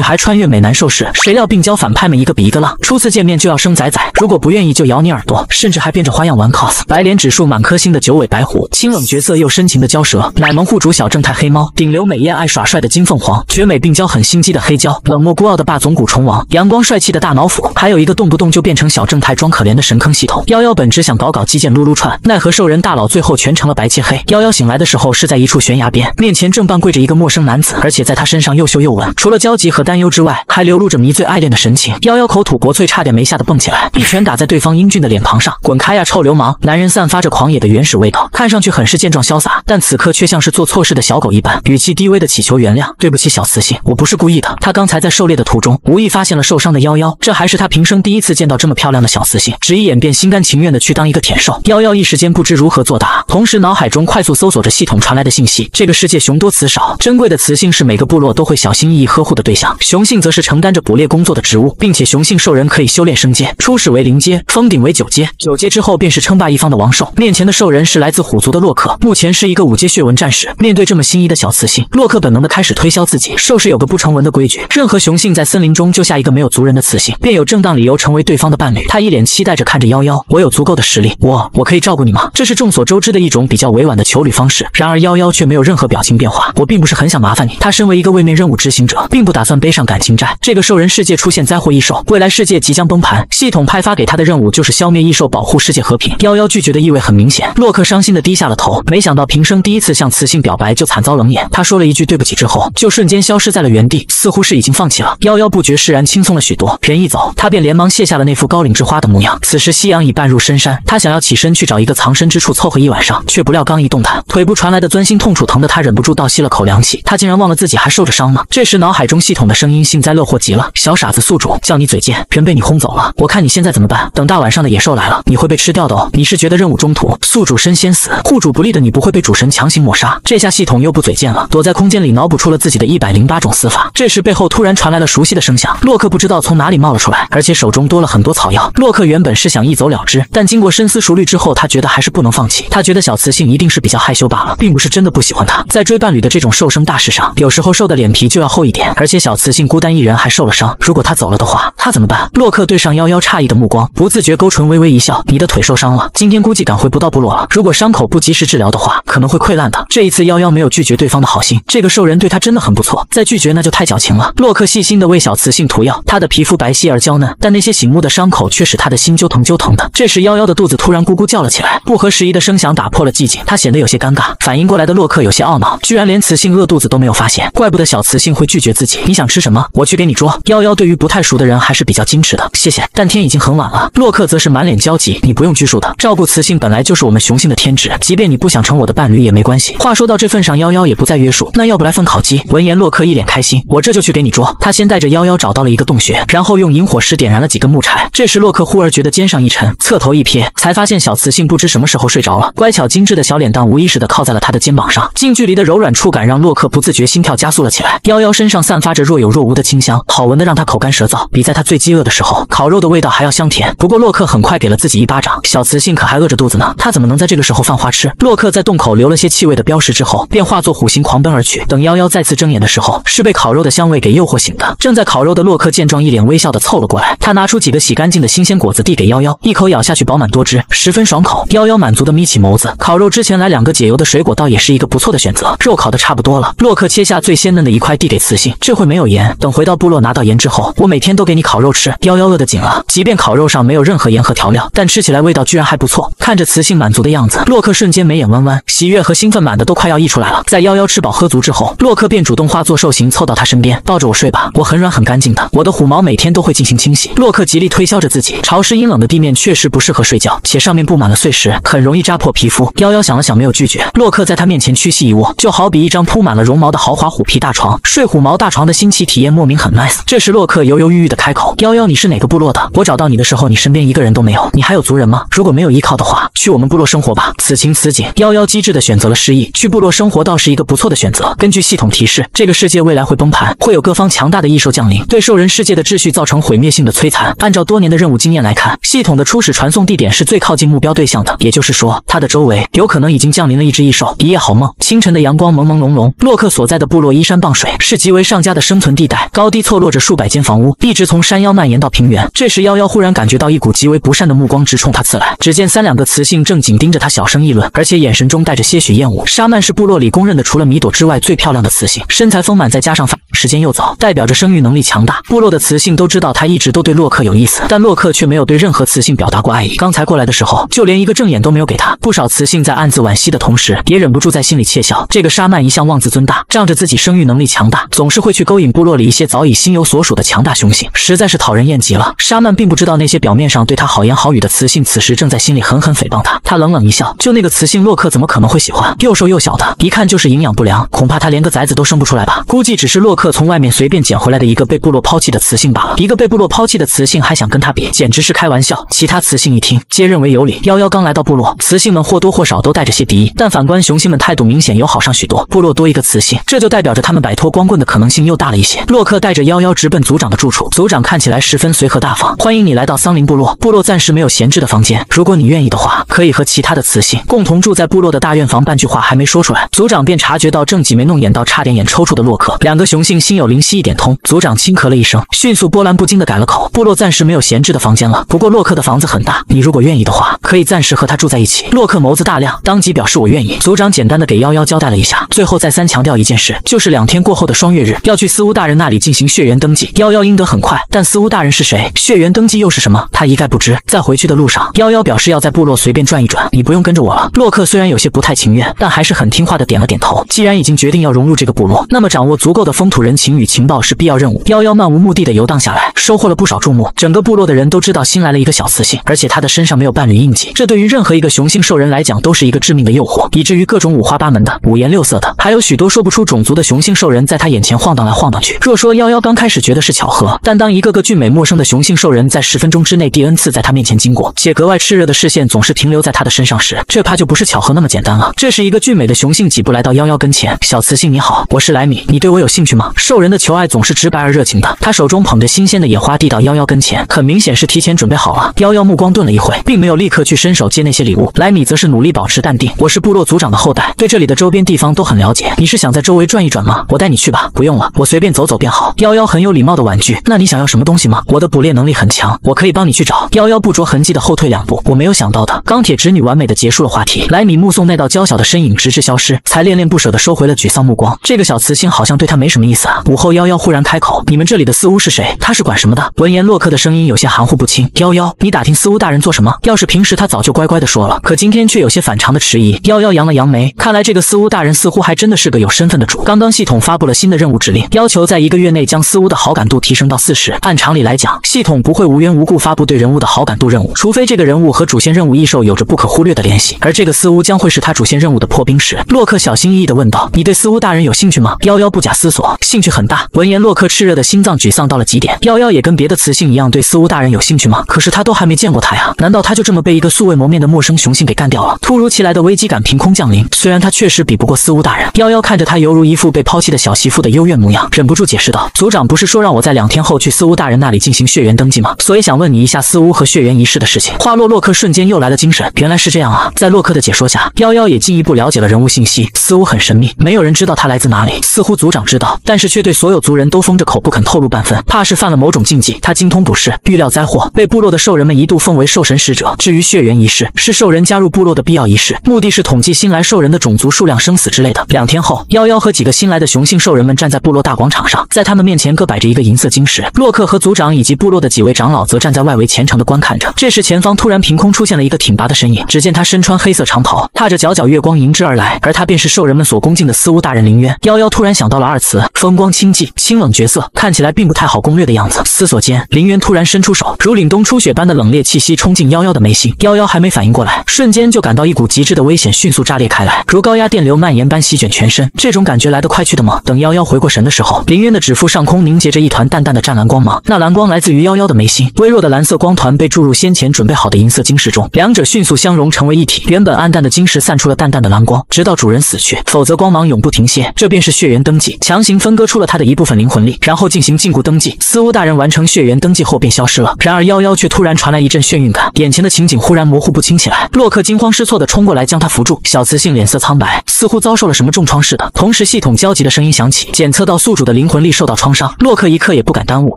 女孩穿越美男兽世，谁料病娇反派们一个比一个浪。初次见面就要生仔仔，如果不愿意就咬你耳朵，甚至还变着花样玩 cos。白脸指数满颗星的九尾白狐，清冷角色又深情的蛟蛇，奶萌户主小正太黑猫，顶流美艳爱耍帅的金凤凰，绝美病娇很心机的黑蛟，冷漠孤傲的霸总蛊虫王，阳光帅气的大脑斧，还有一个动不动就变成小正太装可怜的神坑系统幺幺。本只想搞搞基建撸撸串，奈何兽人大佬最后全成了白切黑。幺幺醒来的时候是在一处悬崖边，面前正半跪着一个陌生男子，而且在他身上又嗅又闻。除了焦急和。担忧之外，还流露着迷醉爱恋的神情。幺幺口吐国粹，差点没吓得蹦起来，一拳打在对方英俊的脸庞上：“滚开呀，臭流氓！”男人散发着狂野的原始味道，看上去很是健壮潇洒，但此刻却像是做错事的小狗一般，语气低微的乞求原谅：“对不起，小雌性，我不是故意的。”他刚才在狩猎的途中，无意发现了受伤的幺幺，这还是他平生第一次见到这么漂亮的小雌性，只一眼便心甘情愿的去当一个舔兽。幺幺一时间不知如何作答，同时脑海中快速搜索着系统传来的信息：这个世界雄多雌少，珍贵的雌性是每个部落都会小心翼翼呵护的对象。雄性则是承担着捕猎工作的职务，并且雄性兽人可以修炼升阶，初始为灵阶，封顶为九阶。九阶之后便是称霸一方的王兽。面前的兽人是来自虎族的洛克，目前是一个五阶血纹战士。面对这么心仪的小雌性，洛克本能的开始推销自己。兽是有个不成文的规矩，任何雄性在森林中救下一个没有族人的雌性，便有正当理由成为对方的伴侣。他一脸期待着看着妖妖，我有足够的实力，我我可以照顾你吗？这是众所周知的一种比较委婉的求侣方式。然而妖妖却没有任何表情变化，我并不是很想麻烦你。他身为一个位面任务执行者，并不打算。背上感情债，这个兽人世界出现灾祸异兽，未来世界即将崩盘。系统派发给他的任务就是消灭异兽，保护世界和平。幺幺拒绝的意味很明显，洛克伤心的低下了头。没想到平生第一次向雌性表白就惨遭冷眼，他说了一句对不起之后，就瞬间消失在了原地，似乎是已经放弃了。幺幺不觉释然，轻松了许多。人一走，他便连忙卸下了那副高岭之花的模样。此时夕阳已半入深山，他想要起身去找一个藏身之处凑合一晚上，却不料刚一动弹，腿部传来的钻心痛楚，疼得他忍不住倒吸了口凉气。他竟然忘了自己还受着伤呢。这时脑海中系统。的声音幸灾乐祸极了，小傻子宿主叫你嘴贱，人被你轰走了，我看你现在怎么办？等大晚上的野兽来了，你会被吃掉的哦。你是觉得任务中途宿主身先死，护主不利的你不会被主神强行抹杀？这下系统又不嘴贱了，躲在空间里脑补出了自己的一百零八种死法。这时背后突然传来了熟悉的声响，洛克不知道从哪里冒了出来，而且手中多了很多草药。洛克原本是想一走了之，但经过深思熟虑之后，他觉得还是不能放弃。他觉得小雌性一定是比较害羞罢了，并不是真的不喜欢他。在追伴侣的这种兽生大事上，有时候瘦的脸皮就要厚一点，而且小。雌性孤单一人还受了伤，如果他走了的话，他怎么办？洛克对上幺幺诧异的目光，不自觉勾唇微微一笑。你的腿受伤了，今天估计赶回不到部落了。如果伤口不及时治疗的话，可能会溃烂的。这一次幺幺没有拒绝对方的好心，这个兽人对他真的很不错，再拒绝那就太矫情了。洛克细心的为小雌性涂药，她的皮肤白皙而娇嫩，但那些醒目的伤口却使他的心揪疼揪疼的。这时幺幺的肚子突然咕咕叫了起来，不合时宜的声响打破了寂静，他显得有些尴尬。反应过来的洛克有些懊恼，居然连雌性饿肚子都没有发现，怪不得小雌性会拒绝自己。你想。吃什么？我去给你捉。幺幺对于不太熟的人还是比较矜持的。谢谢，但天已经很晚了。洛克则是满脸焦急。你不用拘束的，照顾雌性本来就是我们雄性的天职，即便你不想成我的伴侣也没关系。话说到这份上，幺幺也不再约束。那要不来份烤鸡？闻言，洛克一脸开心，我这就去给你捉。他先带着幺幺找到了一个洞穴，然后用萤火石点燃了几根木柴。这时，洛克忽而觉得肩上一沉，侧头一瞥，才发现小雌性不知什么时候睡着了，乖巧精致的小脸蛋无意识的靠在了他的肩膀上，近距离的柔软触感让洛克不自觉心跳加速了起来。幺幺身上散发着若。有若无的清香，好闻的让他口干舌燥，比在他最饥饿的时候烤肉的味道还要香甜。不过洛克很快给了自己一巴掌，小雌性可还饿着肚子呢，他怎么能在这个时候犯花痴？洛克在洞口留了些气味的标识之后，便化作虎形狂奔而去。等幺幺再次睁眼的时候，是被烤肉的香味给诱惑醒的。正在烤肉的洛克见状，一脸微笑的凑了过来，他拿出几个洗干净的新鲜果子递给幺幺，一口咬下去饱满多汁，十分爽口。幺幺满足的眯起眸子，烤肉之前来两个解油的水果倒也是一个不错的选择。肉烤的差不多了，洛克切下最鲜嫩的一块递给雌性，这会没有。盐等回到部落拿到盐之后，我每天都给你烤肉吃。幺幺饿得紧了，即便烤肉上没有任何盐和调料，但吃起来味道居然还不错。看着雌性满足的样子，洛克瞬间眉眼弯弯，喜悦和兴奋满的都快要溢出来了。在幺幺吃饱喝足之后，洛克便主动化作兽形凑到他身边，抱着我睡吧，我很软很干净的，我的虎毛每天都会进行清洗。洛克极力推销着自己。潮湿阴冷的地面确实不适合睡觉，且上面布满了碎石，很容易扎破皮肤。幺幺想了想没有拒绝，洛克在他面前屈膝一卧，就好比一张铺满了绒毛的豪华虎皮大床。睡虎毛大床的心情。体验莫名很 nice。这时洛克犹犹豫豫的开口：“幺幺，你是哪个部落的？我找到你的时候，你身边一个人都没有。你还有族人吗？如果没有依靠的话，去我们部落生活吧。”此情此景，幺幺机智的选择了失忆。去部落生活倒是一个不错的选择。根据系统提示，这个世界未来会崩盘，会有各方强大的异兽降临，对兽人世界的秩序造成毁灭性的摧残。按照多年的任务经验来看，系统的初始传送地点是最靠近目标对象的，也就是说，他的周围有可能已经降临了一只异兽。一夜好梦，清晨的阳光朦朦胧胧。洛克所在的部落依山傍水，是极为上佳的生存。地带高低错落着数百间房屋，一直从山腰蔓延到平原。这时，妖妖忽然感觉到一股极为不善的目光直冲他刺来。只见三两个雌性正紧盯着他小声议论，而且眼神中带着些许厌恶。沙曼是部落里公认的除了米朵之外最漂亮的雌性，身材丰满，再加上发。时间又早，代表着生育能力强大。部落的雌性都知道他一直都对洛克有意思，但洛克却没有对任何雌性表达过爱意。刚才过来的时候，就连一个正眼都没有给他。不少雌性在暗自惋惜的同时，也忍不住在心里窃笑：这个沙曼一向妄自尊大，仗着自己生育能力强大，总是会去勾引部落里一些早已心有所属的强大雄性，实在是讨人厌极了。沙曼并不知道那些表面上对他好言好语的雌性，此时正在心里狠狠诽谤他。他冷冷一笑：就那个雌性，洛克怎么可能会喜欢？又瘦又小的，一看就是营养不良，恐怕他连个崽子都生不出来吧？估计只是洛克。克从外面随便捡回来的一个被部落抛弃的雌性罢了，一个被部落抛弃的雌性还想跟他比，简直是开玩笑。其他雌性一听，皆认为有理。幺幺刚来到部落，雌性们或多或少都带着些敌意，但反观雄性们态度明显友好上许多。部落多一个雌性，这就代表着他们摆脱光棍的可能性又大了一些。洛克带着幺幺直奔族长的住处，族长看起来十分随和大方，欢迎你来到桑林部落。部落暂时没有闲置的房间，如果你愿意的话，可以和其他的雌性共同住在部落的大院房。半句话还没说出来，族长便察觉到正挤眉弄眼到差点眼抽搐的洛克，两个雄性。竟心有灵犀一点通，族长轻咳了一声，迅速波澜不惊的改了口。部落暂时没有闲置的房间了，不过洛克的房子很大，你如果愿意的话，可以暂时和他住在一起。洛克眸子大亮，当即表示我愿意。族长简单的给幺幺交代了一下，最后再三强调一件事，就是两天过后的双月日要去司乌大人那里进行血缘登记。幺幺应得很快，但司乌大人是谁，血缘登记又是什么，他一概不知。在回去的路上，幺幺表示要在部落随便转一转，你不用跟着我了。洛克虽然有些不太情愿，但还是很听话的点了点头。既然已经决定要融入这个部落，那么掌握足够的风土。人情与情报是必要任务。幺幺漫无目的的游荡下来，收获了不少注目。整个部落的人都知道新来了一个小雌性，而且她的身上没有伴侣印记，这对于任何一个雄性兽人来讲都是一个致命的诱惑，以至于各种五花八门的、五颜六色的，还有许多说不出种族的雄性兽人在他眼前晃荡来晃荡去。若说幺幺刚开始觉得是巧合，但当一个个俊美陌生的雄性兽人在十分钟之内第 n 次在他面前经过，且格外炽热的视线总是停留在他的身上时，这怕就不是巧合那么简单了。这是一个俊美的雄性，几步来到幺幺跟前：“小雌性你好，我是莱米，你对我有兴趣吗？”兽人的求爱总是直白而热情的，他手中捧着新鲜的野花递到夭夭跟前，很明显是提前准备好了。夭夭目光顿了一会，并没有立刻去伸手接那些礼物。莱米则是努力保持淡定。我是部落族长的后代，对这里的周边地方都很了解。你是想在周围转一转吗？我带你去吧。不用了，我随便走走便好。夭夭很有礼貌的婉拒。那你想要什么东西吗？我的捕猎能力很强，我可以帮你去找。夭夭不着痕迹的后退两步。我没有想到的，钢铁直女完美的结束了话题。莱米目送那道娇小的身影直至消失，才恋恋不舍的收回了沮丧目光。这个小雌性好像对他没什么意思。午后，幺幺忽然开口：“你们这里的司乌是谁？他是管什么的？”闻言，洛克的声音有些含糊不清。幺幺，你打听司乌大人做什么？要是平时，他早就乖乖的说了。可今天却有些反常的迟疑。幺幺扬了扬眉，看来这个司乌大人似乎还真的是个有身份的主。刚刚系统发布了新的任务指令，要求在一个月内将司乌的好感度提升到四十。按常理来讲，系统不会无缘无故发布对人物的好感度任务，除非这个人物和主线任务异兽有着不可忽略的联系。而这个司乌将会是他主线任务的破冰石。洛克小心翼翼地问道：“你对司乌大人有兴趣吗？”幺幺不假思索。兴趣很大。闻言，洛克炽热的心脏沮丧到了极点。妖妖也跟别的雌性一样，对司乌大人有兴趣吗？可是他都还没见过他呀！难道他就这么被一个素未谋面的陌生雄性给干掉了？突如其来的危机感凭空降临。虽然他确实比不过司乌大人，妖妖看着他犹如一副被抛弃的小媳妇的幽怨模样，忍不住解释道：“组长不是说让我在两天后去司乌大人那里进行血缘登记吗？所以想问你一下司乌和血缘仪式的事情。”话落，洛克瞬间又来了精神。原来是这样啊！在洛克的解说下，妖妖也进一步了解了人物信息。司乌很神秘，没有人知道他来自哪里，似乎组长知道，但。是，却对所有族人都封着口，不肯透露半分，怕是犯了某种禁忌。他精通卜筮，预料灾祸，被部落的兽人们一度奉为兽神使者。至于血缘仪式，是兽人加入部落的必要仪式，目的是统计新来兽人的种族数量、生死之类的。两天后，夭夭和几个新来的雄性兽人们站在部落大广场上，在他们面前各摆着一个银色晶石。洛克和族长以及部落的几位长老则站在外围虔诚的观看着。这时，前方突然凭空出现了一个挺拔的身影，只见他身穿黑色长袍，踏着皎皎月光迎之而来，而他便是兽人们所恭敬的司巫大人林渊。夭夭突然想到了二茨。风光清寂，清冷绝色，看起来并不太好攻略的样子。思索间，林渊突然伸出手，如凛冬初雪般的冷冽气息冲进夭夭的眉心。夭夭还没反应过来，瞬间就感到一股极致的危险迅速炸裂开来，如高压电流蔓延般席卷全身。这种感觉来得快去的猛。等夭夭回过神的时候，林渊的指腹上空凝结着一团淡淡的湛蓝光芒。那蓝光来自于夭夭的眉心，微弱的蓝色光团被注入先前准备好的银色晶石中，两者迅速相融成为一体。原本暗淡的晶石散出了淡淡的蓝光。直到主人死去，否则光芒永不停歇。这便是血缘登记，强行分。分割出了他的一部分灵魂力，然后进行禁锢登记。司乌大人完成血缘登记后便消失了。然而妖妖却突然传来一阵眩晕感，眼前的情景忽然模糊不清起来。洛克惊慌失措地冲过来将他扶住，小磁性脸色苍白，似乎遭受了什么重创似的。同时，系统焦急的声音响起：“检测到宿主的灵魂力受到创伤。”洛克一刻也不敢耽误，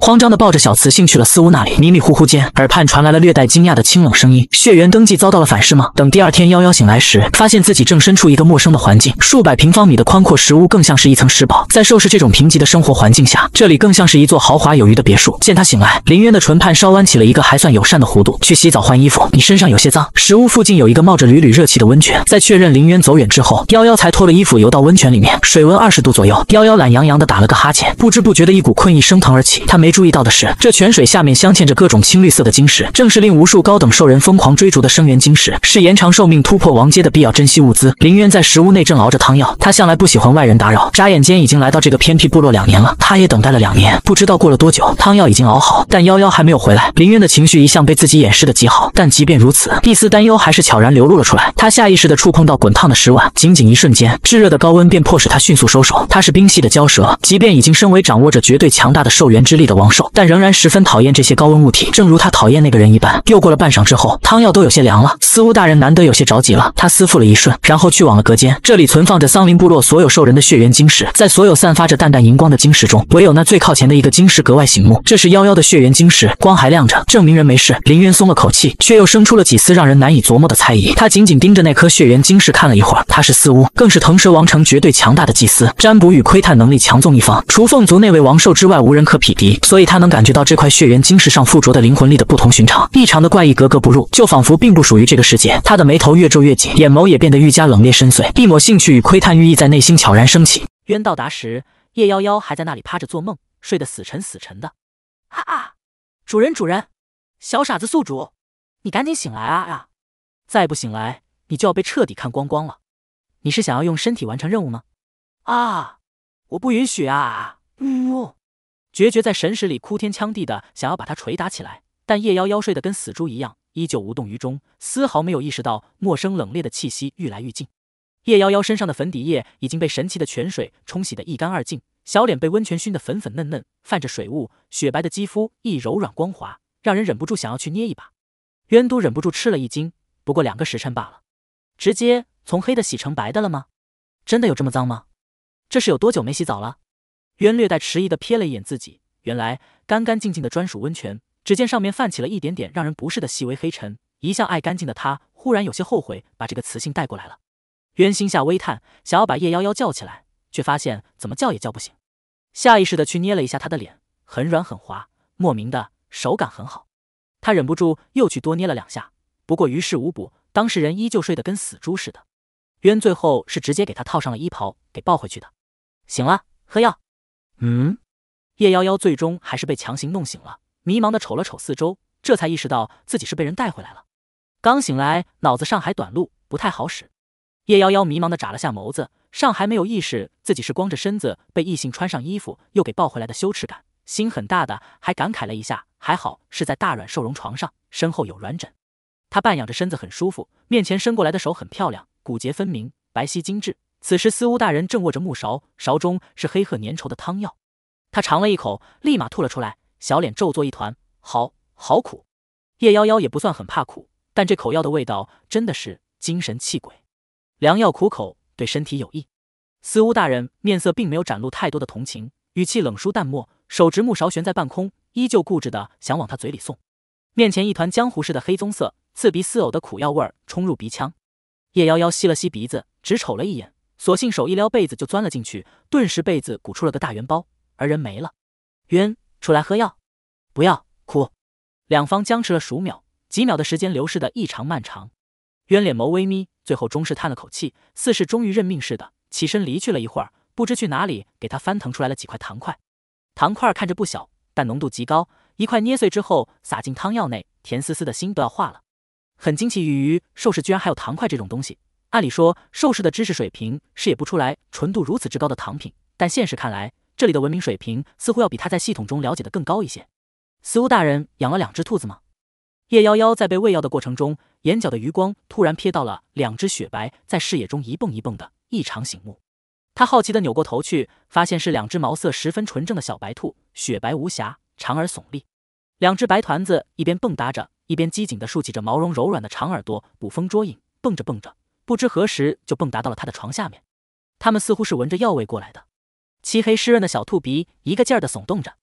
慌张地抱着小磁性去了司乌那里。迷迷糊糊间，耳畔传来了略带惊讶的清冷声音：“血缘登记遭到了反噬吗？”等第二天妖妖醒来时，发现自己正身处一个陌生的环境，数百平方米的宽阔石屋更像是一层石堡，在收拾这。种贫瘠的生活环境下，这里更像是一座豪华有余的别墅。见他醒来，林渊的唇畔稍弯起了一个还算友善的弧度。去洗澡换衣服，你身上有些脏。食物附近有一个冒着缕缕热气的温泉。在确认林渊走远之后，幺幺才脱了衣服游到温泉里面，水温二十度左右。幺幺懒洋洋的打了个哈欠，不知不觉的一股困意升腾而起。他没注意到的是，这泉水下面镶嵌着各种青绿色的晶石，正是令无数高等兽人疯狂追逐的生源晶石，是延长寿命、突破王阶的必要珍惜物资。林渊在食物内正熬着汤药，他向来不喜欢外人打扰，眨眼间已经来到这个偏。偏僻部落两年了，他也等待了两年，不知道过了多久，汤药已经熬好，但夭夭还没有回来。林渊的情绪一向被自己掩饰的极好，但即便如此，一丝担忧还是悄然流露了出来。他下意识的触碰到滚烫的石碗，仅仅一瞬间，炙热的高温便迫使他迅速收手。他是冰系的蛟蛇，即便已经身为掌握着绝对强大的兽元之力的王兽，但仍然十分讨厌这些高温物体，正如他讨厌那个人一般。又过了半晌之后，汤药都有些凉了，司乌大人难得有些着急了。他思忖了一瞬，然后去往了隔间，这里存放着桑林部落所有兽人的血缘晶石，在所有散发着。淡淡荧光的晶石中，唯有那最靠前的一个晶石格外醒目。这是妖妖的血缘晶石，光还亮着，证明人没事。林渊松了口气，却又生出了几丝让人难以琢磨的猜疑。他紧紧盯着那颗血缘晶石看了一会儿，他是四巫，更是腾蛇王城绝对强大的祭司，占卜与窥探能力强纵一方，除凤族那位王兽之外，无人可匹敌。所以他能感觉到这块血缘晶石上附着的灵魂力的不同寻常，异常的怪异，格格不入，就仿佛并不属于这个世界。他的眉头越皱越紧，眼眸也变得愈加冷冽深邃，一抹兴趣与窥探寓意在内心悄然升起。渊到达时。叶妖妖还在那里趴着做梦，睡得死沉死沉的。哈哈，主人，主人，小傻子宿主，你赶紧醒来啊啊！再不醒来，你就要被彻底看光光了。你是想要用身体完成任务吗？啊！我不允许啊！呜！决绝在神识里哭天抢地的，想要把他捶打起来，但叶妖妖睡得跟死猪一样，依旧无动于衷，丝毫没有意识到陌生冷冽的气息愈来愈近。叶妖妖身上的粉底液已经被神奇的泉水冲洗得一干二净，小脸被温泉熏得粉粉嫩嫩，泛着水雾，雪白的肌肤亦柔软光滑，让人忍不住想要去捏一把。渊都忍不住吃了一惊，不过两个时辰罢了，直接从黑的洗成白的了吗？真的有这么脏吗？这是有多久没洗澡了？渊略带迟疑的瞥了一眼自己，原来干干净净的专属温泉，只见上面泛起了一点点让人不适的细微黑尘。一向爱干净的他忽然有些后悔把这个雌性带过来了。渊心下微叹，想要把叶妖妖叫起来，却发现怎么叫也叫不醒。下意识的去捏了一下他的脸，很软很滑，莫名的手感很好。他忍不住又去多捏了两下，不过于事无补，当事人依旧睡得跟死猪似的。渊最后是直接给他套上了衣袍，给抱回去的。醒了，喝药。嗯。叶妖妖最终还是被强行弄醒了，迷茫的瞅了瞅四周，这才意识到自己是被人带回来了。刚醒来，脑子上还短路，不太好使。叶妖妖迷茫地眨了下眸子，尚还没有意识自己是光着身子被异性穿上衣服又给抱回来的羞耻感，心很大的还感慨了一下，还好是在大软兽绒床上，身后有软枕，他半仰着身子很舒服，面前伸过来的手很漂亮，骨节分明，白皙精致。此时司巫大人正握着木勺，勺中是黑褐粘稠的汤药，他尝了一口，立马吐了出来，小脸皱作一团，好，好苦。叶妖妖也不算很怕苦，但这口药的味道真的是精神气鬼。良药苦口，对身体有益。司务大人面色并没有展露太多的同情，语气冷疏淡漠，手执木勺悬在半空，依旧固执的想往他嘴里送。面前一团江湖似的黑棕色，刺鼻似呕的苦药味儿冲入鼻腔。叶妖妖吸了吸鼻子，只瞅了一眼，索性手一撩被子就钻了进去，顿时被子鼓出了个大圆包，而人没了。冤，出来喝药。不要，哭。两方僵持了数秒，几秒的时间流逝的异常漫长。渊脸眸微眯，最后终是叹了口气，似是终于认命似的，起身离去。了一会儿，不知去哪里给他翻腾出来了几块糖块。糖块看着不小，但浓度极高。一块捏碎之后，撒进汤药内，甜丝丝的心都要化了。很惊奇于于兽氏居然还有糖块这种东西。按理说，兽氏的知识水平是也不出来纯度如此之高的糖品，但现实看来，这里的文明水平似乎要比他在系统中了解的更高一些。司务大人养了两只兔子吗？叶妖妖在被喂药的过程中，眼角的余光突然瞥到了两只雪白，在视野中一蹦一蹦的，异常醒目。他好奇的扭过头去，发现是两只毛色十分纯正的小白兔，雪白无瑕，长耳耸立。两只白团子一边蹦跶着，一边机警的竖起着毛绒柔软的长耳朵，捕风捉影。蹦着蹦着，不知何时就蹦跶到了他的床下面。它们似乎是闻着药味过来的，漆黑湿润的小兔鼻一个劲儿的耸动着。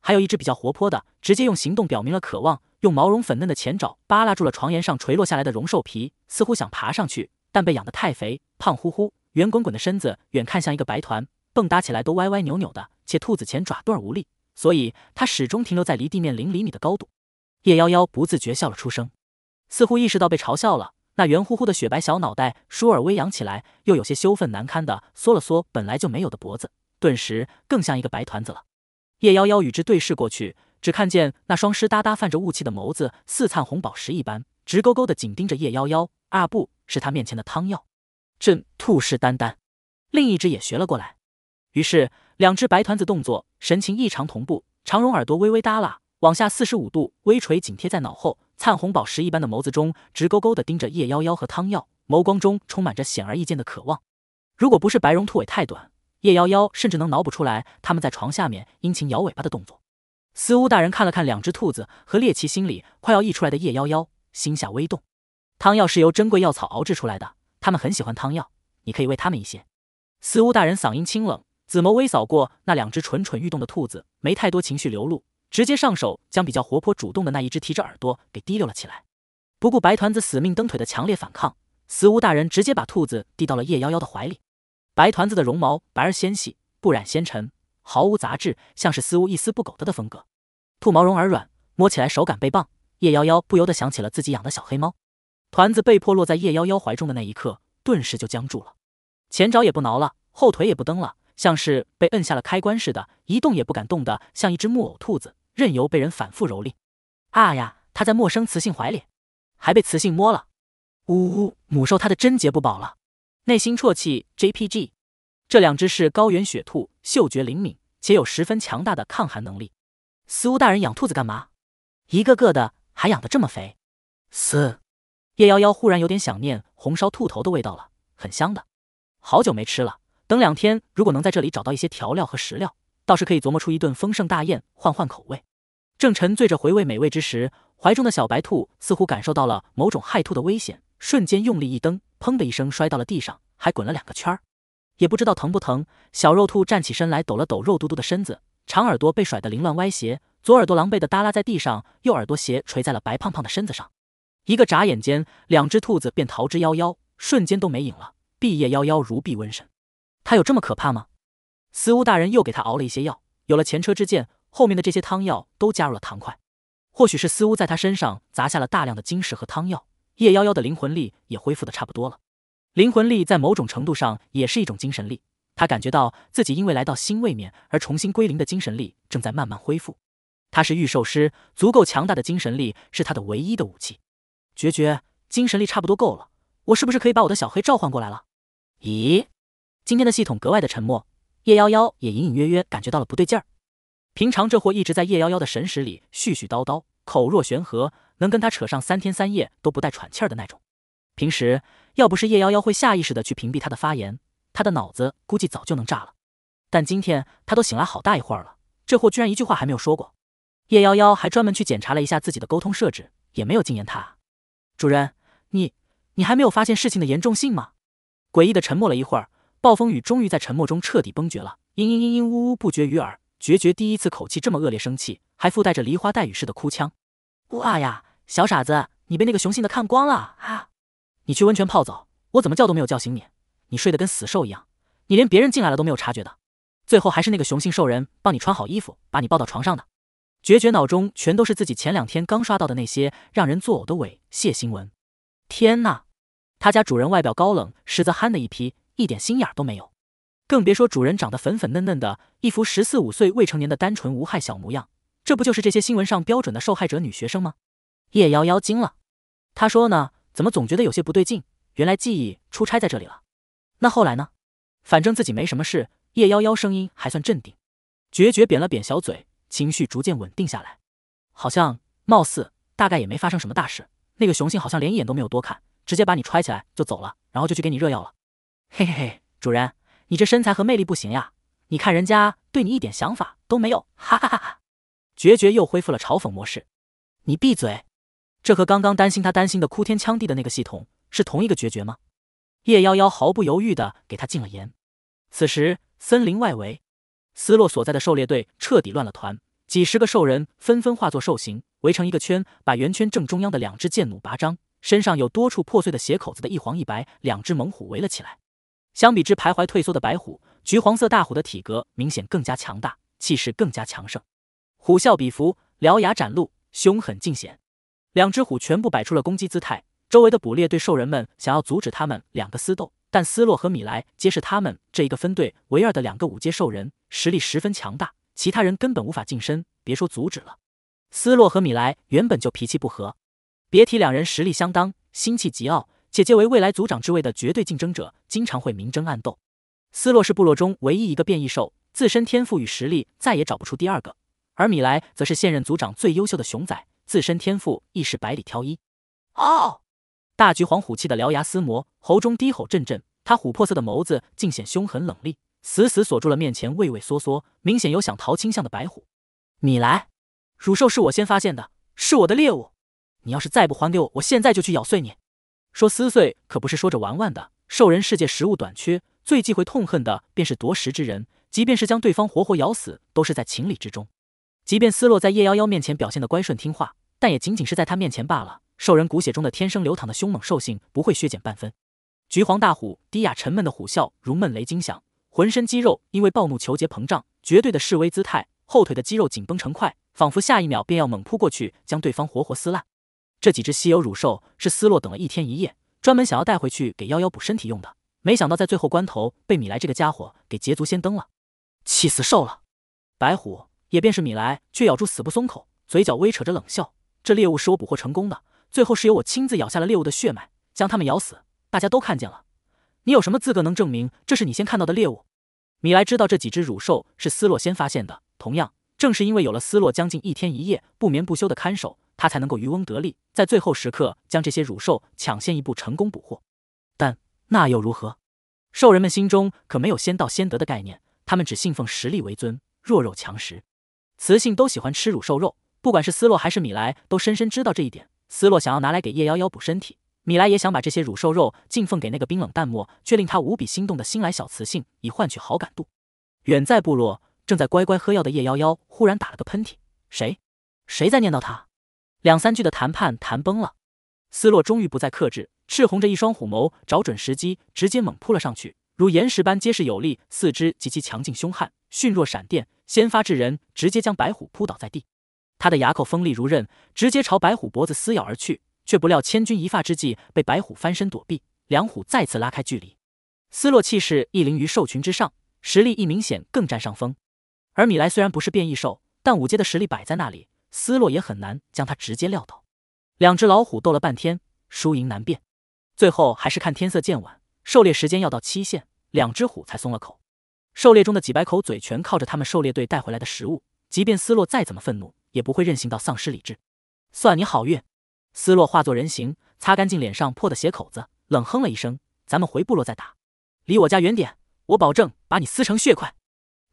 还有一只比较活泼的，直接用行动表明了渴望。用毛绒粉嫩的前爪扒拉住了床沿上垂落下来的绒兽皮，似乎想爬上去，但被养得太肥，胖乎乎、圆滚滚的身子远看像一个白团，蹦跶起来都歪歪扭扭的，且兔子前爪段无力，所以它始终停留在离地面零厘米的高度。叶妖妖不自觉笑了出声，似乎意识到被嘲笑了，那圆乎乎的雪白小脑袋倏尔微扬起来，又有些羞愤难堪的缩了缩本来就没有的脖子，顿时更像一个白团子了。叶妖妖与之对视过去。只看见那双湿哒哒、泛着雾气的眸子，似灿红宝石一般，直勾勾的紧盯着叶妖妖，啊，不是他面前的汤药，朕兔视眈眈。另一只也学了过来。于是，两只白团子动作、神情异常同步。长绒耳朵微微耷拉，往下四十五度微垂，紧贴在脑后。灿红宝石一般的眸子中，直勾勾的盯着叶妖妖和汤药，眸光中充满着显而易见的渴望。如果不是白绒兔尾太短，叶妖妖甚至能脑补出来他们在床下面殷勤摇尾巴的动作。司乌大人看了看两只兔子和猎奇心里快要溢出来的夜夭夭，心下微动。汤药是由珍贵药草熬制出来的，他们很喜欢汤药，你可以喂他们一些。司乌大人嗓音清冷，紫眸微扫过那两只蠢蠢欲动的兔子，没太多情绪流露，直接上手将比较活泼主动的那一只提着耳朵给提溜了起来，不顾白团子死命蹬腿的强烈反抗，司乌大人直接把兔子递到了夜夭夭的怀里。白团子的绒毛白而纤细，不染纤尘。毫无杂质，像是丝无一丝不苟的的风格。兔毛绒而软，摸起来手感倍棒。叶妖妖不由得想起了自己养的小黑猫，团子被迫落在叶妖妖怀中的那一刻，顿时就僵住了，前爪也不挠了，后腿也不蹬了，像是被摁下了开关似的，一动也不敢动的，像一只木偶兔子，任由被人反复蹂躏。啊呀，它在陌生雌性怀里，还被雌性摸了，呜呜，母兽它的贞洁不保了，内心啜泣。JPG，这两只是高原雪兔，嗅觉灵敏。且有十分强大的抗寒能力。司务大人养兔子干嘛？一个个的还养得这么肥。嘶！叶夭夭忽然有点想念红烧兔头的味道了，很香的，好久没吃了。等两天，如果能在这里找到一些调料和食料，倒是可以琢磨出一顿丰盛大宴，换换口味。正沉醉着回味美味之时，怀中的小白兔似乎感受到了某种害兔的危险，瞬间用力一蹬，砰的一声摔到了地上，还滚了两个圈儿。也不知道疼不疼，小肉兔站起身来，抖了抖肉嘟嘟的身子，长耳朵被甩得凌乱歪斜，左耳朵狼狈的耷拉在地上，右耳朵斜垂在了白胖胖的身子上。一个眨眼间，两只兔子便逃之夭夭，瞬间都没影了。毕夜夭夭如避瘟神，他有这么可怕吗？司乌大人又给他熬了一些药，有了前车之鉴，后面的这些汤药都加入了糖块。或许是司乌在他身上砸下了大量的晶石和汤药，夜夭夭的灵魂力也恢复的差不多了。灵魂力在某种程度上也是一种精神力。他感觉到自己因为来到新位面而重新归零的精神力正在慢慢恢复。他是御兽师，足够强大的精神力是他的唯一的武器。绝绝，精神力差不多够了，我是不是可以把我的小黑召唤过来了？咦，今天的系统格外的沉默。叶妖妖也隐隐约约感觉到了不对劲儿。平常这货一直在叶妖妖的神识里絮絮叨叨，口若悬河，能跟他扯上三天三夜都不带喘气儿的那种。平时要不是叶妖妖会下意识的去屏蔽他的发言，他的脑子估计早就能炸了。但今天他都醒来好大一会儿了，这货居然一句话还没有说过。叶妖妖还专门去检查了一下自己的沟通设置，也没有禁言他。主人，你你还没有发现事情的严重性吗？诡异的沉默了一会儿，暴风雨终于在沉默中彻底崩决了，嘤嘤嘤嘤，呜呜不绝于耳。决绝第一次口气这么恶劣，生气还附带着梨花带雨似的哭腔。哇呀，小傻子，你被那个雄性的看光了啊！你去温泉泡澡，我怎么叫都没有叫醒你，你睡得跟死兽一样，你连别人进来了都没有察觉的，最后还是那个雄性兽人帮你穿好衣服，把你抱到床上的。决绝脑中全都是自己前两天刚刷到的那些让人作呕的猥亵新闻。天呐，他家主人外表高冷，实则憨的一批，一点心眼都没有，更别说主人长得粉粉嫩嫩的，一副十四五岁未成年的单纯无害小模样，这不就是这些新闻上标准的受害者女学生吗？叶妖妖惊了，她说呢？怎么总觉得有些不对劲？原来记忆出差在这里了。那后来呢？反正自己没什么事。叶妖妖声音还算镇定，决绝扁了扁小嘴，情绪逐渐稳定下来。好像、貌似、大概也没发生什么大事。那个雄性好像连一眼都没有多看，直接把你揣起来就走了，然后就去给你热药了。嘿嘿嘿，主人，你这身材和魅力不行呀！你看人家对你一点想法都没有，哈哈哈哈！决绝又恢复了嘲讽模式。你闭嘴！这和刚刚担心他担心的哭天抢地的那个系统是同一个决绝吗？叶妖妖毫不犹豫的给他禁了言。此时，森林外围，斯洛所在的狩猎队彻底乱了团，几十个兽人纷纷化作兽形，围成一个圈，把圆圈正中央的两只箭弩拔张，身上有多处破碎的血口子的一黄一白两只猛虎围了起来。相比之徘徊退缩的白虎，橘黄色大虎的体格明显更加强大，气势更加强盛，虎啸彼伏，獠牙展露，凶狠尽显。两只虎全部摆出了攻击姿态，周围的捕猎队兽人们想要阻止他们两个私斗，但斯洛和米莱皆是他们这一个分队唯二的两个五阶兽人，实力十分强大，其他人根本无法近身，别说阻止了。斯洛和米莱原本就脾气不和，别提两人实力相当，心气极傲，且皆为未来族长之位的绝对竞争者，经常会明争暗斗。斯洛是部落中唯一一个变异兽，自身天赋与实力再也找不出第二个，而米莱则是现任族长最优秀的熊仔。自身天赋亦是百里挑一。哦，大橘黄虎气的獠牙撕磨，喉中低吼阵阵。他琥珀色的眸子尽显凶狠冷厉，死死锁住了面前畏畏缩缩、明显有想逃倾向的白虎你来，乳兽是我先发现的，是我的猎物。你要是再不还给我，我现在就去咬碎你！说撕碎可不是说着玩玩的。兽人世界食物短缺，最忌讳痛恨的便是夺食之人，即便是将对方活活咬死，都是在情理之中。即便斯落在叶妖妖面前表现的乖顺听话。但也仅仅是在他面前罢了。兽人骨血中的天生流淌的凶猛兽性不会削减半分。橘黄大虎低哑沉闷的虎啸如闷雷惊响，浑身肌肉因为暴怒球结膨胀，绝对的示威姿态，后腿的肌肉紧绷成块，仿佛下一秒便要猛扑过去将对方活活撕烂。这几只稀有乳兽是斯洛等了一天一夜，专门想要带回去给幺幺补身体用的，没想到在最后关头被米莱这个家伙给捷足先登了，气死兽了！白虎，也便是米莱，却咬住死不松口，嘴角微扯着冷笑。这猎物是我捕获成功的，最后是由我亲自咬下了猎物的血脉，将它们咬死，大家都看见了。你有什么资格能证明这是你先看到的猎物？米莱知道这几只乳兽是斯洛先发现的，同样，正是因为有了斯洛将近一天一夜不眠不休的看守，他才能够渔翁得利，在最后时刻将这些乳兽抢先一步成功捕获。但那又如何？兽人们心中可没有先到先得的概念，他们只信奉实力为尊，弱肉强食。雌性都喜欢吃乳兽肉。不管是斯洛还是米莱，都深深知道这一点。斯洛想要拿来给叶妖妖补身体，米莱也想把这些乳瘦肉进奉给那个冰冷淡漠却令他无比心动的新来小雌性，以换取好感度。远在部落，正在乖乖喝药的叶妖妖忽然打了个喷嚏，谁？谁在念叨他？两三句的谈判谈崩了，斯洛终于不再克制，赤红着一双虎眸，找准时机，直接猛扑了上去，如岩石般结实有力，四肢极其强劲凶悍，迅若闪电，先发制人，直接将白虎扑倒在地。他的牙口锋利如刃，直接朝白虎脖子撕咬而去，却不料千钧一发之际被白虎翻身躲避，两虎再次拉开距离。斯洛气势一凌于兽群之上，实力一明显更占上风。而米莱虽然不是变异兽，但五阶的实力摆在那里，斯洛也很难将他直接撂倒。两只老虎斗了半天，输赢难辨，最后还是看天色渐晚，狩猎时间要到期限，两只虎才松了口。狩猎中的几百口嘴全靠着他们狩猎队带回来的食物，即便斯洛再怎么愤怒。也不会任性到丧失理智，算你好运。斯洛化作人形，擦干净脸上破的血口子，冷哼了一声：“咱们回部落再打，离我家远点，我保证把你撕成血块。”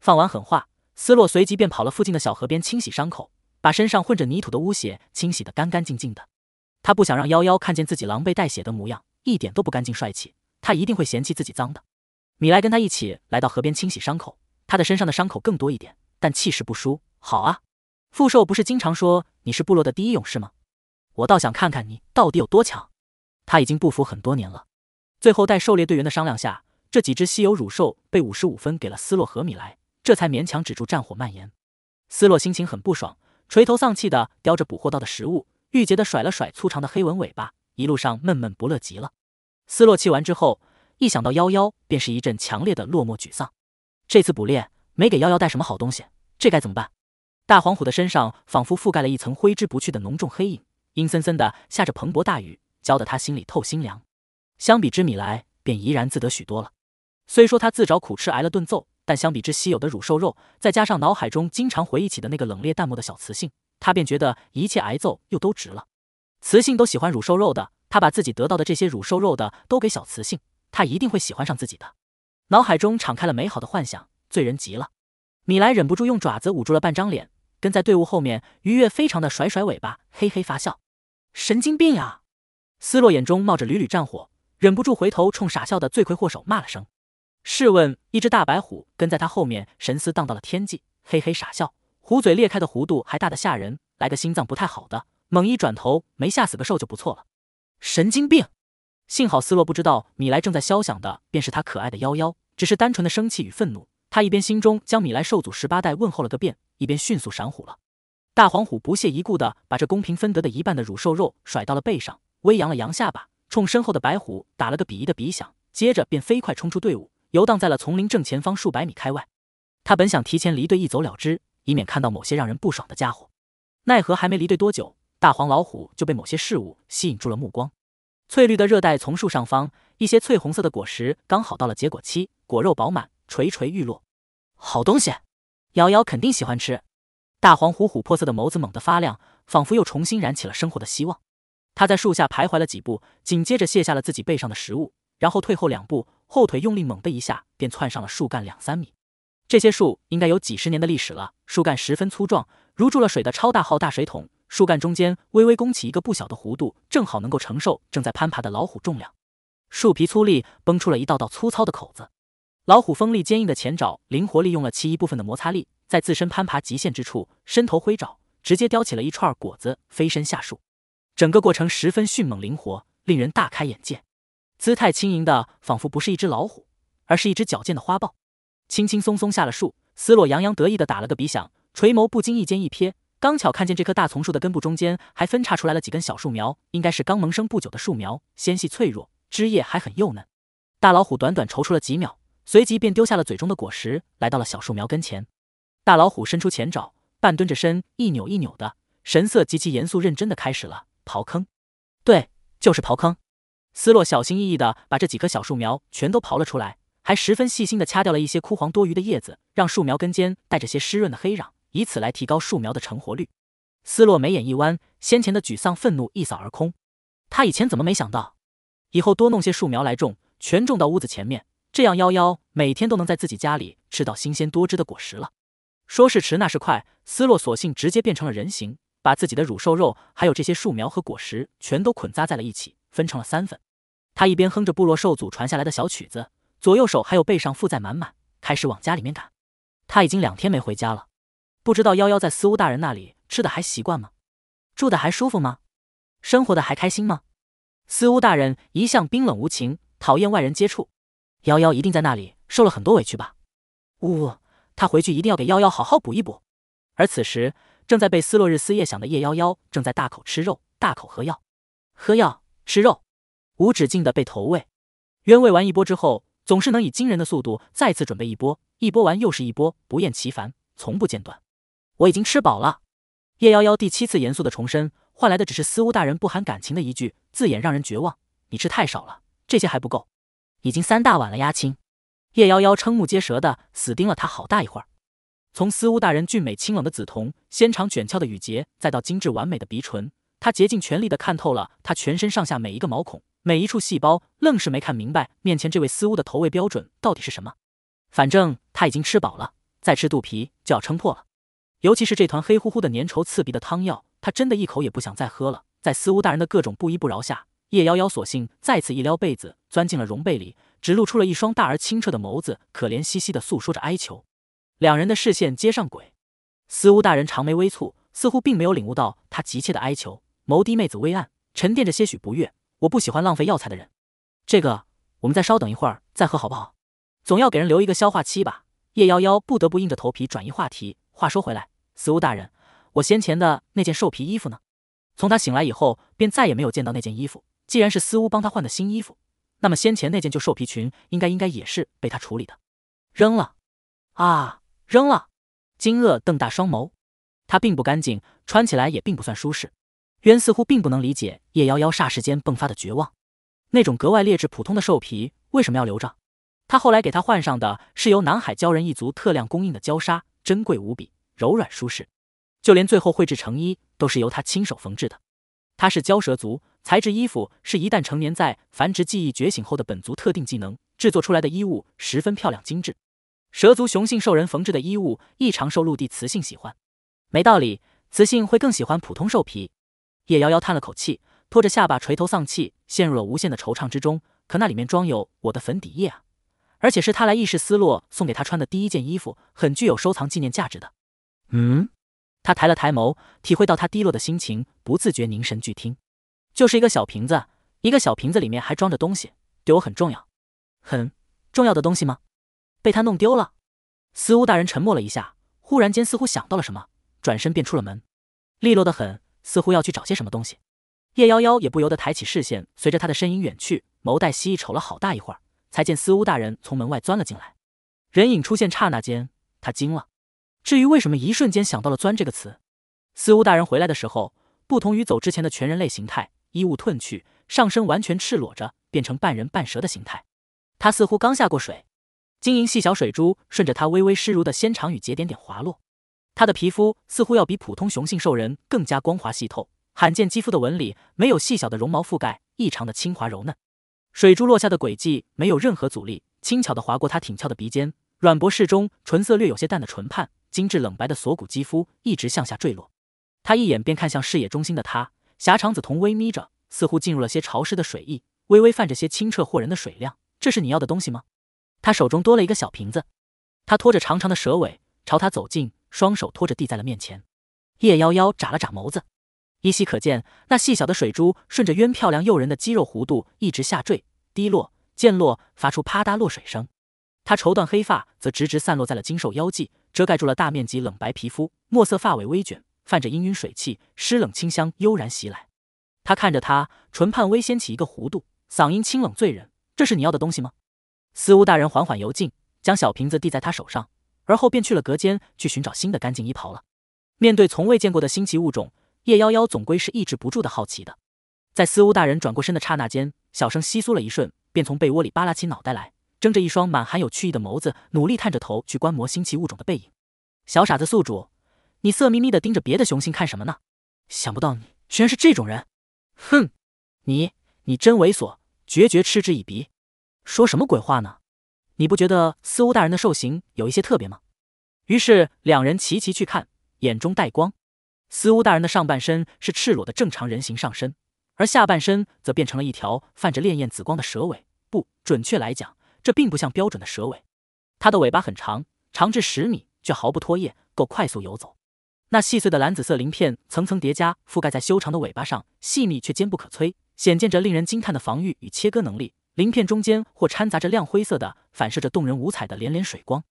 放完狠话，斯洛随即便跑了附近的小河边清洗伤口，把身上混着泥土的污血清洗得干干净净的。他不想让妖妖看见自己狼狈带血的模样，一点都不干净帅气，他一定会嫌弃自己脏的。米莱跟他一起来到河边清洗伤口，他的身上的伤口更多一点，但气势不输。好啊。副兽不是经常说你是部落的第一勇士吗？我倒想看看你到底有多强。他已经不服很多年了。最后，带狩猎队员的商量下，这几只稀有乳兽被五十五分给了斯洛和米莱，这才勉强止住战火蔓延。斯洛心情很不爽，垂头丧气的叼着捕获到的食物，郁结的甩了甩粗长的黑纹尾巴，一路上闷闷不乐极了。斯洛气完之后，一想到幺幺，便是一阵强烈的落寞沮丧。这次捕猎没给幺幺带什么好东西，这该怎么办？大黄虎的身上仿佛覆盖了一层挥之不去的浓重黑影，阴森森的下着蓬勃大雨，浇得他心里透心凉。相比之米莱便怡然自得许多了。虽说他自找苦吃挨了顿揍，但相比之稀有的乳瘦肉，再加上脑海中经常回忆起的那个冷冽淡漠的小雌性，他便觉得一切挨揍又都值了。雌性都喜欢乳瘦肉的，他把自己得到的这些乳瘦肉的都给小雌性，他一定会喜欢上自己的。脑海中敞开了美好的幻想，醉人极了。米莱忍不住用爪子捂住了半张脸。跟在队伍后面，愉悦非常的甩甩尾巴，嘿嘿发笑。神经病啊！斯洛眼中冒着缕缕战火，忍不住回头冲傻笑的罪魁祸首骂了声：“试问，一只大白虎跟在他后面，神思荡到了天际，嘿嘿傻笑，虎嘴裂开的弧度还大的吓人，来个心脏不太好的，猛一转头，没吓死个兽就不错了。神经病！幸好斯洛不知道，米莱正在肖想的便是他可爱的幺幺，只是单纯的生气与愤怒。”他一边心中将米莱兽祖十八代问候了个遍，一边迅速闪虎了。大黄虎不屑一顾地把这公平分得的一半的乳兽肉甩到了背上，微扬了扬下巴，冲身后的白虎打了个鄙夷的鼻响，接着便飞快冲出队伍，游荡在了丛林正前方数百米开外。他本想提前离队一走了之，以免看到某些让人不爽的家伙。奈何还没离队多久，大黄老虎就被某些事物吸引住了目光。翠绿的热带丛树上方，一些翠红色的果实刚好到了结果期，果肉饱满。垂垂欲落，好东西，瑶瑶肯定喜欢吃。大黄虎琥珀色的眸子猛地发亮，仿佛又重新燃起了生活的希望。他在树下徘徊了几步，紧接着卸下了自己背上的食物，然后退后两步，后腿用力猛的一下，便窜上了树干两三米。这些树应该有几十年的历史了，树干十分粗壮，如注了水的超大号大水桶。树干中间微微弓起一个不小的弧度，正好能够承受正在攀爬的老虎重量。树皮粗粝，崩出了一道道粗糙的口子。老虎锋利坚硬的前爪灵活利用了其一部分的摩擦力，在自身攀爬极限之处，伸头挥爪，直接叼起了一串果子，飞身下树。整个过程十分迅猛灵活，令人大开眼界，姿态轻盈的仿佛不是一只老虎，而是一只矫健的花豹。轻轻松松下了树，斯洛洋洋得意的打了个鼻响，垂眸不经意间一瞥，刚巧看见这棵大丛树的根部中间还分叉出来了几根小树苗，应该是刚萌生不久的树苗，纤细脆弱，枝叶还很幼嫩。大老虎短短踌躇了几秒。随即便丢下了嘴中的果实，来到了小树苗跟前。大老虎伸出前爪，半蹲着身，一扭一扭的，神色极其严肃认真的开始了刨坑。对，就是刨坑。斯洛小心翼翼的把这几棵小树苗全都刨了出来，还十分细心的掐掉了一些枯黄多余的叶子，让树苗根尖带着些湿润的黑壤，以此来提高树苗的成活率。斯洛眉眼一弯，先前的沮丧愤怒一扫而空。他以前怎么没想到？以后多弄些树苗来种，全种到屋子前面。这样，妖妖每天都能在自己家里吃到新鲜多汁的果实了。说是迟，那是快，斯洛索性直接变成了人形，把自己的乳兽肉，还有这些树苗和果实，全都捆扎在了一起，分成了三份。他一边哼着部落兽祖传下来的小曲子，左右手还有背上负载满满，开始往家里面赶。他已经两天没回家了，不知道妖妖在司乌大人那里吃的还习惯吗？住的还舒服吗？生活的还开心吗？司乌大人一向冰冷无情，讨厌外人接触。夭夭一定在那里受了很多委屈吧？呜呜，他回去一定要给夭夭好好补一补。而此时，正在被斯洛日思夜想的叶妖妖正在大口吃肉，大口喝药，喝药吃肉，无止境的被投喂。冤喂完一波之后，总是能以惊人的速度再次准备一波，一波完又是一波，不厌其烦，从不间断。我已经吃饱了。叶妖妖第七次严肃的重申，换来的只是斯乌大人不含感情的一句字眼，让人绝望。你吃太少了，这些还不够。已经三大碗了呀，亲！叶妖妖瞠目结舌的死盯了他好大一会儿，从司乌大人俊美清冷的紫瞳、纤长卷翘的羽睫，再到精致完美的鼻唇，他竭尽全力的看透了他全身上下每一个毛孔、每一处细胞，愣是没看明白面前这位司乌的投喂标准到底是什么。反正他已经吃饱了，再吃肚皮就要撑破了。尤其是这团黑乎乎的粘稠刺鼻的汤药，他真的一口也不想再喝了。在司乌大人的各种不依不饶下。叶妖妖索性再次一撩被子，钻进了绒被里，只露出了一双大而清澈的眸子，可怜兮兮的诉说着哀求。两人的视线接上轨，司巫大人长眉微蹙，似乎并没有领悟到他急切的哀求。眸低，妹子微暗，沉淀着些许不悦。我不喜欢浪费药材的人。这个，我们再稍等一会儿再喝好不好？总要给人留一个消化期吧。叶妖妖不得不硬着头皮转移话题。话说回来，司巫大人，我先前的那件兽皮衣服呢？从他醒来以后，便再也没有见到那件衣服。既然是司乌帮他换的新衣服，那么先前那件旧兽皮裙应该应该也是被他处理的，扔了啊，扔了！惊愕瞪大双眸，他并不干净，穿起来也并不算舒适。渊似乎并不能理解叶妖妖霎时间迸发的绝望，那种格外劣质普通的兽皮为什么要留着？他后来给他换上的是由南海鲛人一族特量供应的鲛纱，珍贵无比，柔软舒适，就连最后绘制成衣都是由他亲手缝制的。他是鲛蛇族。材质衣服是一旦成年，在繁殖记忆觉醒后的本族特定技能制作出来的衣物，十分漂亮精致。蛇族雄性兽人缝制的衣物异常受陆地雌性喜欢，没道理，雌性会更喜欢普通兽皮。叶妖妖叹了口气，拖着下巴垂头丧气，陷入了无限的惆怅之中。可那里面装有我的粉底液啊，而且是他来意识斯洛送给他穿的第一件衣服，很具有收藏纪念价值的。嗯，他抬了抬眸，体会到他低落的心情，不自觉凝神聚听。就是一个小瓶子，一个小瓶子里面还装着东西，对我很重要，很重要的东西吗？被他弄丢了？司乌大人沉默了一下，忽然间似乎想到了什么，转身便出了门，利落的很，似乎要去找些什么东西。叶妖妖也不由得抬起视线，随着他的身影远去，眸带蜥蜴瞅了好大一会儿，才见司乌大人从门外钻了进来。人影出现刹那间，他惊了。至于为什么一瞬间想到了钻这个词，司乌大人回来的时候，不同于走之前的全人类形态。衣物褪去，上身完全赤裸着，变成半人半蛇的形态。他似乎刚下过水，晶莹细小水珠顺着他微微湿濡的纤长与节点点滑落。他的皮肤似乎要比普通雄性兽人更加光滑细透，罕见肌肤的纹理没有细小的绒毛覆盖，异常的轻滑柔嫩。水珠落下的轨迹没有任何阻力，轻巧的划过他挺翘的鼻尖，软薄适中、唇色略有些淡的唇畔，精致冷白的锁骨肌肤一直向下坠落。他一眼便看向视野中心的他。狭长紫瞳微眯着，似乎进入了些潮湿的水意，微微泛着些清澈惑人的水亮。这是你要的东西吗？他手中多了一个小瓶子，他拖着长长的蛇尾朝他走近，双手托着递在了面前。叶夭夭眨了眨眸子，依稀可见那细小的水珠顺着渊漂亮诱人的肌肉弧度一直下坠，滴落、溅落，发出啪嗒落水声。他绸缎黑发则直直散落在了精瘦腰际，遮盖住了大面积冷白皮肤，墨色发尾微卷。泛着氤氲水汽，湿冷清香悠然袭来。他看着他，唇畔微掀起一个弧度，嗓音清冷醉人：“这是你要的东西吗？”司乌大人缓缓游进，将小瓶子递在他手上，而后便去了隔间去寻找新的干净衣袍了。面对从未见过的新奇物种，叶妖妖总归是抑制不住的好奇的。在司乌大人转过身的刹那间，小声窸窣了一瞬，便从被窝里扒拉起脑袋来，睁着一双满含有趣意的眸子，努力探着头去观摩新奇物种的背影。小傻子宿主。你色眯眯的盯着别的雄性看什么呢？想不到你居然是这种人！哼，你你真猥琐！决绝嗤之以鼻，说什么鬼话呢？你不觉得司巫大人的兽形有一些特别吗？于是两人齐齐去看，眼中带光。司巫大人的上半身是赤裸的正常人形上身，而下半身则变成了一条泛着烈焰紫光的蛇尾。不，准确来讲，这并不像标准的蛇尾。它的尾巴很长，长至十米，却毫不拖曳，够快速游走。那细碎的蓝紫色鳞片层层叠加，覆盖在修长的尾巴上，细密却坚不可摧，显见着令人惊叹的防御与切割能力。鳞片中间或掺杂着亮灰色的，反射着动人五彩的连连水光。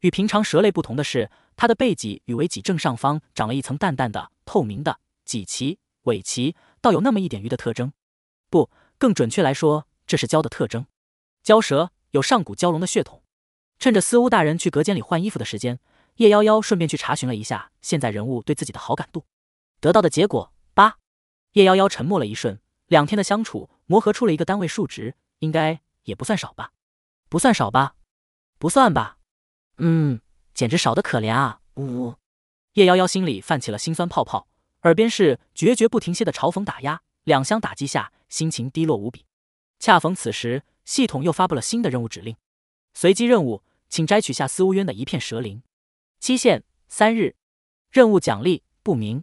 与平常蛇类不同的是，它的背脊与尾脊正上方长了一层淡淡的透明的脊鳍、尾鳍，倒有那么一点鱼的特征。不，更准确来说，这是蛟的特征。蛟蛇有上古蛟龙的血统。趁着司乌大人去隔间里换衣服的时间。叶妖妖顺便去查询了一下现在人物对自己的好感度，得到的结果八。叶妖妖沉默了一瞬，两天的相处磨合出了一个单位数值，应该也不算少吧？不算少吧？不算吧？嗯，简直少得可怜啊！呜呜。叶妖妖心里泛起了心酸泡泡，耳边是绝绝不停歇的嘲讽打压，两相打击下心情低落无比。恰逢此时，系统又发布了新的任务指令：随机任务，请摘取下司乌渊的一片蛇鳞。期限三日，任务奖励不明。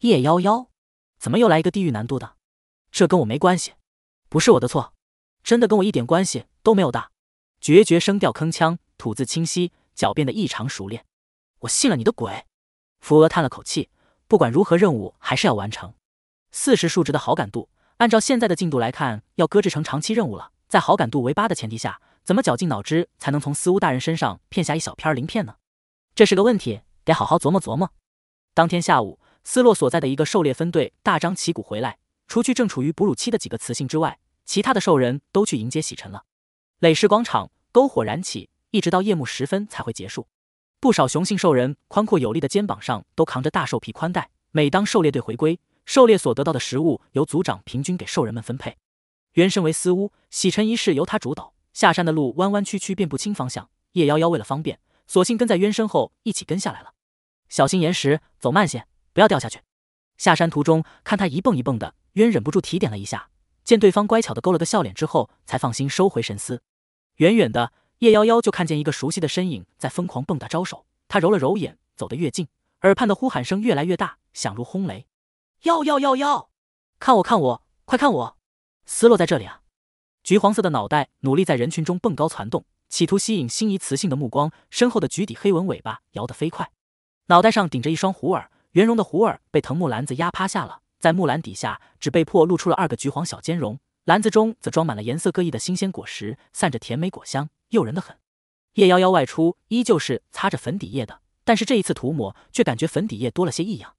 叶幺幺，怎么又来一个地狱难度的？这跟我没关系，不是我的错，真的跟我一点关系都没有的。绝绝声调铿锵，吐字清晰，狡辩的异常熟练。我信了你的鬼。扶额叹了口气，不管如何，任务还是要完成。四十数值的好感度，按照现在的进度来看，要搁置成长期任务了。在好感度为八的前提下，怎么绞尽脑汁才能从司巫大人身上骗下一小片鳞片呢？这是个问题，得好好琢磨琢磨。当天下午，斯洛所在的一个狩猎分队大张旗鼓回来，除去正处于哺乳期的几个雌性之外，其他的兽人都去迎接洗尘了。磊石广场篝火燃起，一直到夜幕时分才会结束。不少雄性兽人宽阔有力的肩膀上都扛着大兽皮宽带。每当狩猎队回归，狩猎所得到的食物由族长平均给兽人们分配。原身为斯乌，洗尘一事由他主导。下山的路弯弯曲曲，辨不清方向。叶妖妖为了方便。索性跟在渊身后一起跟下来了，小心岩石，走慢些，不要掉下去。下山途中，看他一蹦一蹦的，渊忍不住提点了一下。见对方乖巧的勾了个笑脸之后，才放心收回神思。远远的叶妖妖就看见一个熟悉的身影在疯狂蹦跶招手，他揉了揉眼，走得越近，耳畔的呼喊声越来越大，响如轰雷。要要要要，看我，看我，快看我！斯落在这里啊！橘黄色的脑袋努力在人群中蹦高攒动。企图吸引心仪雌性的目光，身后的橘底黑纹尾巴摇得飞快，脑袋上顶着一双虎耳，圆融的虎耳被藤木篮子压趴下了，在木篮底下只被迫露出了二个橘黄小尖绒，篮子中则装满了颜色各异的新鲜果实，散着甜美果香，诱人的很。叶妖妖外出依旧是擦着粉底液的，但是这一次涂抹却感觉粉底液多了些异样，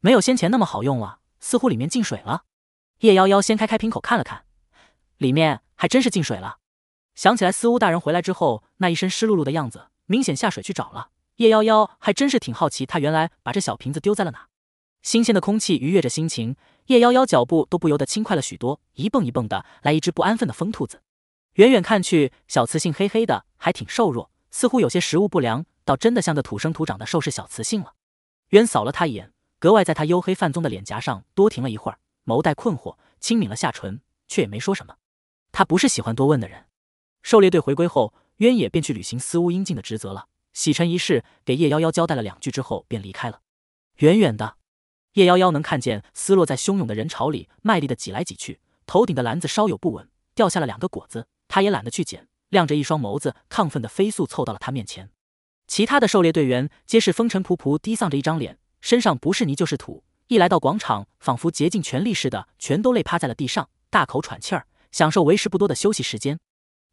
没有先前那么好用了，似乎里面进水了。叶妖妖掀开开瓶口看了看，里面还真是进水了。想起来，司乌大人回来之后那一身湿漉漉的样子，明显下水去找了。叶妖妖还真是挺好奇，他原来把这小瓶子丢在了哪。新鲜的空气愉悦着心情，叶妖妖脚步都不由得轻快了许多，一蹦一蹦的，来一只不安分的疯兔子。远远看去，小雌性黑黑的，还挺瘦弱，似乎有些食物不良，倒真的像个土生土长的瘦式小雌性了。渊扫了他一眼，格外在他黝黑泛棕的脸颊上多停了一会儿，眸带困惑，轻抿了下唇，却也没说什么。他不是喜欢多问的人。狩猎队回归后，渊野便去履行司巫应尽的职责了。洗尘仪式给叶妖妖交代了两句之后，便离开了。远远的，叶妖妖能看见丝洛在汹涌的人潮里卖力的挤来挤去，头顶的篮子稍有不稳，掉下了两个果子，他也懒得去捡，亮着一双眸子，亢奋的飞速凑到了他面前。其他的狩猎队员皆是风尘仆仆，低丧着一张脸，身上不是泥就是土，一来到广场，仿佛竭尽全力似的，全都累趴在了地上，大口喘气儿，享受为时不多的休息时间。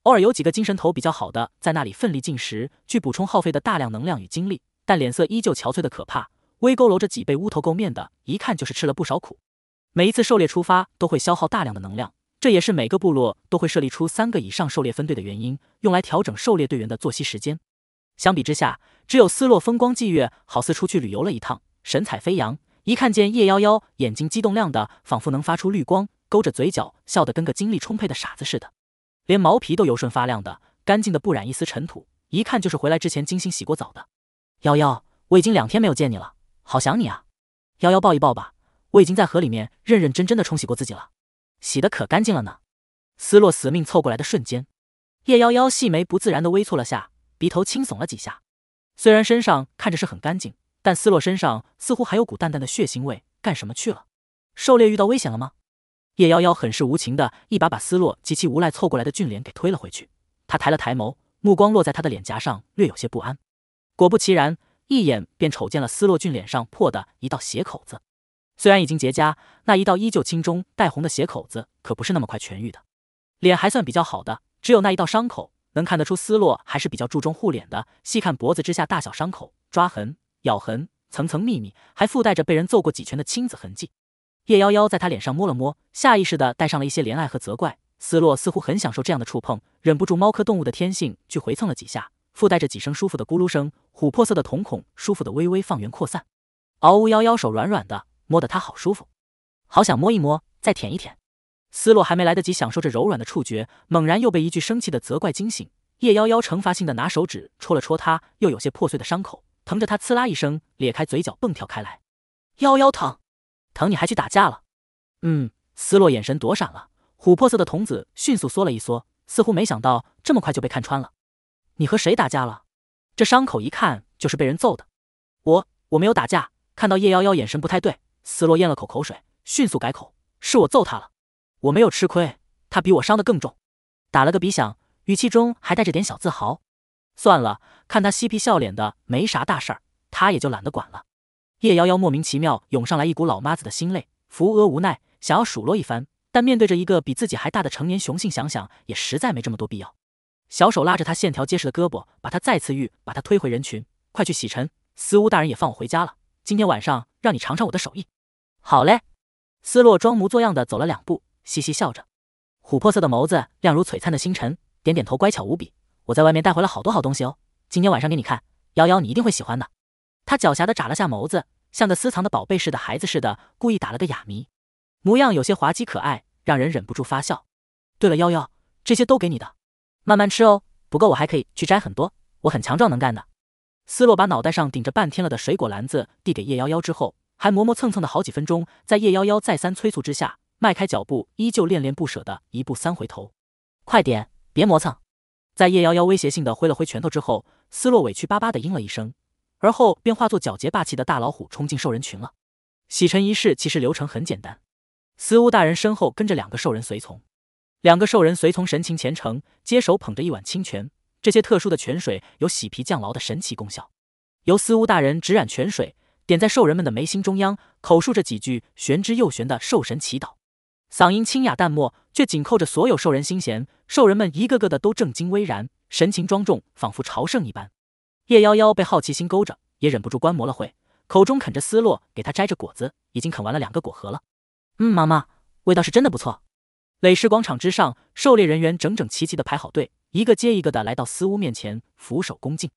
偶尔有几个精神头比较好的，在那里奋力进食，去补充耗费的大量能量与精力，但脸色依旧憔悴的可怕，微佝偻着脊背，乌头垢面的，一看就是吃了不少苦。每一次狩猎出发都会消耗大量的能量，这也是每个部落都会设立出三个以上狩猎分队的原因，用来调整狩猎队员的作息时间。相比之下，只有斯洛风光霁月，好似出去旅游了一趟，神采飞扬，一看见叶妖妖，眼睛激动亮的，仿佛能发出绿光，勾着嘴角笑得跟个精力充沛的傻子似的。连毛皮都油顺发亮的，干净的不染一丝尘土，一看就是回来之前精心洗过澡的。夭夭，我已经两天没有见你了，好想你啊！夭夭抱一抱吧，我已经在河里面认认真真的冲洗过自己了，洗的可干净了呢。思洛死命凑过来的瞬间，叶幺幺细眉不自然的微蹙了下，鼻头轻耸了几下。虽然身上看着是很干净，但思洛身上似乎还有股淡淡的血腥味。干什么去了？狩猎遇到危险了吗？叶妖妖很是无情的一把把斯洛极其无赖凑过来的俊脸给推了回去，他抬了抬眸，目光落在他的脸颊上，略有些不安。果不其然，一眼便瞅见了斯洛俊脸上破的一道血口子，虽然已经结痂，那一道依旧青中带红的血口子可不是那么快痊愈的。脸还算比较好的，只有那一道伤口能看得出斯洛还是比较注重护脸的。细看脖子之下大小伤口、抓痕、咬痕，层层密密，还附带着被人揍过几拳的青紫痕迹。叶妖妖在他脸上摸了摸，下意识的带上了一些怜爱和责怪。斯洛似乎很享受这样的触碰，忍不住猫科动物的天性去回蹭了几下，附带着几声舒服的咕噜声。琥珀色的瞳孔舒服的微微放圆扩散。嗷呜！妖妖手软软的，摸得他好舒服，好想摸一摸，再舔一舔。斯洛还没来得及享受这柔软的触觉，猛然又被一句生气的责怪惊醒。叶妖妖惩罚性的拿手指戳了戳他又有些破碎的伤口，疼着他呲啦一声咧开嘴角蹦跳开来。妖妖疼。疼你还去打架了？嗯，斯洛眼神躲闪了，琥珀色的瞳子迅速缩了一缩，似乎没想到这么快就被看穿了。你和谁打架了？这伤口一看就是被人揍的。我我没有打架，看到叶妖妖眼神不太对，斯洛咽了口口水，迅速改口，是我揍他了，我没有吃亏，他比我伤得更重。打了个鼻响，语气中还带着点小自豪。算了，看他嬉皮笑脸的，没啥大事儿，他也就懒得管了。叶妖妖莫名其妙涌上来一股老妈子的心累，扶额无奈，想要数落一番，但面对着一个比自己还大的成年雄性，想想也实在没这么多必要。小手拉着他线条结实的胳膊，把他再次欲把他推回人群，快去洗尘。司屋大人也放我回家了，今天晚上让你尝尝我的手艺。好嘞。思洛装模作样的走了两步，嘻嘻笑着，琥珀色的眸子亮如璀璨的星辰，点点头，乖巧无比。我在外面带回了好多好东西哦，今天晚上给你看，妖妖你一定会喜欢的。他狡黠地眨了下眸子，像个私藏的宝贝似的，孩子似的，故意打了个哑谜，模样有些滑稽可爱，让人忍不住发笑。对了，幺幺，这些都给你的，慢慢吃哦。不够我还可以去摘很多，我很强壮能干的。斯洛把脑袋上顶着半天了的水果篮子递给叶幺幺之后，还磨磨蹭蹭的好几分钟，在叶幺幺再三催促之下，迈开脚步，依旧恋恋不舍地一步三回头。快点，别磨蹭！在叶幺幺威胁性的挥了挥拳头之后，斯洛委屈巴巴的应了一声。而后便化作皎洁霸气的大老虎冲进兽人群了。洗尘仪式其实流程很简单，司乌大人身后跟着两个兽人随从，两个兽人随从神情虔诚，接手捧着一碗清泉。这些特殊的泉水有洗皮降劳的神奇功效。由司乌大人指染泉水，点在兽人们的眉心中央，口述着几句玄之又玄的兽神祈祷，嗓音清雅淡漠，却紧扣着所有兽人心弦。兽人们一个个的都正襟危然，神情庄重，仿佛朝圣一般。叶妖妖被好奇心勾着，也忍不住观摩了会，口中啃着丝洛给他摘着果子，已经啃完了两个果核了。嗯，妈妈，味道是真的不错。磊石广场之上，狩猎人员整整齐齐的排好队，一个接一个的来到丝屋面前，俯首恭敬。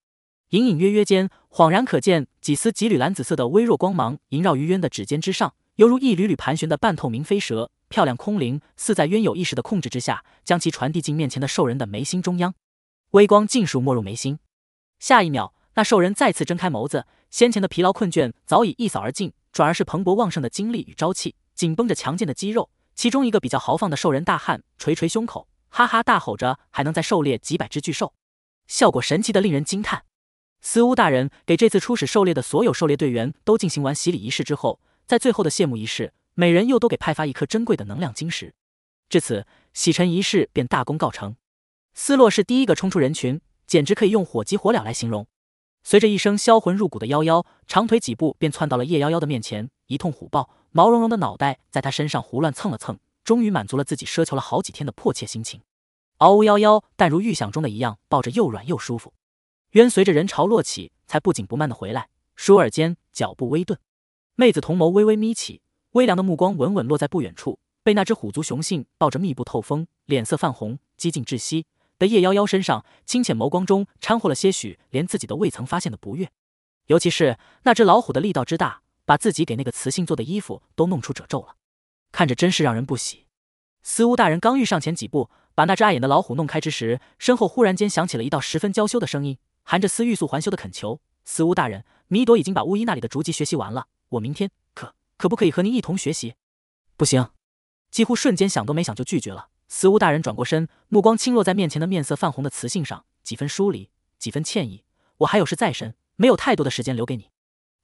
隐隐约约间，恍然可见几丝几缕蓝紫色的微弱光芒萦绕于渊的指尖之上，犹如一缕缕盘旋的半透明飞蛇，漂亮空灵，似在渊有意识的控制之下，将其传递进面前的兽人的眉心中央，微光尽数没入眉心。下一秒，那兽人再次睁开眸子，先前的疲劳困倦早已一扫而尽，转而是蓬勃旺盛的精力与朝气，紧绷着强健的肌肉。其中一个比较豪放的兽人大汉捶捶胸口，哈哈大吼着：“还能再狩猎几百只巨兽，效果神奇的令人惊叹。”斯乌大人给这次初始狩猎的所有狩猎队员都进行完洗礼仪式之后，在最后的谢幕仪式，每人又都给派发一颗珍贵的能量晶石。至此，洗尘仪式便大功告成。斯洛是第一个冲出人群。简直可以用火急火燎来形容。随着一声销魂入骨的“妖妖，长腿几步便窜到了叶妖妖的面前，一通虎抱，毛茸茸的脑袋在她身上胡乱蹭了蹭，终于满足了自己奢求了好几天的迫切心情。嗷呜，妖妖，但如预想中的一样，抱着又软又舒服。渊随着人潮落起，才不紧不慢的回来，倏尔间脚步微顿，妹子瞳眸微微眯起，微凉的目光稳稳落在不远处，被那只虎族雄性抱着密不透风，脸色泛红，几近窒息。的叶妖妖身上，清浅眸光中掺和了些许连自己都未曾发现的不悦，尤其是那只老虎的力道之大，把自己给那个雌性做的衣服都弄出褶皱了，看着真是让人不喜。司乌大人刚欲上前几步，把那只碍眼的老虎弄开之时，身后忽然间响起了一道十分娇羞的声音，含着丝欲速还休的恳求：“司乌大人，米朵已经把巫医那里的竹级学习完了，我明天可可不可以和您一同学习？”不行，几乎瞬间想都没想就拒绝了。慈乌大人转过身，目光轻落在面前的面色泛红的雌性上，几分疏离，几分歉意。我还有事在身，没有太多的时间留给你。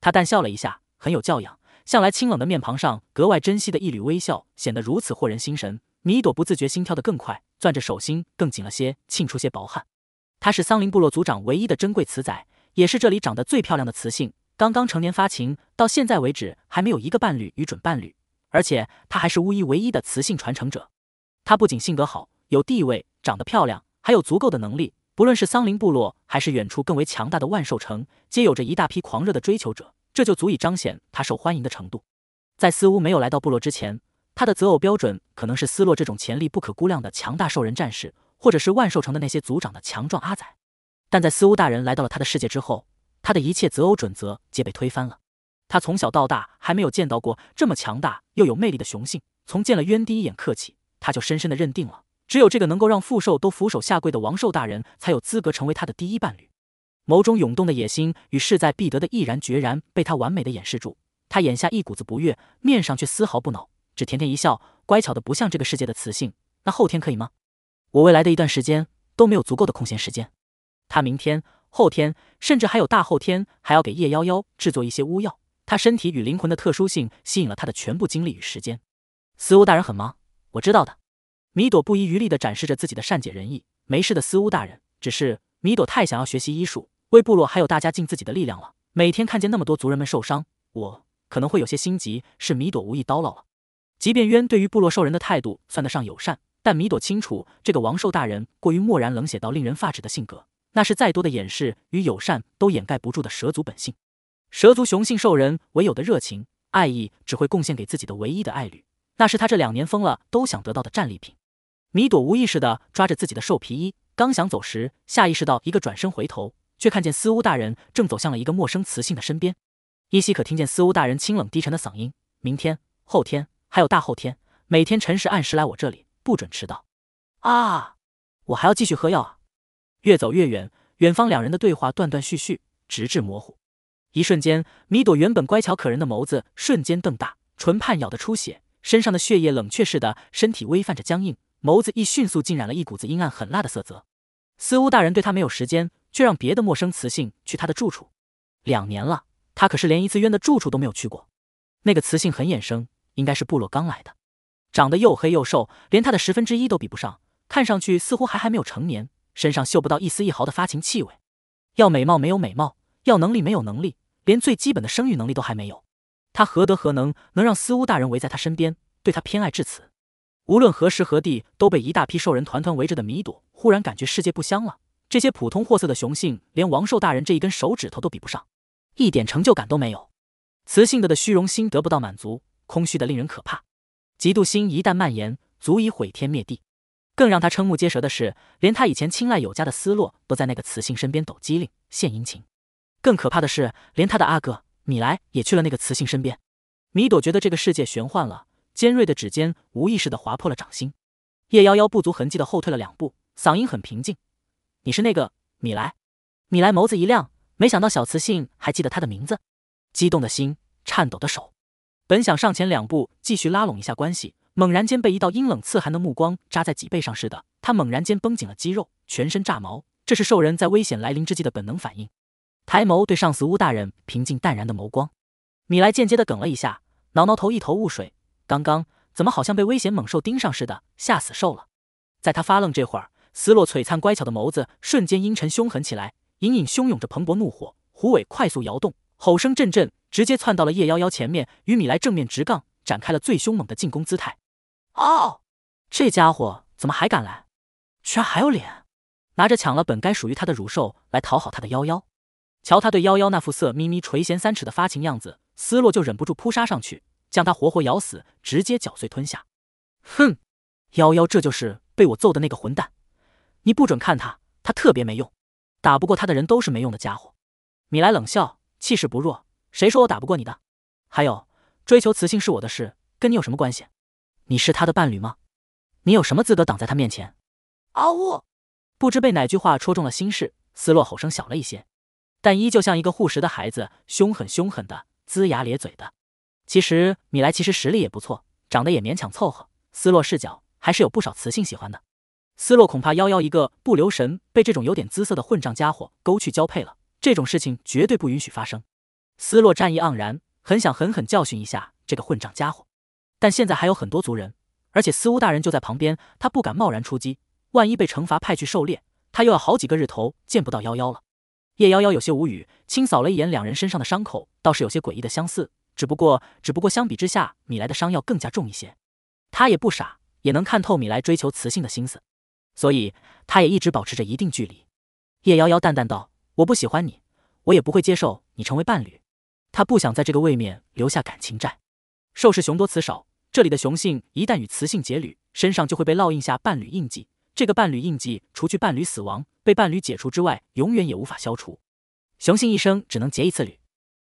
他淡笑了一下，很有教养，向来清冷的面庞上格外珍惜的一缕微笑，显得如此惑人心神。米朵不自觉心跳得更快，攥着手心更紧了些，沁出些薄汗。她是桑林部落族长唯一的珍贵雌崽，也是这里长得最漂亮的雌性。刚刚成年发情，到现在为止还没有一个伴侣与准伴侣，而且她还是巫医唯一的雌性传承者。他不仅性格好、有地位、长得漂亮，还有足够的能力。不论是桑林部落，还是远处更为强大的万兽城，皆有着一大批狂热的追求者，这就足以彰显他受欢迎的程度。在斯乌没有来到部落之前，他的择偶标准可能是斯洛这种潜力不可估量的强大兽人战士，或者是万兽城的那些族长的强壮阿仔。但在斯乌大人来到了他的世界之后，他的一切择偶准则皆被推翻了。他从小到大还没有见到过这么强大又有魅力的雄性，从见了渊第一眼刻起。他就深深的认定了，只有这个能够让复寿都俯首下跪的王兽大人才有资格成为他的第一伴侣。某种涌动的野心与势在必得的毅然决然被他完美的掩饰住。他眼下一股子不悦，面上却丝毫不恼，只甜甜一笑，乖巧的不像这个世界的雌性。那后天可以吗？我未来的一段时间都没有足够的空闲时间。他明天、后天，甚至还有大后天，还要给叶妖妖制作一些巫药。他身体与灵魂的特殊性吸引了他的全部精力与时间。司巫大人很忙。我知道的，米朵不遗余力的展示着自己的善解人意。没事的，司乌大人，只是米朵太想要学习医术，为部落还有大家尽自己的力量了。每天看见那么多族人们受伤，我可能会有些心急。是米朵无意叨唠了。即便渊对于部落兽人的态度算得上友善，但米朵清楚，这个王兽大人过于漠然冷血到令人发指的性格，那是再多的掩饰与友善都掩盖不住的蛇族本性。蛇族雄性兽人唯有的热情、爱意，只会贡献给自己的唯一的爱侣。那是他这两年疯了都想得到的战利品。米朵无意识地抓着自己的兽皮衣，刚想走时，下意识到一个转身回头，却看见司乌大人正走向了一个陌生雌性的身边。依稀可听见司乌大人清冷低沉的嗓音：“明天、后天，还有大后天，每天辰时按时来我这里，不准迟到。”啊！我还要继续喝药啊！越走越远，远方两人的对话断断续续，直至模糊。一瞬间，米朵原本乖巧可人的眸子瞬间瞪大，唇畔咬得出血。身上的血液冷却似的，身体微泛着僵硬，眸子亦迅速浸染了一股子阴暗狠辣的色泽。司乌大人对他没有时间，却让别的陌生雌性去他的住处。两年了，他可是连一次渊的住处都没有去过。那个雌性很眼生，应该是部落刚来的。长得又黑又瘦，连他的十分之一都比不上。看上去似乎还还没有成年，身上嗅不到一丝一毫的发情气味。要美貌没有美貌，要能力没有能力，连最基本的生育能力都还没有。他何德何能，能让司乌大人围在他身边，对他偏爱至此？无论何时何地，都被一大批兽人团团围着的米朵，忽然感觉世界不香了。这些普通货色的雄性，连王兽大人这一根手指头都比不上，一点成就感都没有。雌性的的虚荣心得不到满足，空虚的令人可怕。嫉妒心一旦蔓延，足以毁天灭地。更让他瞠目结舌的是，连他以前青睐有加的斯洛，都在那个雌性身边抖机灵、献殷勤。更可怕的是，连他的阿哥。米莱也去了那个雌性身边。米朵觉得这个世界玄幻了，尖锐的指尖无意识的划破了掌心。叶妖妖不足痕迹的后退了两步，嗓音很平静：“你是那个米莱？”米莱眸子一亮，没想到小雌性还记得他的名字。激动的心，颤抖的手，本想上前两步继续拉拢一下关系，猛然间被一道阴冷刺寒的目光扎在脊背上似的，他猛然间绷紧了肌肉，全身炸毛，这是兽人在危险来临之际的本能反应。抬眸对上司乌大人平静淡然的眸光，米莱间接的梗了一下，挠挠头，一头雾水。刚刚怎么好像被危险猛兽盯上似的，吓死兽了。在他发愣这会儿，斯洛璀璨乖巧的眸子瞬间阴沉凶狠起来，隐隐汹涌着蓬勃怒火，胡尾快速摇动，吼声阵阵，直接窜到了叶妖妖前面，与米莱正面直杠，展开了最凶猛的进攻姿态。哦，这家伙怎么还敢来？居然还有脸拿着抢了本该属于他的乳兽来讨好他的妖妖。瞧他对夭夭那副色眯眯、垂涎三尺的发情样子，斯洛就忍不住扑杀上去，将他活活咬死，直接搅碎吞下。哼，夭夭这就是被我揍的那个混蛋，你不准看他，他特别没用，打不过他的人都是没用的家伙。米莱冷笑，气势不弱，谁说我打不过你的？还有，追求雌性是我的事，跟你有什么关系？你是他的伴侣吗？你有什么资格挡在他面前？阿呜！不知被哪句话戳中了心事，斯洛吼声小了一些。但依旧像一个护食的孩子，凶狠凶狠的，龇牙咧嘴的。其实米莱其实实力也不错，长得也勉强凑合。斯洛视角还是有不少雌性喜欢的。斯洛恐怕幺幺一个不留神被这种有点姿色的混账家伙勾去交配了，这种事情绝对不允许发生。斯洛战意盎然，很想狠狠教训一下这个混账家伙。但现在还有很多族人，而且斯乌大人就在旁边，他不敢贸然出击，万一被惩罚派去狩猎，他又要好几个日头见不到幺幺了。叶妖妖有些无语，清扫了一眼两人身上的伤口，倒是有些诡异的相似。只不过，只不过相比之下，米莱的伤要更加重一些。他也不傻，也能看透米莱追求雌性的心思，所以他也一直保持着一定距离。叶妖妖淡淡道：“我不喜欢你，我也不会接受你成为伴侣。他不想在这个位面留下感情债。兽是雄多雌少，这里的雄性一旦与雌性结侣，身上就会被烙印下伴侣印记。”这个伴侣印记，除去伴侣死亡被伴侣解除之外，永远也无法消除。雄性一生只能结一次侣。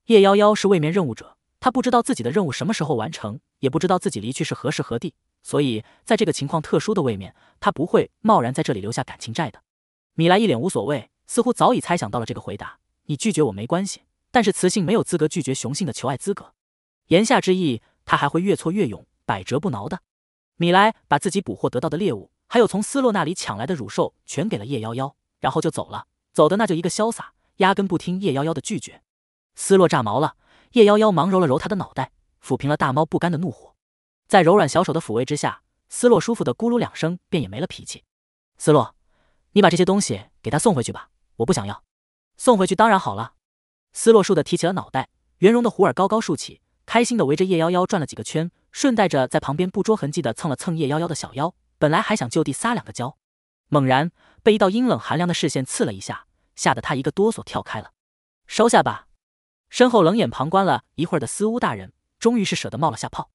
叶妖妖是位面任务者，他不知道自己的任务什么时候完成，也不知道自己离去是何时何地，所以在这个情况特殊的位面，他不会贸然在这里留下感情债的。米莱一脸无所谓，似乎早已猜想到了这个回答。你拒绝我没关系，但是雌性没有资格拒绝雄性的求爱资格。言下之意，他还会越挫越勇，百折不挠的。米莱把自己捕获得到的猎物。还有从斯洛那里抢来的乳兽，全给了叶妖妖，然后就走了，走的那就一个潇洒，压根不听叶妖妖的拒绝。斯洛炸毛了，叶妖妖忙揉了揉他的脑袋，抚平了大猫不甘的怒火。在柔软小手的抚慰之下，斯洛舒服的咕噜两声，便也没了脾气。斯洛，你把这些东西给他送回去吧，我不想要。送回去当然好了。斯洛竖的提起了脑袋，圆融的虎耳高高竖起，开心的围着叶妖妖转了几个圈，顺带着在旁边不着痕迹的蹭了蹭叶妖妖的小腰。本来还想就地撒两个娇，猛然被一道阴冷寒凉的视线刺了一下，吓得他一个哆嗦跳开了。收下吧，身后冷眼旁观了一会儿的司乌大人，终于是舍得冒了下泡。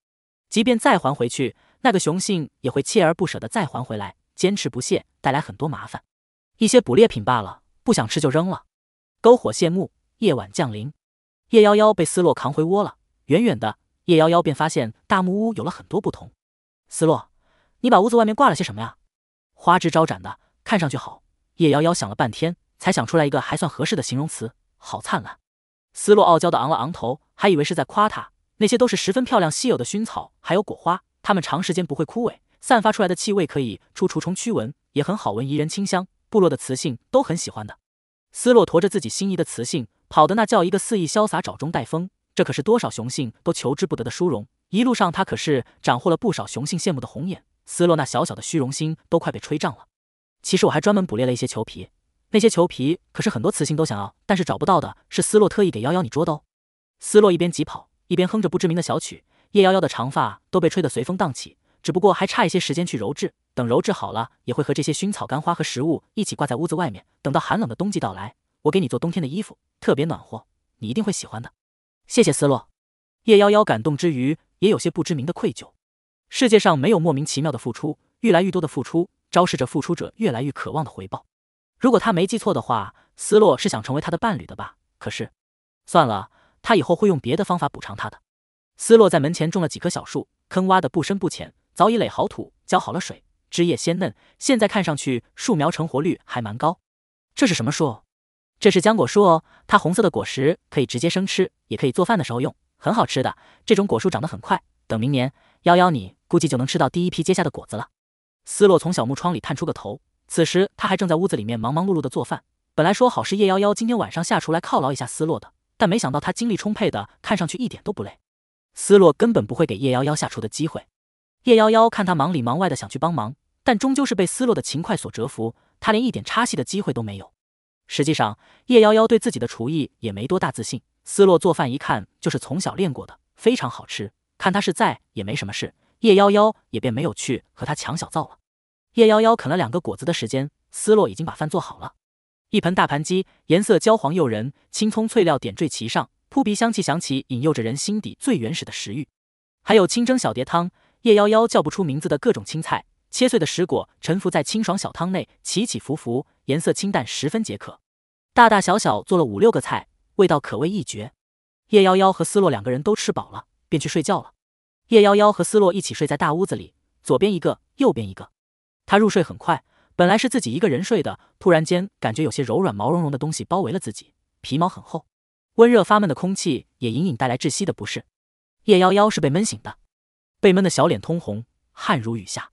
即便再还回去，那个雄性也会锲而不舍的再还回来，坚持不懈，带来很多麻烦。一些捕猎品罢了，不想吃就扔了。篝火谢幕，夜晚降临，叶妖妖被斯洛扛回窝了。远远的，叶妖妖便发现大木屋有了很多不同。斯洛。你把屋子外面挂了些什么呀？花枝招展的，看上去好。叶瑶瑶想了半天，才想出来一个还算合适的形容词：好灿烂。斯洛傲娇的昂了昂头，还以为是在夸他。那些都是十分漂亮、稀有的薰草，还有果花，它们长时间不会枯萎，散发出来的气味可以出除虫驱蚊，也很好闻，怡人清香。部落的雌性都很喜欢的。斯洛驮着自己心仪的雌性，跑的那叫一个肆意潇洒，找中带风。这可是多少雄性都求之不得的殊荣。一路上，他可是斩获了不少雄性羡慕的红眼。斯洛那小小的虚荣心都快被吹胀了。其实我还专门捕猎了一些裘皮，那些裘皮可是很多雌性都想要，但是找不到的。是斯洛特意给幺幺你捉的哦。斯洛一边疾跑，一边哼着不知名的小曲，叶夭夭的长发都被吹得随风荡起。只不过还差一些时间去揉制，等揉制好了，也会和这些薰草干花和食物一起挂在屋子外面。等到寒冷的冬季到来，我给你做冬天的衣服，特别暖和，你一定会喜欢的。谢谢斯洛。叶夭夭感动之余，也有些不知名的愧疚。世界上没有莫名其妙的付出，愈来愈多的付出昭示着付出者越来越渴望的回报。如果他没记错的话，斯洛是想成为他的伴侣的吧？可是，算了，他以后会用别的方法补偿他的。斯洛在门前种了几棵小树，坑挖的不深不浅，早已垒好土，浇好了水，枝叶鲜嫩，现在看上去树苗成活率还蛮高。这是什么树？这是浆果树哦，它红色的果实可以直接生吃，也可以做饭的时候用，很好吃的。这种果树长得很快，等明年。幺幺，你估计就能吃到第一批结下的果子了。思洛从小木窗里探出个头，此时他还正在屋子里面忙忙碌碌的做饭。本来说好是叶幺幺今天晚上下厨来犒劳一下思洛的，但没想到他精力充沛的，看上去一点都不累。思洛根本不会给叶幺幺下厨的机会。叶幺幺看他忙里忙外的，想去帮忙，但终究是被思洛的勤快所折服，他连一点插戏的机会都没有。实际上，叶幺幺对自己的厨艺也没多大自信。思洛做饭一看就是从小练过的，非常好吃。看他是在也没什么事，叶妖妖也便没有去和他抢小灶了。叶妖妖啃了两个果子的时间，斯洛已经把饭做好了。一盆大盘鸡，颜色焦黄诱人，青葱翠料点缀其上，扑鼻香气响起，引诱着人心底最原始的食欲。还有清蒸小碟汤，叶妖妖叫不出名字的各种青菜，切碎的石果沉浮在清爽小汤内，起起伏伏，颜色清淡，十分解渴。大大小小做了五六个菜，味道可谓一绝。叶妖妖和斯洛两个人都吃饱了。便去睡觉了。叶妖妖和斯洛一起睡在大屋子里，左边一个，右边一个。他入睡很快，本来是自己一个人睡的，突然间感觉有些柔软毛茸茸的东西包围了自己，皮毛很厚，温热发闷的空气也隐隐带来窒息的不适。叶妖妖是被闷醒的，被闷的小脸通红，汗如雨下。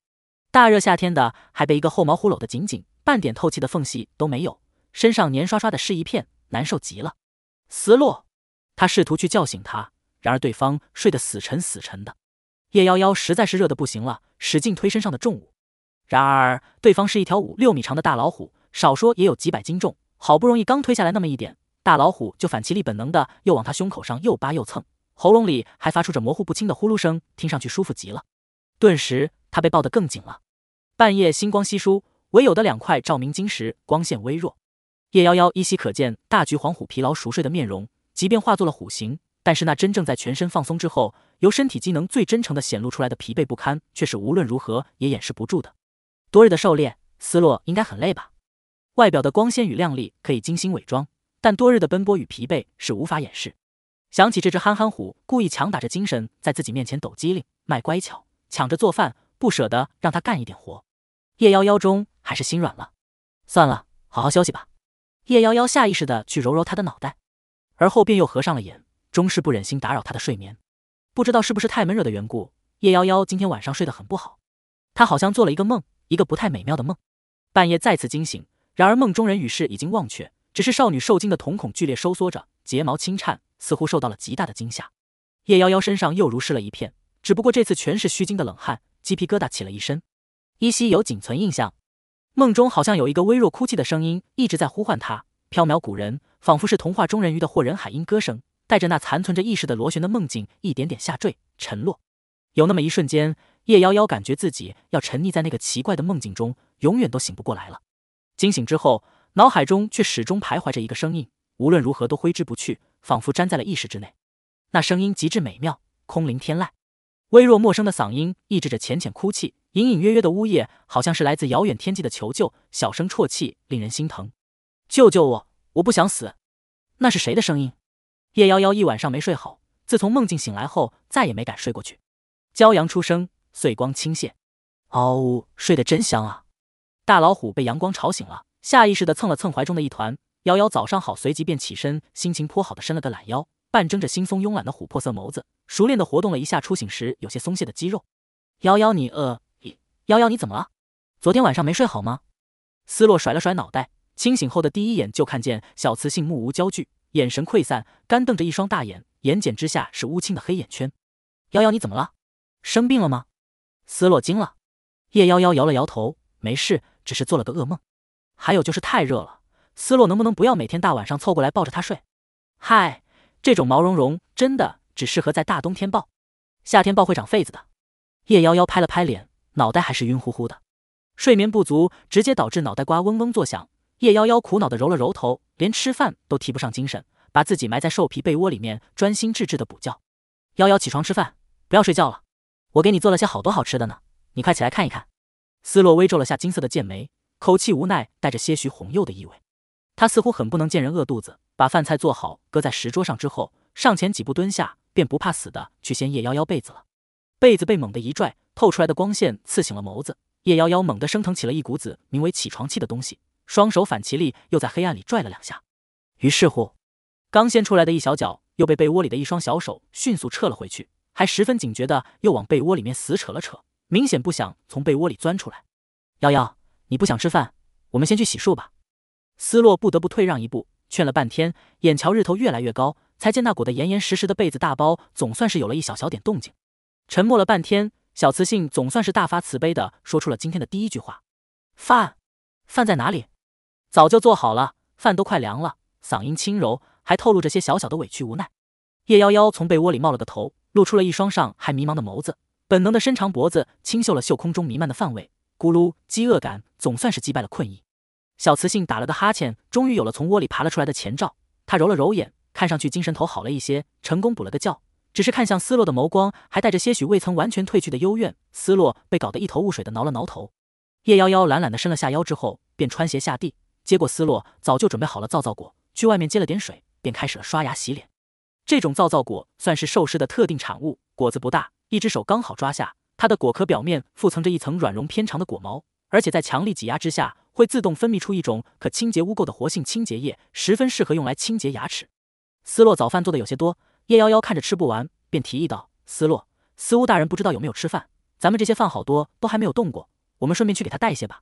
大热夏天的，还被一个厚毛乎搂得紧紧，半点透气的缝隙都没有，身上黏刷刷的湿一片，难受极了。斯洛，他试图去叫醒他。然而对方睡得死沉死沉的，叶妖妖实在是热得不行了，使劲推身上的重物。然而对方是一条五六米长的大老虎，少说也有几百斤重。好不容易刚推下来那么一点，大老虎就反其力本能的又往他胸口上又扒又蹭，喉咙里还发出着模糊不清的呼噜声，听上去舒服极了。顿时他被抱得更紧了。半夜星光稀疏，唯有的两块照明晶石光线微弱，叶妖妖依稀可见大橘黄虎疲劳熟睡的面容，即便化作了虎形。但是那真正在全身放松之后，由身体机能最真诚的显露出来的疲惫不堪，却是无论如何也掩饰不住的。多日的狩猎，斯洛应该很累吧？外表的光鲜与亮丽可以精心伪装，但多日的奔波与疲惫是无法掩饰。想起这只憨憨虎，故意强打着精神在自己面前抖机灵、卖乖巧，抢着做饭，不舍得让他干一点活。叶妖妖中还是心软了，算了，好好休息吧。叶妖妖下意识的去揉揉他的脑袋，而后便又合上了眼。终是不忍心打扰他的睡眠，不知道是不是太闷热的缘故，叶妖妖今天晚上睡得很不好。她好像做了一个梦，一个不太美妙的梦。半夜再次惊醒，然而梦中人与事已经忘却，只是少女受惊的瞳孔剧烈收缩着，睫毛轻颤，似乎受到了极大的惊吓。叶妖妖身上又如湿了一片，只不过这次全是虚惊的冷汗，鸡皮疙瘩起了一身。依稀有仅存印象，梦中好像有一个微弱哭泣的声音一直在呼唤她，缥缈古人，仿佛是童话中人鱼的或人海音歌声。带着那残存着意识的螺旋的梦境一点点下坠沉落，有那么一瞬间，叶妖妖感觉自己要沉溺在那个奇怪的梦境中，永远都醒不过来了。惊醒之后，脑海中却始终徘徊着一个声音，无论如何都挥之不去，仿佛粘在了意识之内。那声音极致美妙，空灵天籁，微弱陌生的嗓音抑制着浅浅哭泣，隐隐约约的呜咽，好像是来自遥远天际的求救，小声啜泣，令人心疼。救救我，我不想死。那是谁的声音？叶夭夭一晚上没睡好，自从梦境醒来后，再也没敢睡过去。骄阳初升，碎光倾泻，嗷呜，睡得真香啊！大老虎被阳光吵醒了，下意识的蹭了蹭怀中的一团。夭夭早上好，随即便起身，心情颇好的伸了个懒腰，半睁着惺忪慵懒的琥珀色眸子，熟练的活动了一下初醒时有些松懈的肌肉。夭夭你饿？夭夭你怎么了？昨天晚上没睡好吗？思洛甩了甩脑袋，清醒后的第一眼就看见小雌性目无焦距。眼神溃散，干瞪着一双大眼，眼睑之下是乌青的黑眼圈。夭夭，你怎么了？生病了吗？思洛惊了。叶夭夭摇了摇头，没事，只是做了个噩梦。还有就是太热了，思洛能不能不要每天大晚上凑过来抱着他睡？嗨，这种毛茸茸真的只适合在大冬天抱，夏天抱会长痱子的。叶夭夭拍了拍脸，脑袋还是晕乎乎的，睡眠不足直接导致脑袋瓜嗡嗡作响。叶妖妖苦恼地揉了揉头，连吃饭都提不上精神，把自己埋在兽皮被窝里面，专心致志的补觉。妖妖起床吃饭，不要睡觉了，我给你做了些好多好吃的呢，你快起来看一看。斯洛微皱了下金色的剑眉，口气无奈，带着些许红柚的意味。他似乎很不能见人饿肚子，把饭菜做好，搁在石桌上之后，上前几步蹲下，便不怕死的去掀叶妖妖被子了。被子被猛地一拽，透出来的光线刺醒了眸子，叶妖妖猛地升腾起了一股子名为起床气的东西。双手反其力，又在黑暗里拽了两下，于是乎，刚掀出来的一小脚又被被窝里的一双小手迅速撤了回去，还十分警觉的又往被窝里面死扯了扯，明显不想从被窝里钻出来。瑶瑶，你不想吃饭，我们先去洗漱吧。斯洛不得不退让一步，劝了半天，眼瞧日头越来越高，才见那裹得严严实实的被子大包总算是有了一小小点动静。沉默了半天，小磁性总算是大发慈悲的说出了今天的第一句话：饭，饭在哪里？早就做好了，饭都快凉了。嗓音轻柔，还透露着些小小的委屈无奈。叶妖妖从被窝里冒了个头，露出了一双尚还迷茫的眸子，本能的伸长脖子，清嗅了嗅空中弥漫的饭味，咕噜，饥饿感总算是击败了困意。小雌性打了个哈欠，终于有了从窝里爬了出来的前兆。他揉了揉眼，看上去精神头好了一些，成功补了个觉。只是看向思洛的眸光，还带着些许未曾完全褪去的幽怨。思洛被搞得一头雾水的，挠了挠头。叶妖妖懒懒的伸了下腰之后，便穿鞋下地。接过思洛早就准备好了皂皂果，去外面接了点水，便开始了刷牙洗脸。这种皂皂果算是兽师的特定产物，果子不大，一只手刚好抓下。它的果壳表面附层着一层软绒偏长的果毛，而且在强力挤压之下会自动分泌出一种可清洁污垢的活性清洁液，十分适合用来清洁牙齿。思洛早饭做的有些多，叶妖妖看着吃不完，便提议道：“思洛，思乌大人不知道有没有吃饭？咱们这些饭好多都还没有动过，我们顺便去给他带一些吧。”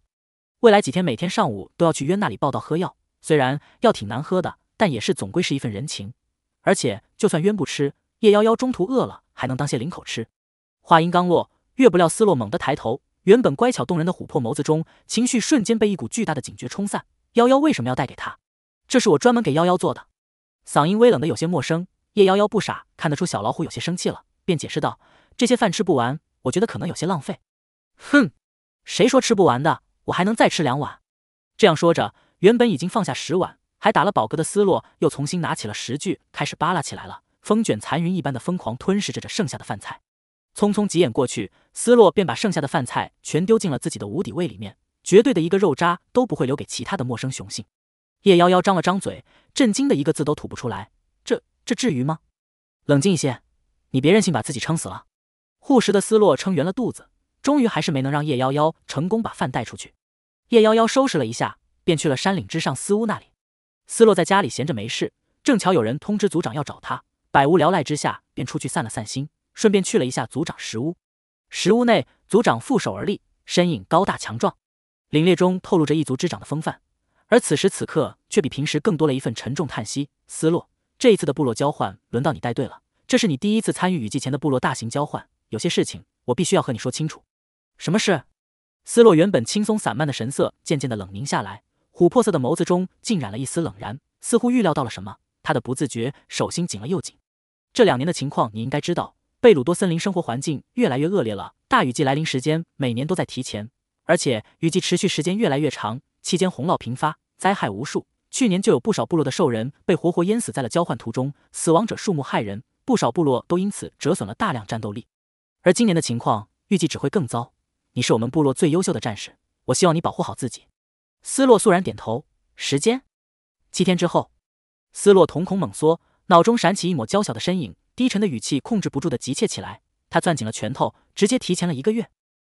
未来几天，每天上午都要去渊那里报道喝药。虽然药挺难喝的，但也是总归是一份人情。而且，就算渊不吃，叶妖妖中途饿了，还能当些零口吃。话音刚落，岳不料斯洛猛地抬头，原本乖巧动人的琥珀眸子中，情绪瞬间被一股巨大的警觉冲散。夭夭为什么要带给他？这是我专门给夭夭做的。嗓音微冷的有些陌生。叶妖妖不傻，看得出小老虎有些生气了，便解释道：“这些饭吃不完，我觉得可能有些浪费。”哼，谁说吃不完的？我还能再吃两碗。这样说着，原本已经放下十碗，还打了饱嗝的思洛，又重新拿起了十具，开始扒拉起来了，风卷残云一般的疯狂吞噬着这剩下的饭菜。匆匆几眼过去，思洛便把剩下的饭菜全丢进了自己的无底胃里面，绝对的一个肉渣都不会留给其他的陌生雄性。叶妖妖张了张嘴，震惊的一个字都吐不出来。这这至于吗？冷静一些，你别任性把自己撑死了。护食的思洛撑圆了肚子。终于还是没能让叶妖妖成功把饭带出去。叶妖妖收拾了一下，便去了山岭之上司屋那里。思洛在家里闲着没事，正巧有人通知族长要找他，百无聊赖之下便出去散了散心，顺便去了一下族长石屋。石屋内，族长负手而立，身影高大强壮，凛冽中透露着一族之长的风范。而此时此刻，却比平时更多了一份沉重叹息。思洛，这一次的部落交换轮到你带队了，这是你第一次参与雨季前的部落大型交换，有些事情我必须要和你说清楚。什么事？斯洛原本轻松散漫的神色渐渐的冷凝下来，琥珀色的眸子中浸染了一丝冷然，似乎预料到了什么。他的不自觉手心紧了又紧。这两年的情况你应该知道，贝鲁多森林生活环境越来越恶劣了。大雨季来临时间每年都在提前，而且雨季持续时间越来越长，期间洪涝频发，灾害无数。去年就有不少部落的兽人被活活淹死在了交换途中，死亡者数目骇人，不少部落都因此折损了大量战斗力。而今年的情况预计只会更糟。你是我们部落最优秀的战士，我希望你保护好自己。思洛肃然点头。时间，七天之后。思洛瞳孔猛缩，脑中闪起一抹娇小的身影，低沉的语气控制不住的急切起来。他攥紧了拳头，直接提前了一个月。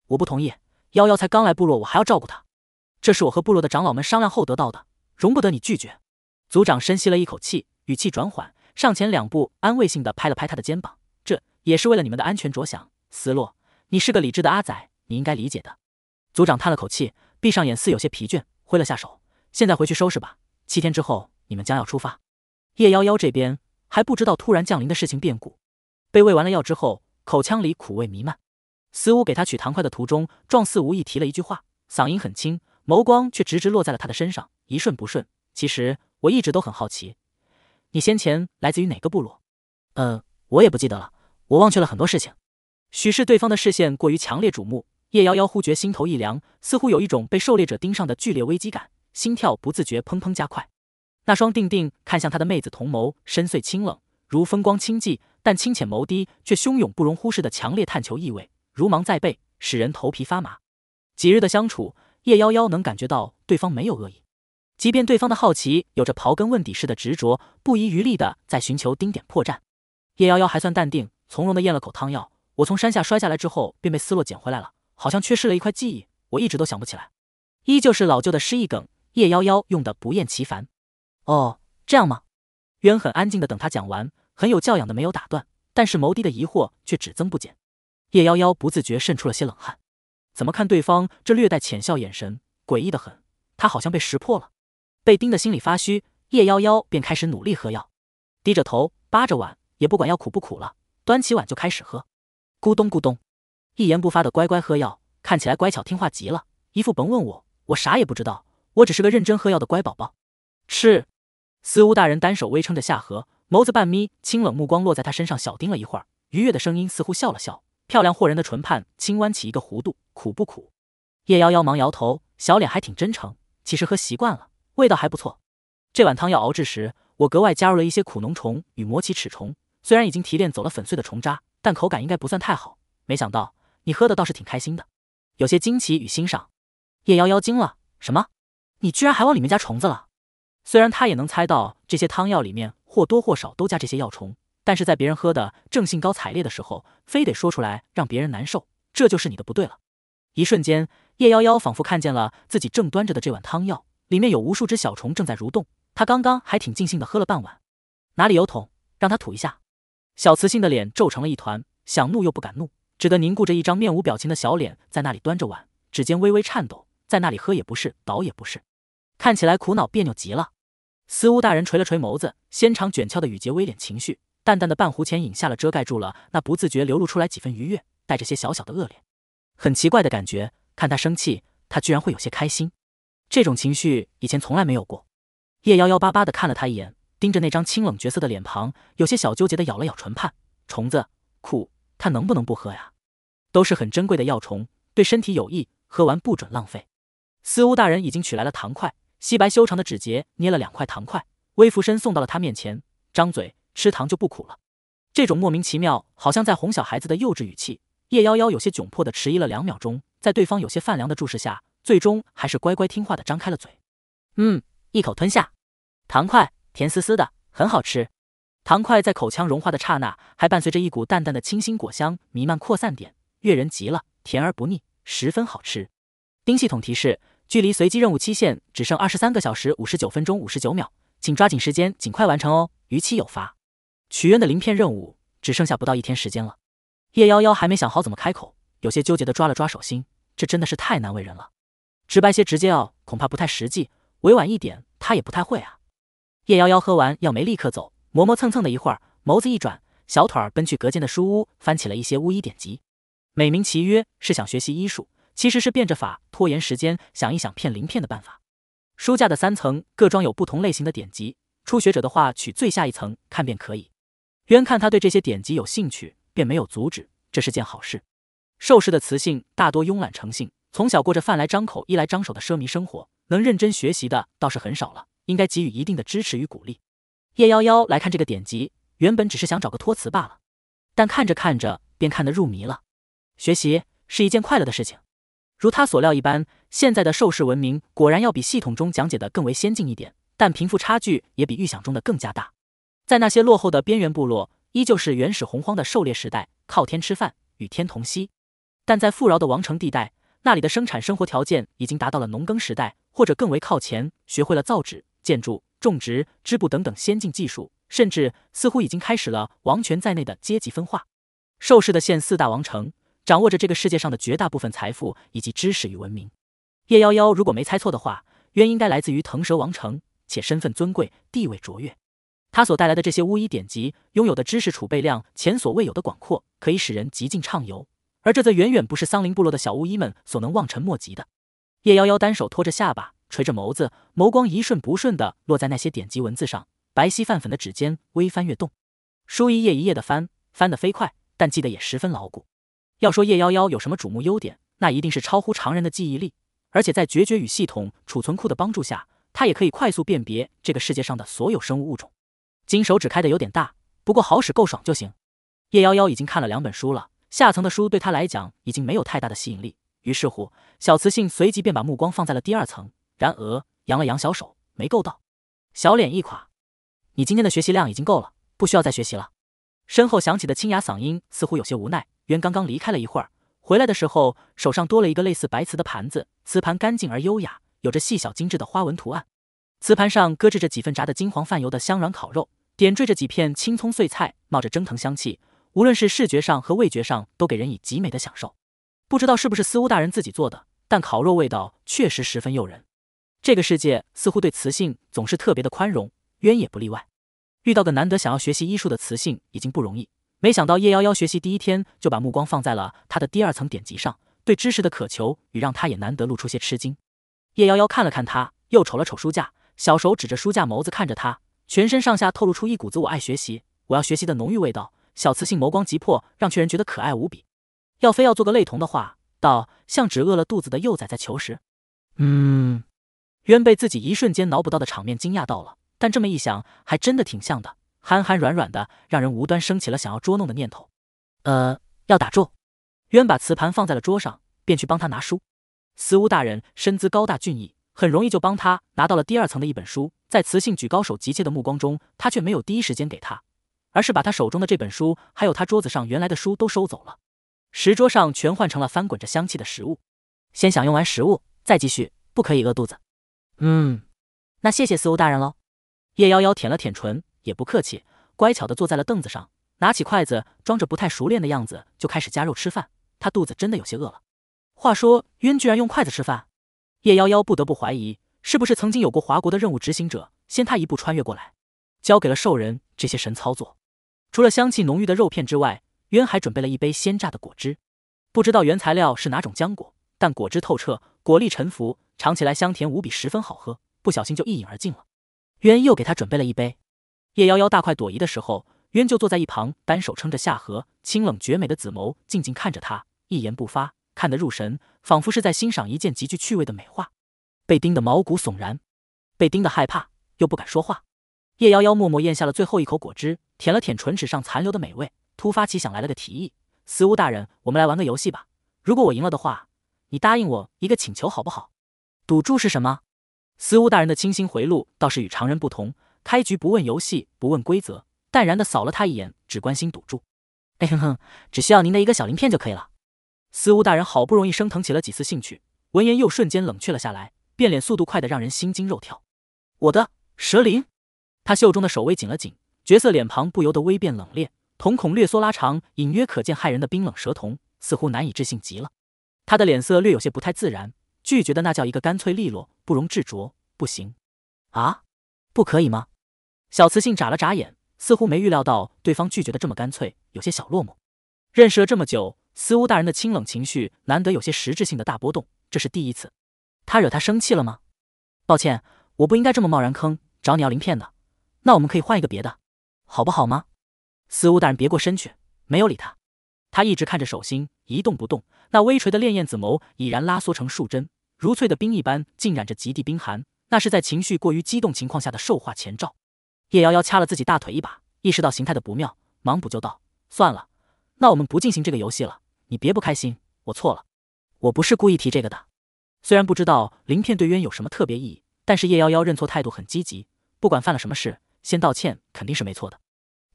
我不同意，幺幺才刚来部落，我还要照顾她。这是我和部落的长老们商量后得到的，容不得你拒绝。族长深吸了一口气，语气转缓，上前两步，安慰性的拍了拍他的肩膀。这也是为了你们的安全着想，思洛，你是个理智的阿仔。你应该理解的，组长叹了口气，闭上眼，似有些疲倦，挥了下手。现在回去收拾吧。七天之后，你们将要出发。叶妖妖这边还不知道突然降临的事情变故，被喂完了药之后，口腔里苦味弥漫。司武给他取糖块的途中，状似无意提了一句话，嗓音很轻，眸光却直直落在了他的身上，一瞬不瞬。其实我一直都很好奇，你先前来自于哪个部落？嗯，我也不记得了，我忘却了很多事情。许是对方的视线过于强烈瞩目。叶妖妖忽觉心头一凉，似乎有一种被狩猎者盯上的剧烈危机感，心跳不自觉砰砰加快。那双定定看向他的妹子同眸，深邃清冷如风光清寂，但清浅眸底却汹涌不容忽视的强烈探求意味，如芒在背，使人头皮发麻。几日的相处，叶妖妖能感觉到对方没有恶意，即便对方的好奇有着刨根问底似的执着，不遗余力的在寻求丁点破绽。叶妖妖还算淡定从容的咽了口汤药，我从山下摔下来之后，便被斯洛捡回来了。好像缺失了一块记忆，我一直都想不起来。依旧是老旧的失忆梗，叶妖妖用的不厌其烦。哦，这样吗？渊很安静的等他讲完，很有教养的没有打断，但是眸底的疑惑却只增不减。叶妖妖不自觉渗出了些冷汗。怎么看对方这略带浅笑眼神，诡异的很。他好像被识破了，被盯得心里发虚。叶妖妖便开始努力喝药，低着头扒着碗，也不管药苦不苦了，端起碗就开始喝，咕咚咕咚。一言不发的乖乖喝药，看起来乖巧听话极了，一副甭问我，我啥也不知道，我只是个认真喝药的乖宝宝。吃。司巫大人单手微撑着下颌，眸子半眯，清冷目光落在他身上，小盯了一会儿，愉悦的声音似乎笑了笑，漂亮惑人的唇畔轻弯起一个弧度，苦不苦？叶妖妖忙摇头，小脸还挺真诚，其实喝习惯了，味道还不错。这碗汤要熬制时，我格外加入了一些苦农虫与魔奇齿虫，虽然已经提炼走了粉碎的虫渣，但口感应该不算太好。没想到。你喝的倒是挺开心的，有些惊奇与欣赏。叶妖妖惊了，什么？你居然还往里面加虫子了？虽然他也能猜到这些汤药里面或多或少都加这些药虫，但是在别人喝的正兴高采烈的时候，非得说出来让别人难受，这就是你的不对了。一瞬间，叶妖妖仿佛看见了自己正端着的这碗汤药，里面有无数只小虫正在蠕动。他刚刚还挺尽兴的喝了半碗，哪里有桶？让他吐一下。小雌性的脸皱成了一团，想怒又不敢怒。只得凝固着一张面无表情的小脸，在那里端着碗，指尖微微颤抖，在那里喝也不是，倒也不是，看起来苦恼别扭极了。司乌大人垂了垂眸子，纤长卷翘的羽睫微敛情绪，淡淡的半壶浅饮下了，遮盖住了那不自觉流露出来几分愉悦，带着些小小的恶劣，很奇怪的感觉。看他生气，他居然会有些开心，这种情绪以前从来没有过。叶幺幺巴巴的看了他一眼，盯着那张清冷绝色的脸庞，有些小纠结的咬了咬唇畔，虫子苦。他能不能不喝呀？都是很珍贵的药虫，对身体有益，喝完不准浪费。司乌大人已经取来了糖块，皙白修长的指节捏了两块糖块，微俯身送到了他面前，张嘴吃糖就不苦了。这种莫名其妙，好像在哄小孩子的幼稚语气。叶妖妖有些窘迫的迟疑了两秒钟，在对方有些泛凉的注视下，最终还是乖乖听话的张开了嘴。嗯，一口吞下糖块，甜丝丝的，很好吃。糖块在口腔融化的刹那，还伴随着一股淡淡的清新果香弥漫扩散，点悦人极了，甜而不腻，十分好吃。丁系统提示：距离随机任务期限只剩二十三个小时五十九分钟五十九秒，请抓紧时间尽快完成哦，逾期有罚。许愿的鳞片任务只剩下不到一天时间了。叶妖妖还没想好怎么开口，有些纠结的抓了抓手心，这真的是太难为人了。直白些直接要恐怕不太实际，委婉一点他也不太会啊。叶妖妖喝完药没立刻走。磨磨蹭蹭的一会儿，眸子一转，小腿儿奔去隔间的书屋，翻起了一些巫医典籍。美名其曰是想学习医术，其实是变着法拖延时间，想一想骗鳞片的办法。书架的三层各装有不同类型的典籍，初学者的话取最下一层看便可以。渊看他对这些典籍有兴趣，便没有阻止，这是件好事。兽式的雌性大多慵懒成性，从小过着饭来张口、衣来张手的奢靡生活，能认真学习的倒是很少了，应该给予一定的支持与鼓励。叶妖妖来看这个典籍，原本只是想找个托词罢了，但看着看着便看得入迷了。学习是一件快乐的事情，如他所料一般，现在的兽世文明果然要比系统中讲解的更为先进一点，但贫富差距也比预想中的更加大。在那些落后的边缘部落，依旧是原始洪荒的狩猎时代，靠天吃饭，与天同息；但在富饶的王城地带，那里的生产生活条件已经达到了农耕时代，或者更为靠前，学会了造纸、建筑。种植、织布等等先进技术，甚至似乎已经开始了王权在内的阶级分化。受试的县四大王城掌握着这个世界上的绝大部分财富以及知识与文明。叶妖妖如果没猜错的话，渊应该来自于腾蛇王城，且身份尊贵，地位卓越。他所带来的这些巫医典籍，拥有的知识储备量前所未有的广阔，可以使人极尽畅游。而这则远远不是桑林部落的小巫医们所能望尘莫及的。叶妖妖单手托着下巴。垂着眸子，眸光一瞬不瞬地落在那些典籍文字上，白皙泛粉的指尖微翻跃动，书一页一页的翻，翻得飞快，但记得也十分牢固。要说叶妖妖有什么瞩目优点，那一定是超乎常人的记忆力，而且在绝绝与系统储存库的帮助下，他也可以快速辨别这个世界上的所有生物物种。金手指开的有点大，不过好使够爽就行。叶妖妖已经看了两本书了，下层的书对他来讲已经没有太大的吸引力，于是乎，小雌性随即便把目光放在了第二层。然而，扬了扬小手，没够到，小脸一垮。你今天的学习量已经够了，不需要再学习了。身后响起的清雅嗓音似乎有些无奈。渊刚刚离开了一会儿，回来的时候手上多了一个类似白瓷的盘子，瓷盘干净而优雅，有着细小精致的花纹图案。瓷盘上搁置着几份炸得金黄泛油的香软烤肉，点缀着几片青葱碎菜，冒着蒸腾香气。无论是视觉上和味觉上，都给人以极美的享受。不知道是不是司乌大人自己做的，但烤肉味道确实十分诱人。这个世界似乎对雌性总是特别的宽容，渊也不例外。遇到个难得想要学习医术的雌性已经不容易，没想到叶妖妖学习第一天就把目光放在了他的第二层典籍上，对知识的渴求与让他也难得露出些吃惊。叶妖妖看了看他，又瞅了瞅书架，小手指着书架，眸子看着他，全身上下透露出一股子我爱学习，我要学习的浓郁味道。小雌性眸光急迫，让雀人觉得可爱无比。要非要做个类同的话，倒像只饿了肚子的幼崽在求食。嗯。渊被自己一瞬间脑补到的场面惊讶到了，但这么一想，还真的挺像的，憨憨软软的，让人无端生起了想要捉弄的念头。呃，要打住。渊把瓷盘放在了桌上，便去帮他拿书。司巫大人身姿高大俊逸，很容易就帮他拿到了第二层的一本书。在磁性举高手急切的目光中，他却没有第一时间给他，而是把他手中的这本书，还有他桌子上原来的书都收走了。石桌上全换成了翻滚着香气的食物，先享用完食物，再继续，不可以饿肚子。嗯，那谢谢司务大人喽。叶妖妖舔了舔唇，也不客气，乖巧的坐在了凳子上，拿起筷子，装着不太熟练的样子就开始夹肉吃饭。她肚子真的有些饿了。话说，渊居然用筷子吃饭，叶妖妖不得不怀疑，是不是曾经有过华国的任务执行者先他一步穿越过来，交给了兽人这些神操作。除了香气浓郁的肉片之外，渊还准备了一杯鲜榨的果汁，不知道原材料是哪种浆果，但果汁透彻。果粒沉浮，尝起来香甜无比，十分好喝。不小心就一饮而尽了。渊又给他准备了一杯。叶妖妖大快朵颐的时候，渊就坐在一旁，单手撑着下颌，清冷绝美的紫眸静静看着他，一言不发，看得入神，仿佛是在欣赏一件极具趣味的美画。被盯得毛骨悚然，被盯得害怕，又不敢说话。叶妖妖默默咽下了最后一口果汁，舔了舔唇齿上残留的美味，突发奇想来了个提议：“司屋大人，我们来玩个游戏吧。如果我赢了的话。”你答应我一个请求好不好？赌注是什么？司雾大人的清新回路倒是与常人不同，开局不问游戏，不问规则，淡然的扫了他一眼，只关心赌注。哎，哼哼，只需要您的一个小鳞片就可以了。司雾大人好不容易升腾起了几丝兴趣，闻言又瞬间冷却了下来，变脸速度快得让人心惊肉跳。我的蛇鳞！他袖中的手微紧了紧，绝色脸庞不由得微变冷冽，瞳孔略缩拉长，隐约可见骇人的冰冷蛇瞳，似乎难以置信极了。他的脸色略有些不太自然，拒绝的那叫一个干脆利落，不容置着。不行，啊，不可以吗？小磁性眨了眨眼，似乎没预料到对方拒绝的这么干脆，有些小落寞。认识了这么久，司乌大人的清冷情绪难得有些实质性的大波动，这是第一次。他惹他生气了吗？抱歉，我不应该这么贸然坑，找你要鳞片的。那我们可以换一个别的，好不好吗？司乌大人别过身去，没有理他。他一直看着手心，一动不动。那微垂的潋焰紫眸已然拉缩成数针，如淬的冰一般浸染着极地冰寒。那是在情绪过于激动情况下的兽化前兆。叶妖妖掐了自己大腿一把，意识到形态的不妙，忙补救道：“算了，那我们不进行这个游戏了。你别不开心，我错了，我不是故意提这个的。虽然不知道鳞片对渊有什么特别意义，但是叶妖妖认错态度很积极，不管犯了什么事，先道歉肯定是没错的。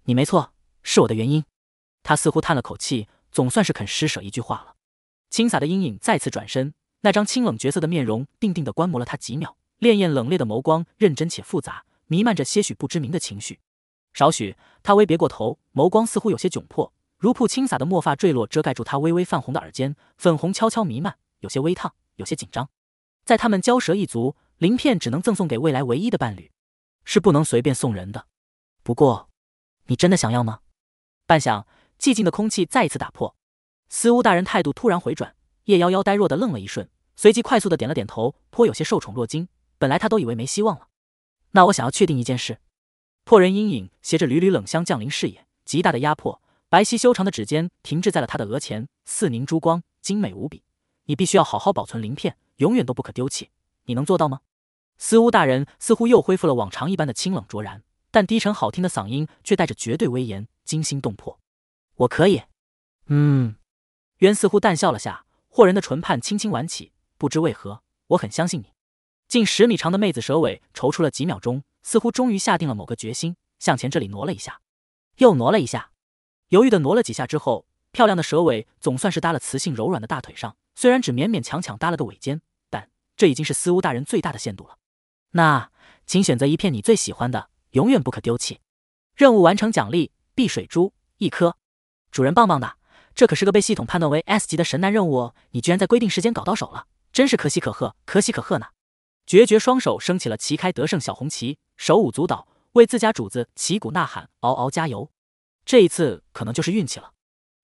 你没错，是我的原因。”他似乎叹了口气，总算是肯施舍一句话了。青洒的阴影再次转身，那张清冷绝色的面容定定地观摩了他几秒，潋滟冷冽的眸光认真且复杂，弥漫着些许不知名的情绪。少许，他微别过头，眸光似乎有些窘迫，如瀑倾洒的墨发坠落，遮盖住他微微泛红的耳尖，粉红悄悄弥漫，有些微烫，有些紧张。在他们交蛇一族，鳞片只能赠送给未来唯一的伴侣，是不能随便送人的。不过，你真的想要吗？半响，寂静的空气再一次打破。司乌大人态度突然回转，叶妖妖呆若的愣了一瞬，随即快速的点了点头，颇有些受宠若惊。本来他都以为没希望了。那我想要确定一件事。破人阴影携着缕缕冷香降临视野，极大的压迫，白皙修长的指尖停滞在了他的额前，似凝珠光，精美无比。你必须要好好保存鳞片，永远都不可丢弃。你能做到吗？司乌大人似乎又恢复了往常一般的清冷卓然，但低沉好听的嗓音却带着绝对威严，惊心动魄。我可以。嗯。渊似乎淡笑了下，惑人的唇畔轻轻挽起。不知为何，我很相信你。近十米长的妹子蛇尾踌躇了几秒钟，似乎终于下定了某个决心，向前这里挪了一下，又挪了一下，犹豫的挪了几下之后，漂亮的蛇尾总算是搭了雌性柔软的大腿上。虽然只勉勉强强搭了个尾尖，但这已经是司巫大人最大的限度了。那，请选择一片你最喜欢的，永远不可丢弃。任务完成奖励碧水珠一颗，主人棒棒的。这可是个被系统判断为 S 级的神男任务哦！你居然在规定时间搞到手了，真是可喜可贺，可喜可贺呢！决绝双手升起了旗开得胜小红旗，手舞足蹈，为自家主子旗鼓呐喊，嗷嗷加油！这一次可能就是运气了。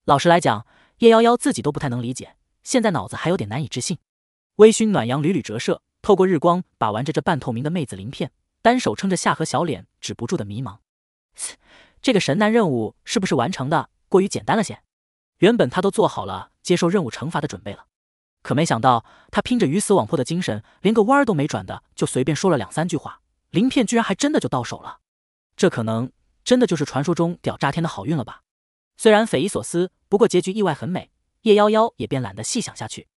老实来讲，叶妖妖自己都不太能理解，现在脑子还有点难以置信。微醺暖阳屡屡折射，透过日光把玩着这半透明的妹子鳞片，单手撑着下颌小脸，止不住的迷茫。这个神男任务是不是完成的过于简单了些？原本他都做好了接受任务惩罚的准备了，可没想到他拼着鱼死网破的精神，连个弯儿都没转的就随便说了两三句话，鳞片居然还真的就到手了。这可能真的就是传说中屌炸天的好运了吧？虽然匪夷所思，不过结局意外很美。叶妖妖也便懒得细想下去，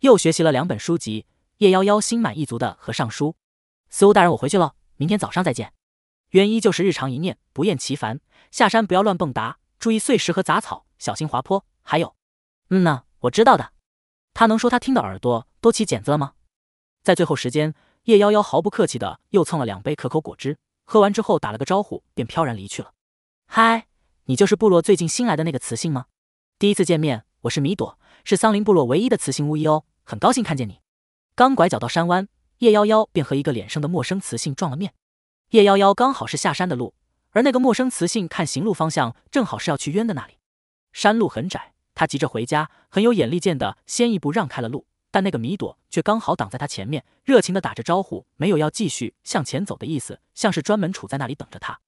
又学习了两本书籍。叶妖妖心满意足的合上书，司务大人，我回去了，明天早上再见。原依旧是日常一念不厌其烦，下山不要乱蹦跶，注意碎石和杂草。小心滑坡！还有，嗯呢，我知道的。他能说他听的耳朵都起茧子了吗？在最后时间，叶妖妖毫不客气的又蹭了两杯可口果汁，喝完之后打了个招呼，便飘然离去了。嗨，你就是部落最近新来的那个雌性吗？第一次见面，我是米朵，是桑林部落唯一的雌性巫医哦，很高兴看见你。刚拐角到山湾，叶妖妖便和一个脸生的陌生雌性撞了面。叶妖妖刚好是下山的路，而那个陌生雌性看行路方向，正好是要去渊的那里。山路很窄，他急着回家，很有眼力见的先一步让开了路，但那个米朵却刚好挡在他前面，热情的打着招呼，没有要继续向前走的意思，像是专门杵在那里等着他。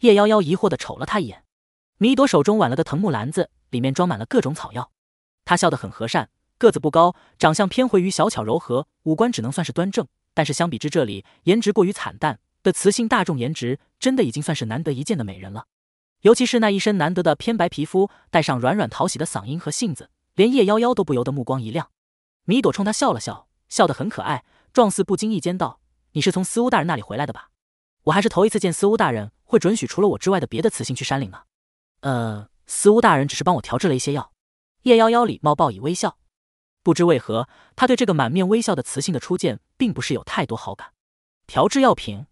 叶妖妖疑惑的瞅了他一眼，米朵手中挽了个藤木篮子，里面装满了各种草药，他笑得很和善，个子不高，长相偏回于小巧柔和，五官只能算是端正，但是相比之这里，颜值过于惨淡的雌性大众颜值，真的已经算是难得一见的美人了。尤其是那一身难得的偏白皮肤，带上软软讨喜的嗓音和性子，连叶妖妖都不由得目光一亮。米朵冲他笑了笑，笑得很可爱，状似不经意间道：“你是从司乌大人那里回来的吧？我还是头一次见司乌大人会准许除了我之外的别的雌性去山岭呢。”“呃，司乌大人只是帮我调制了一些药。”叶妖妖礼貌报以微笑。不知为何，他对这个满面微笑的雌性的初见并不是有太多好感。调制药品，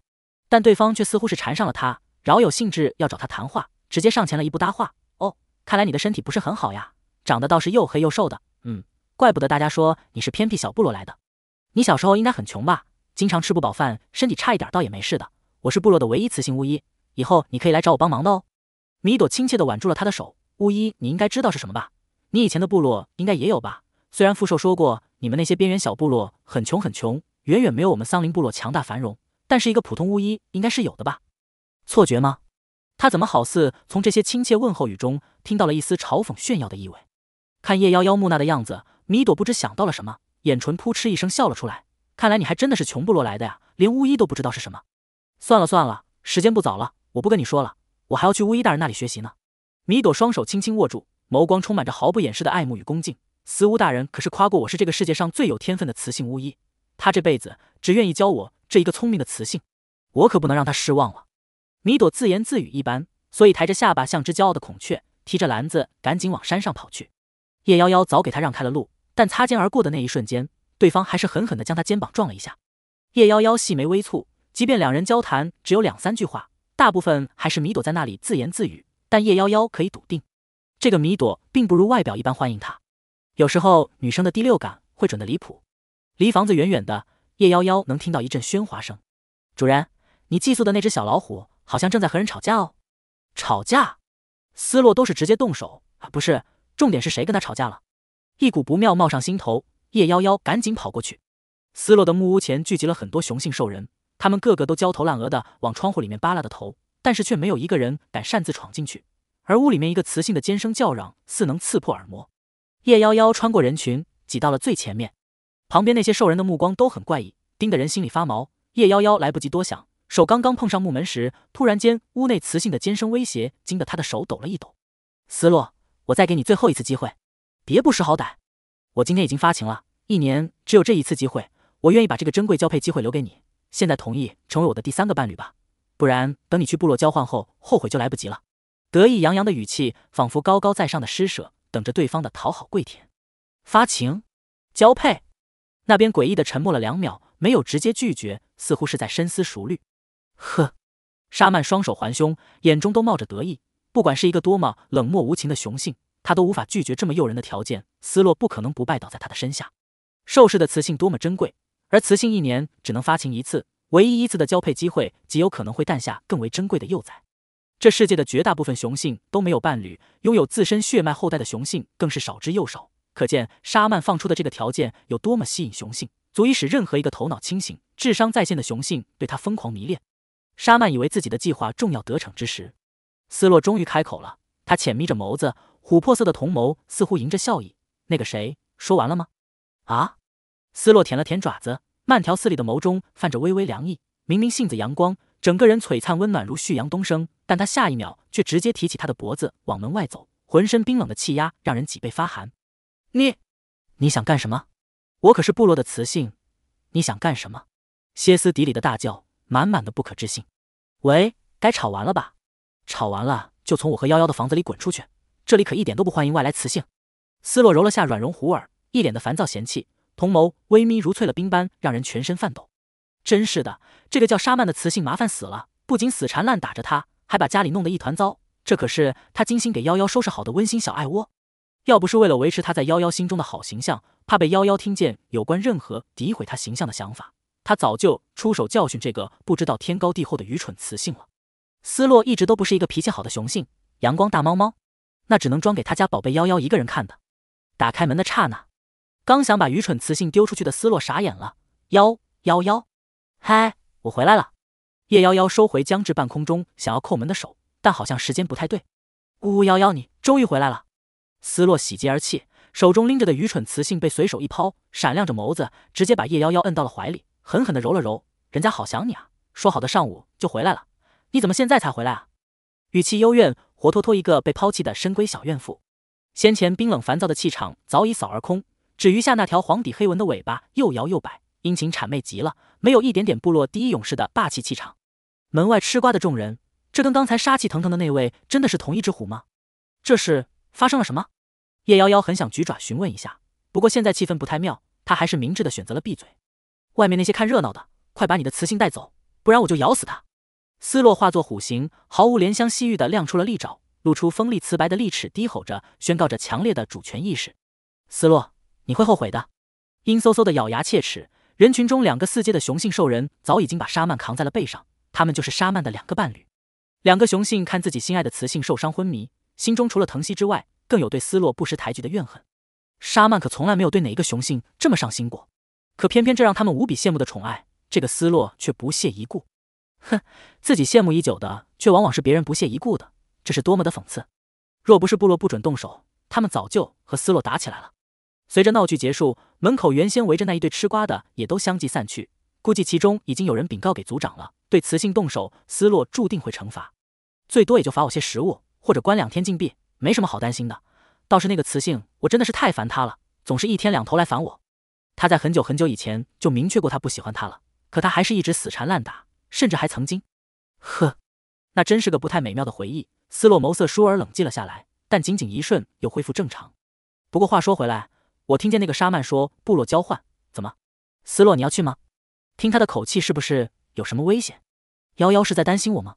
但对方却似乎是缠上了他，饶有兴致要找他谈话。直接上前了一步搭话，哦，看来你的身体不是很好呀，长得倒是又黑又瘦的，嗯，怪不得大家说你是偏僻小部落来的。你小时候应该很穷吧，经常吃不饱饭，身体差一点倒也没事的。我是部落的唯一雌性巫医，以后你可以来找我帮忙的哦。米朵亲切地挽住了他的手，巫医你应该知道是什么吧？你以前的部落应该也有吧？虽然富寿说过你们那些边缘小部落很穷很穷，远远没有我们桑林部落强大繁荣，但是一个普通巫医应该是有的吧？错觉吗？他怎么好似从这些亲切问候语中听到了一丝嘲讽炫耀的意味？看叶妖妖木讷的样子，米朵不知想到了什么，眼唇扑哧一声笑了出来。看来你还真的是穷部落来的呀，连巫医都不知道是什么。算了算了，时间不早了，我不跟你说了，我还要去巫医大人那里学习呢。米朵双手轻轻握住，眸光充满着毫不掩饰的爱慕与恭敬。司巫大人可是夸过我是这个世界上最有天分的雌性巫医，他这辈子只愿意教我这一个聪明的雌性，我可不能让他失望了。米朵自言自语一般，所以抬着下巴，像只骄傲的孔雀，提着篮子赶紧往山上跑去。叶妖妖早给他让开了路，但擦肩而过的那一瞬间，对方还是狠狠地将他肩膀撞了一下。叶妖妖细眉微蹙，即便两人交谈只有两三句话，大部分还是米朵在那里自言自语，但叶妖妖可以笃定，这个米朵并不如外表一般欢迎他。有时候女生的第六感会准得离谱。离房子远远的，叶妖妖能听到一阵喧哗声。主人，你寄宿的那只小老虎。好像正在和人吵架哦，吵架，斯洛都是直接动手啊？不是，重点是谁跟他吵架了？一股不妙冒上心头，叶妖妖赶紧跑过去。斯洛的木屋前聚集了很多雄性兽人，他们个个都焦头烂额的往窗户里面扒拉的头，但是却没有一个人敢擅自闯进去。而屋里面一个雌性的尖声叫嚷，似能刺破耳膜。叶妖妖穿过人群，挤到了最前面。旁边那些兽人的目光都很怪异，盯得人心里发毛。叶妖妖来不及多想。手刚刚碰上木门时，突然间屋内雌性的尖声威胁，惊得他的手抖了一抖。思洛，我再给你最后一次机会，别不识好歹。我今天已经发情了，一年只有这一次机会，我愿意把这个珍贵交配机会留给你。现在同意成为我的第三个伴侣吧，不然等你去部落交换后，后悔就来不及了。得意洋洋的语气，仿佛高高在上的施舍，等着对方的讨好跪舔。发情，交配，那边诡异的沉默了两秒，没有直接拒绝，似乎是在深思熟虑。呵，沙曼双手环胸，眼中都冒着得意。不管是一个多么冷漠无情的雄性，他都无法拒绝这么诱人的条件。斯洛不可能不拜倒在他的身下。兽式的雌性多么珍贵，而雌性一年只能发情一次，唯一一次的交配机会极有可能会诞下更为珍贵的幼崽。这世界的绝大部分雄性都没有伴侣，拥有自身血脉后代的雄性更是少之又少。可见沙曼放出的这个条件有多么吸引雄性，足以使任何一个头脑清醒、智商在线的雄性对他疯狂迷恋。沙曼以为自己的计划重要得逞之时，斯洛终于开口了。他浅眯着眸子，琥珀色的瞳眸似乎迎着笑意。那个谁，说完了吗？啊！斯洛舔了舔爪子，慢条斯理的眸中泛着微微凉意。明明性子阳光，整个人璀璨温暖如旭阳东升，但他下一秒却直接提起他的脖子往门外走，浑身冰冷的气压让人脊背发寒。你，你想干什么？我可是部落的雌性，你想干什么？歇斯底里的大叫。满满的不可置信。喂，该吵完了吧？吵完了就从我和妖妖的房子里滚出去，这里可一点都不欢迎外来雌性。斯洛揉了下软绒狐耳，一脸的烦躁嫌弃，瞳眸微眯如淬了冰般，让人全身泛抖。真是的，这个叫沙曼的雌性麻烦死了，不仅死缠烂打着他，还把家里弄得一团糟。这可是他精心给妖妖收拾好的温馨小爱窝。要不是为了维持他在妖妖心中的好形象，怕被妖妖听见有关任何诋毁他形象的想法。他早就出手教训这个不知道天高地厚的愚蠢雌性了。斯洛一直都不是一个脾气好的雄性，阳光大猫猫，那只能装给他家宝贝幺幺一个人看的。打开门的刹那，刚想把愚蠢雌性丢出去的斯洛傻眼了。幺幺幺，嗨，我回来了！叶幺幺收回僵至半空中想要叩门的手，但好像时间不太对。呜呜幺幺，你终于回来了！斯洛喜极而泣，手中拎着的愚蠢雌性被随手一抛，闪亮着眸子，直接把叶幺幺摁到了怀里。狠狠地揉了揉，人家好想你啊！说好的上午就回来了，你怎么现在才回来啊？语气幽怨，活脱脱一个被抛弃的深闺小怨妇。先前冰冷烦躁的气场早已扫而空，只余下那条黄底黑纹的尾巴又摇又摆，殷勤谄媚极了，没有一点点部落第一勇士的霸气气场。门外吃瓜的众人，这跟刚才杀气腾腾的那位真的是同一只虎吗？这是发生了什么？叶妖妖很想举爪询问一下，不过现在气氛不太妙，他还是明智的选择了闭嘴。外面那些看热闹的，快把你的雌性带走，不然我就咬死他！斯洛化作虎形，毫无怜香惜玉的亮出了利爪，露出锋利瓷白的利齿，低吼着宣告着强烈的主权意识。斯洛，你会后悔的！阴飕飕的咬牙切齿。人群中两个四阶的雄性兽人早已经把沙曼扛在了背上，他们就是沙曼的两个伴侣。两个雄性看自己心爱的雌性受伤昏迷，心中除了疼惜之外，更有对斯洛不识抬举的怨恨。沙曼可从来没有对哪一个雄性这么上心过。可偏偏这让他们无比羡慕的宠爱，这个斯洛却不屑一顾。哼，自己羡慕已久的，却往往是别人不屑一顾的，这是多么的讽刺！若不是部落不准动手，他们早就和斯洛打起来了。随着闹剧结束，门口原先围着那一对吃瓜的也都相继散去。估计其中已经有人禀告给族长了。对雌性动手，斯洛注定会惩罚，最多也就罚我些食物或者关两天禁闭，没什么好担心的。倒是那个雌性，我真的是太烦她了，总是一天两头来烦我。他在很久很久以前就明确过，他不喜欢他了。可他还是一直死缠烂打，甚至还曾经。呵，那真是个不太美妙的回忆。斯洛眸色舒尔冷寂了下来，但仅仅一瞬又恢复正常。不过话说回来，我听见那个沙曼说部落交换，怎么？斯洛，你要去吗？听他的口气，是不是有什么危险？妖妖是在担心我吗？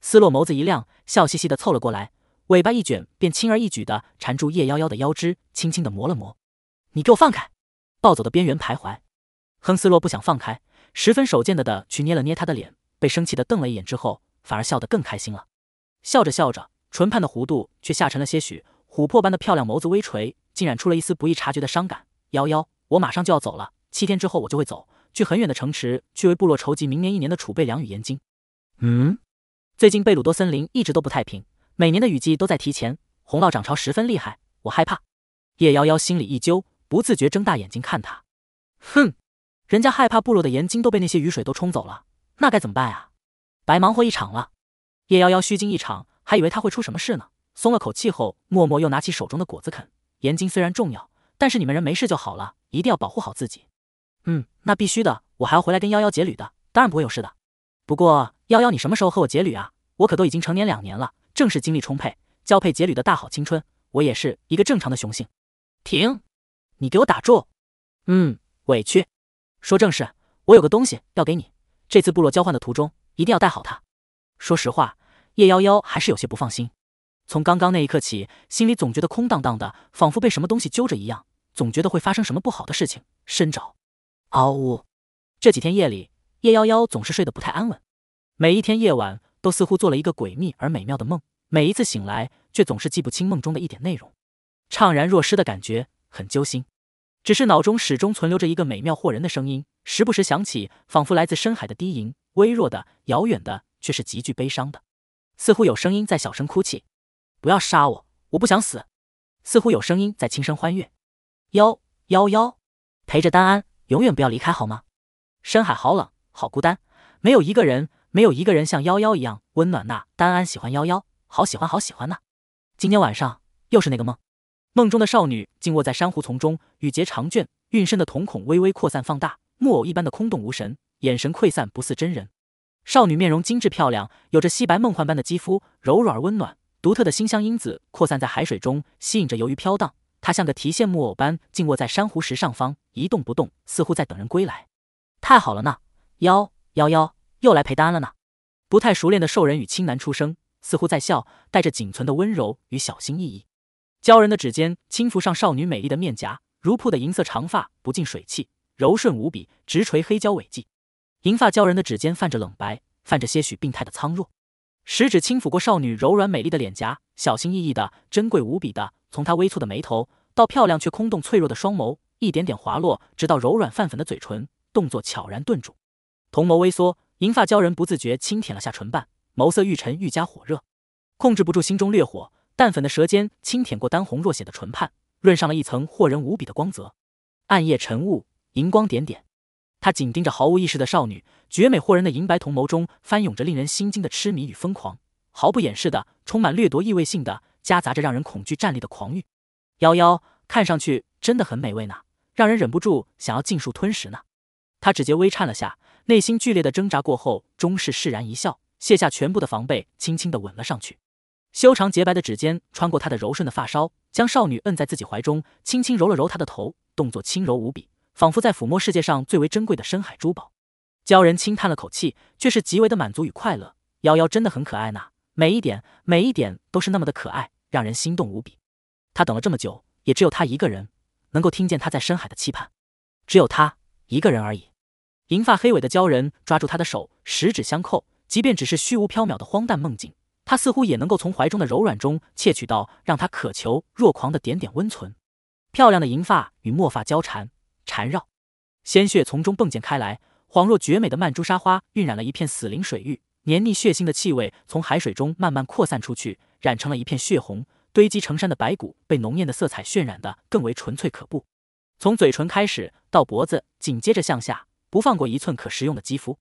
斯洛眸子一亮，笑嘻嘻的凑了过来，尾巴一卷，便轻而易举的缠住叶妖妖的腰肢，轻轻的磨了磨。你给我放开！暴走的边缘徘徊，亨斯洛不想放开，十分手贱的的去捏了捏他的脸，被生气的瞪了一眼之后，反而笑得更开心了。笑着笑着，唇畔的弧度却下沉了些许，琥珀般的漂亮眸子微垂，竟然出了一丝不易察觉的伤感。夭夭，我马上就要走了，七天之后我就会走去很远的城池，去为部落筹集明年一年的储备粮与盐金。嗯，最近贝鲁多森林一直都不太平，每年的雨季都在提前，洪涝涨潮十分厉害，我害怕。叶夭夭心里一揪。不自觉睁大眼睛看他，哼，人家害怕部落的盐晶都被那些雨水都冲走了，那该怎么办啊？白忙活一场了。叶妖妖虚惊一场，还以为他会出什么事呢，松了口气后，默默又拿起手中的果子啃。盐晶虽然重要，但是你们人没事就好了，一定要保护好自己。嗯，那必须的，我还要回来跟妖妖结侣的，当然不会有事的。不过妖妖，你什么时候和我结侣啊？我可都已经成年两年了，正是精力充沛、交配结侣的大好青春。我也是一个正常的雄性。停。你给我打住，嗯，委屈。说正事，我有个东西要给你。这次部落交换的途中，一定要带好它。说实话，叶妖妖还是有些不放心。从刚刚那一刻起，心里总觉得空荡荡的，仿佛被什么东西揪着一样，总觉得会发生什么不好的事情。伸着，嗷呜！这几天夜里，叶妖妖总是睡得不太安稳。每一天夜晚，都似乎做了一个诡秘而美妙的梦，每一次醒来，却总是记不清梦中的一点内容，怅然若失的感觉很揪心。只是脑中始终存留着一个美妙惑人的声音，时不时响起，仿佛来自深海的低吟，微弱的、遥远的，却是极具悲伤的。似乎有声音在小声哭泣：“不要杀我，我不想死。”似乎有声音在轻声欢悦：“幺幺幺，陪着丹安，永远不要离开，好吗？”深海好冷，好孤单，没有一个人，没有一个人像幺幺一样温暖呐。丹安喜欢幺幺，好喜欢，好喜欢呐。今天晚上又是那个梦。梦中的少女静卧在珊瑚丛中，羽结长卷，孕身的瞳孔微微扩散放大，木偶一般的空洞无神，眼神溃散，不似真人。少女面容精致漂亮，有着皙白梦幻般的肌肤，柔软而温暖，独特的馨香因子扩散在海水中，吸引着游鱼飘荡。她像个提线木偶般静卧在珊瑚石上方，一动不动，似乎在等人归来。太好了呢，夭夭夭，又来陪单了呢。不太熟练的兽人与青男出声，似乎在笑，带着仅存的温柔与小心翼翼。鲛人的指尖轻抚上少女美丽的面颊，如瀑的银色长发不浸水汽，柔顺无比，直垂黑胶尾迹。银发鲛人的指尖泛着冷白，泛着些许病态的苍弱，食指轻抚过少女柔软美丽的脸颊，小心翼翼的、珍贵无比的，从她微蹙的眉头到漂亮却空洞脆弱的双眸，一点点滑落，直到柔软泛粉的嘴唇，动作悄然顿住。瞳眸微缩，银发鲛人不自觉轻舔了下唇瓣，眸色愈沉愈加火热，控制不住心中烈火。淡粉的舌尖轻舔过丹红若血的唇畔，润上了一层惑人无比的光泽。暗夜晨雾，荧光点点。他紧盯着毫无意识的少女，绝美惑人的银白瞳眸中翻涌着令人心惊的痴迷与疯狂，毫不掩饰的、充满掠夺意味性的，夹杂着让人恐惧战栗的狂欲。夭夭看上去真的很美味呢，让人忍不住想要尽数吞食呢。他指节微颤了下，内心剧烈的挣扎过后，终是释然一笑，卸下全部的防备，轻轻的吻了上去。修长洁白的指尖穿过她的柔顺的发梢，将少女摁在自己怀中，轻轻揉了揉她的头，动作轻柔无比，仿佛在抚摸世界上最为珍贵的深海珠宝。鲛人轻叹了口气，却是极为的满足与快乐。夭夭真的很可爱呐，每一点每一点都是那么的可爱，让人心动无比。他等了这么久，也只有他一个人能够听见他在深海的期盼，只有他一个人而已。银发黑尾的鲛人抓住他的手，十指相扣，即便只是虚无缥缈的荒诞梦境。他似乎也能够从怀中的柔软中窃取到让他渴求若狂的点点温存，漂亮的银发与墨发交缠缠绕，鲜血从中迸溅开来，恍若绝美的曼珠沙花晕染了一片死灵水域，黏腻血腥的气味从海水中慢慢扩散出去，染成了一片血红，堆积成山的白骨被浓艳的色彩渲染得更为纯粹可怖，从嘴唇开始到脖子，紧接着向下，不放过一寸可食用的肌肤。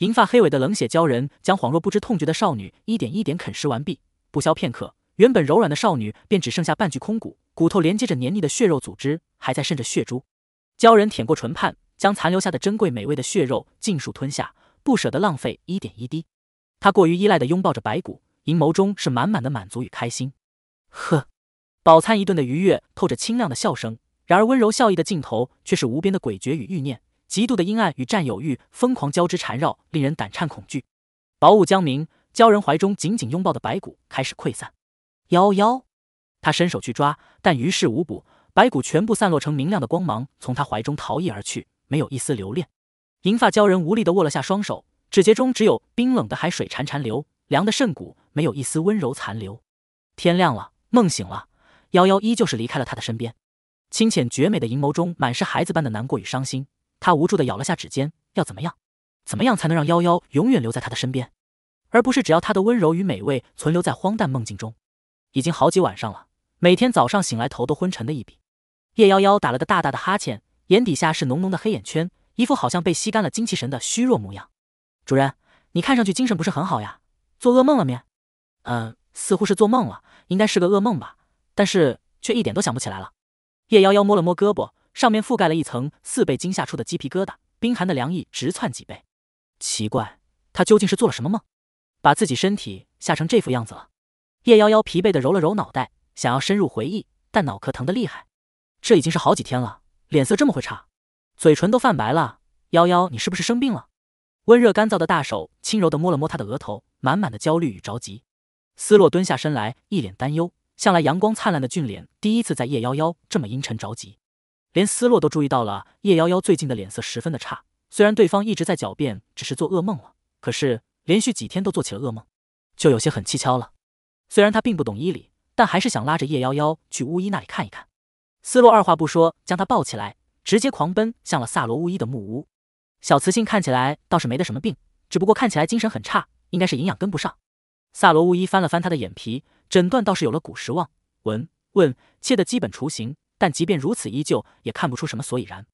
银发黑尾的冷血鲛人将恍若不知痛觉的少女一点一点啃食完毕，不消片刻，原本柔软的少女便只剩下半具空骨，骨头连接着黏腻的血肉组织，还在渗着血珠。鲛人舔过唇畔，将残留下的珍贵美味的血肉尽数吞下，不舍得浪费一点一滴。他过于依赖的拥抱着白骨，银眸中是满满的满足与开心。呵，饱餐一顿的愉悦透着清亮的笑声，然而温柔笑意的尽头却是无边的诡谲与欲念。极度的阴暗与占有欲疯狂交织缠绕，令人胆颤恐惧。薄雾将明，鲛人怀中紧紧拥抱的白骨开始溃散。夭夭。他伸手去抓，但于事无补，白骨全部散落成明亮的光芒，从他怀中逃逸而去，没有一丝留恋。银发鲛人无力地握了下双手，指节中只有冰冷的海水潺潺流，凉的肾骨，没有一丝温柔残留。天亮了，梦醒了，夭夭依旧是离开了他的身边。清浅绝美的银眸中满是孩子般的难过与伤心。他无助的咬了下指尖，要怎么样？怎么样才能让妖妖永远留在他的身边，而不是只要他的温柔与美味存留在荒诞梦境中？已经好几晚上了，每天早上醒来头都昏沉的一笔。叶妖妖打了个大大的哈欠，眼底下是浓浓的黑眼圈，一副好像被吸干了精气神的虚弱模样。主人，你看上去精神不是很好呀？做噩梦了没？嗯，似乎是做梦了，应该是个噩梦吧，但是却一点都想不起来了。叶妖妖摸了摸胳膊。上面覆盖了一层似被惊吓出的鸡皮疙瘩，冰寒的凉意直窜脊背。奇怪，他究竟是做了什么梦，把自己身体吓成这副样子了？叶妖妖疲惫的揉了揉脑袋，想要深入回忆，但脑壳疼得厉害。这已经是好几天了，脸色这么会差，嘴唇都泛白了。妖妖，你是不是生病了？温热干燥的大手轻柔地摸了摸她的额头，满满的焦虑与着急。斯洛蹲下身来，一脸担忧，向来阳光灿烂的俊脸第一次在叶妖妖这么阴沉着急。连斯洛都注意到了叶妖妖最近的脸色十分的差，虽然对方一直在狡辩，只是做噩梦了，可是连续几天都做起了噩梦，就有些很蹊跷了。虽然他并不懂医理，但还是想拉着叶妖妖去巫医那里看一看。斯洛二话不说，将他抱起来，直接狂奔向了萨罗巫医的木屋。小雌性看起来倒是没得什么病，只不过看起来精神很差，应该是营养跟不上。萨罗巫医翻了翻他的眼皮，诊断倒是有了古时望闻问切的基本雏形。但即便如此，依旧也看不出什么所以然。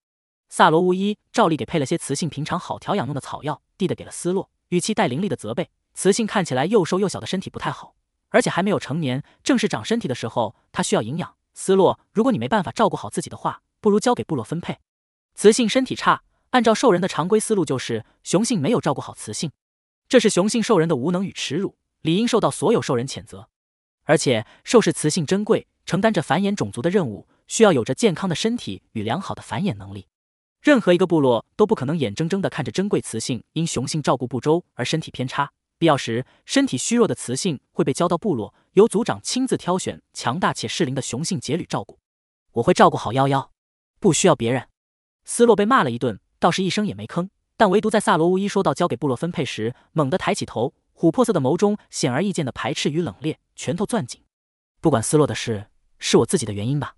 萨罗巫医照例给配了些雌性平常好调养用的草药，递的给了斯洛，语气带凌厉的责备：“雌性看起来又瘦又小的身体不太好，而且还没有成年，正是长身体的时候，它需要营养。斯洛，如果你没办法照顾好自己的话，不如交给部落分配。雌性身体差，按照兽人的常规思路，就是雄性没有照顾好雌性，这是雄性兽人的无能与耻辱，理应受到所有兽人谴责。而且兽是雌性珍贵，承担着繁衍种族的任务。”需要有着健康的身体与良好的繁衍能力，任何一个部落都不可能眼睁睁的看着珍贵雌性因雄性照顾不周而身体偏差。必要时，身体虚弱的雌性会被交到部落，由族长亲自挑选强大且适龄的雄性节侣照顾。我会照顾好夭夭，不需要别人。斯洛被骂了一顿，倒是一声也没吭。但唯独在萨罗乌伊说到交给部落分配时，猛地抬起头，琥珀色的眸中显而易见的排斥与冷冽，拳头攥紧。不管斯洛的事，是我自己的原因吧。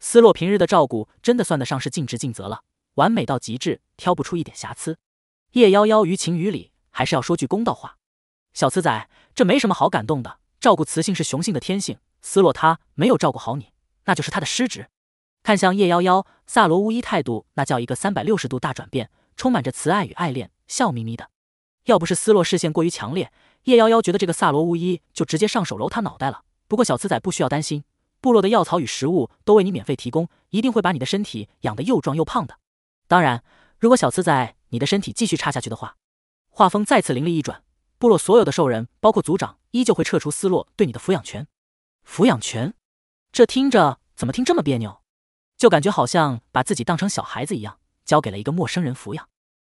斯洛平日的照顾真的算得上是尽职尽责了，完美到极致，挑不出一点瑕疵。叶妖妖于情于理还是要说句公道话，小慈仔，这没什么好感动的，照顾雌性是雄性的天性。斯洛他没有照顾好你，那就是他的失职。看向叶妖妖，萨罗乌伊态度那叫一个三百六十度大转变，充满着慈爱与爱恋，笑眯眯的。要不是斯洛视线过于强烈，叶妖妖觉得这个萨罗乌伊就直接上手揉他脑袋了。不过小慈仔不需要担心。部落的药草与食物都为你免费提供，一定会把你的身体养得又壮又胖的。当然，如果小刺在你的身体继续差下去的话，画风再次凌厉一转，部落所有的兽人，包括族长，依旧会撤出斯洛对你的抚养权。抚养权？这听着怎么听这么别扭？就感觉好像把自己当成小孩子一样，交给了一个陌生人抚养。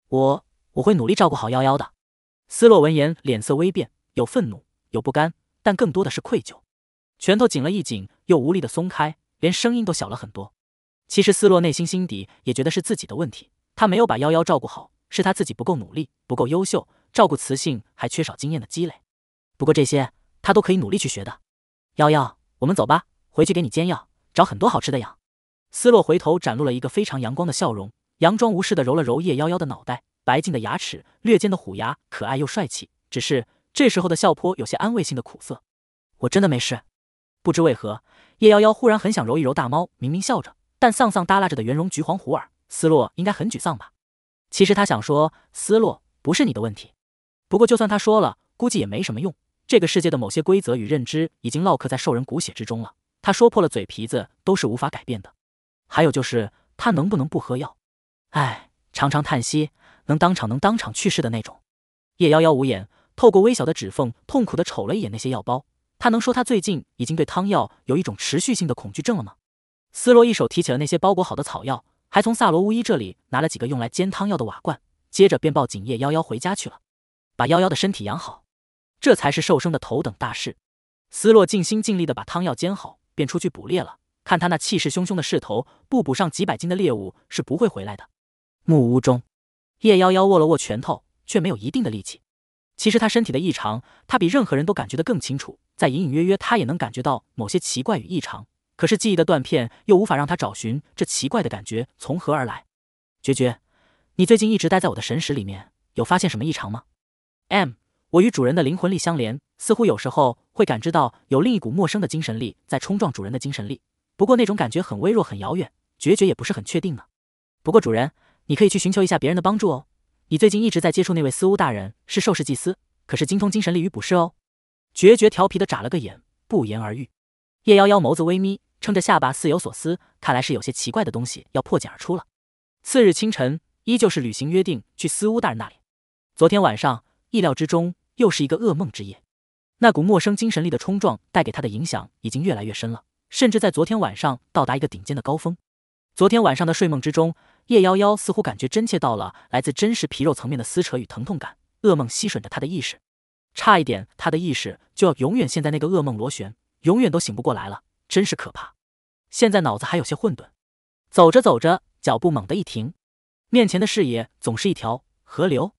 我我会努力照顾好夭夭的。斯洛闻言，脸色微变，有愤怒，有不甘，但更多的是愧疚。拳头紧了一紧，又无力的松开，连声音都小了很多。其实思洛内心心底也觉得是自己的问题，他没有把幺幺照顾好，是他自己不够努力，不够优秀，照顾雌性还缺少经验的积累。不过这些他都可以努力去学的。幺幺，我们走吧，回去给你煎药，找很多好吃的养。思洛回头展露了一个非常阳光的笑容，佯装无事的揉了揉叶幺幺的脑袋，白净的牙齿，略尖的虎牙，可爱又帅气。只是这时候的笑颇有些安慰性的苦涩。我真的没事。不知为何，叶妖妖忽然很想揉一揉大猫。明明笑着，但丧丧耷拉着的圆融橘黄虎耳，斯洛应该很沮丧吧？其实他想说，斯洛不是你的问题。不过就算他说了，估计也没什么用。这个世界的某些规则与认知已经烙刻在兽人骨血之中了。他说破了嘴皮子，都是无法改变的。还有就是，他能不能不喝药？唉，常常叹息，能当场能当场去世的那种。叶妖妖无言，透过微小的指缝，痛苦的瞅了一眼那些药包。他能说他最近已经对汤药有一种持续性的恐惧症了吗？斯洛一手提起了那些包裹好的草药，还从萨罗巫医这里拿了几个用来煎汤药的瓦罐，接着便抱紧叶妖妖回家去了，把妖妖的身体养好，这才是寿生的头等大事。斯洛尽心尽力的把汤药煎好，便出去捕猎了。看他那气势汹汹的势头，不补上几百斤的猎物是不会回来的。木屋中，叶妖妖握了握拳头，却没有一定的力气。其实他身体的异常，他比任何人都感觉得更清楚。在隐隐约约，他也能感觉到某些奇怪与异常。可是记忆的断片又无法让他找寻这奇怪的感觉从何而来。绝绝，你最近一直待在我的神识里面，有发现什么异常吗？M，我与主人的灵魂力相连，似乎有时候会感知到有另一股陌生的精神力在冲撞主人的精神力。不过那种感觉很微弱，很遥远，绝绝也不是很确定呢。不过主人，你可以去寻求一下别人的帮助哦。你最近一直在接触那位司乌大人，是受世祭司，可是精通精神力与卜食哦。决绝调皮的眨了个眼，不言而喻。叶妖妖眸子微眯，撑着下巴，似有所思。看来是有些奇怪的东西要破茧而出了。次日清晨，依旧是旅行约定去司乌大人那里。昨天晚上，意料之中，又是一个噩梦之夜。那股陌生精神力的冲撞带给他的影响已经越来越深了，甚至在昨天晚上到达一个顶尖的高峰。昨天晚上的睡梦之中。叶夭夭似乎感觉真切到了来自真实皮肉层面的撕扯与疼痛感，噩梦吸吮着他的意识，差一点他的意识就要永远陷在那个噩梦螺旋，永远都醒不过来了，真是可怕。现在脑子还有些混沌，走着走着，脚步猛地一停，面前的视野总是一条河流，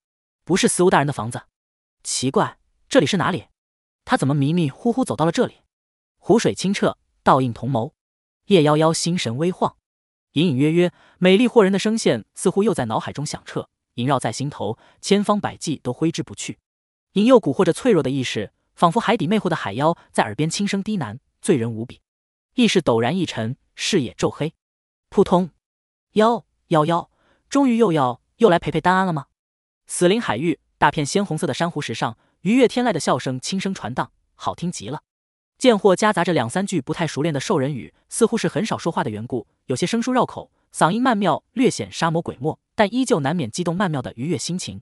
不是司务大人的房子，奇怪，这里是哪里？他怎么迷迷糊糊走到了这里？湖水清澈，倒映同眸，叶夭夭心神微晃。隐隐约约，美丽惑人的声线似乎又在脑海中响彻，萦绕在心头，千方百计都挥之不去，引诱蛊惑着脆弱的意识，仿佛海底魅惑的海妖在耳边轻声低喃，醉人无比。意识陡然一沉，视野骤黑，扑通！妖妖妖，终于又要又来陪陪丹安了吗？死灵海域，大片鲜红色的珊瑚石上，愉悦天籁的笑声轻声传荡，好听极了。贱货夹杂着两三句不太熟练的兽人语，似乎是很少说话的缘故，有些生疏绕口，嗓音曼妙，略显杀魔鬼莫，但依旧难免激动曼妙的愉悦心情。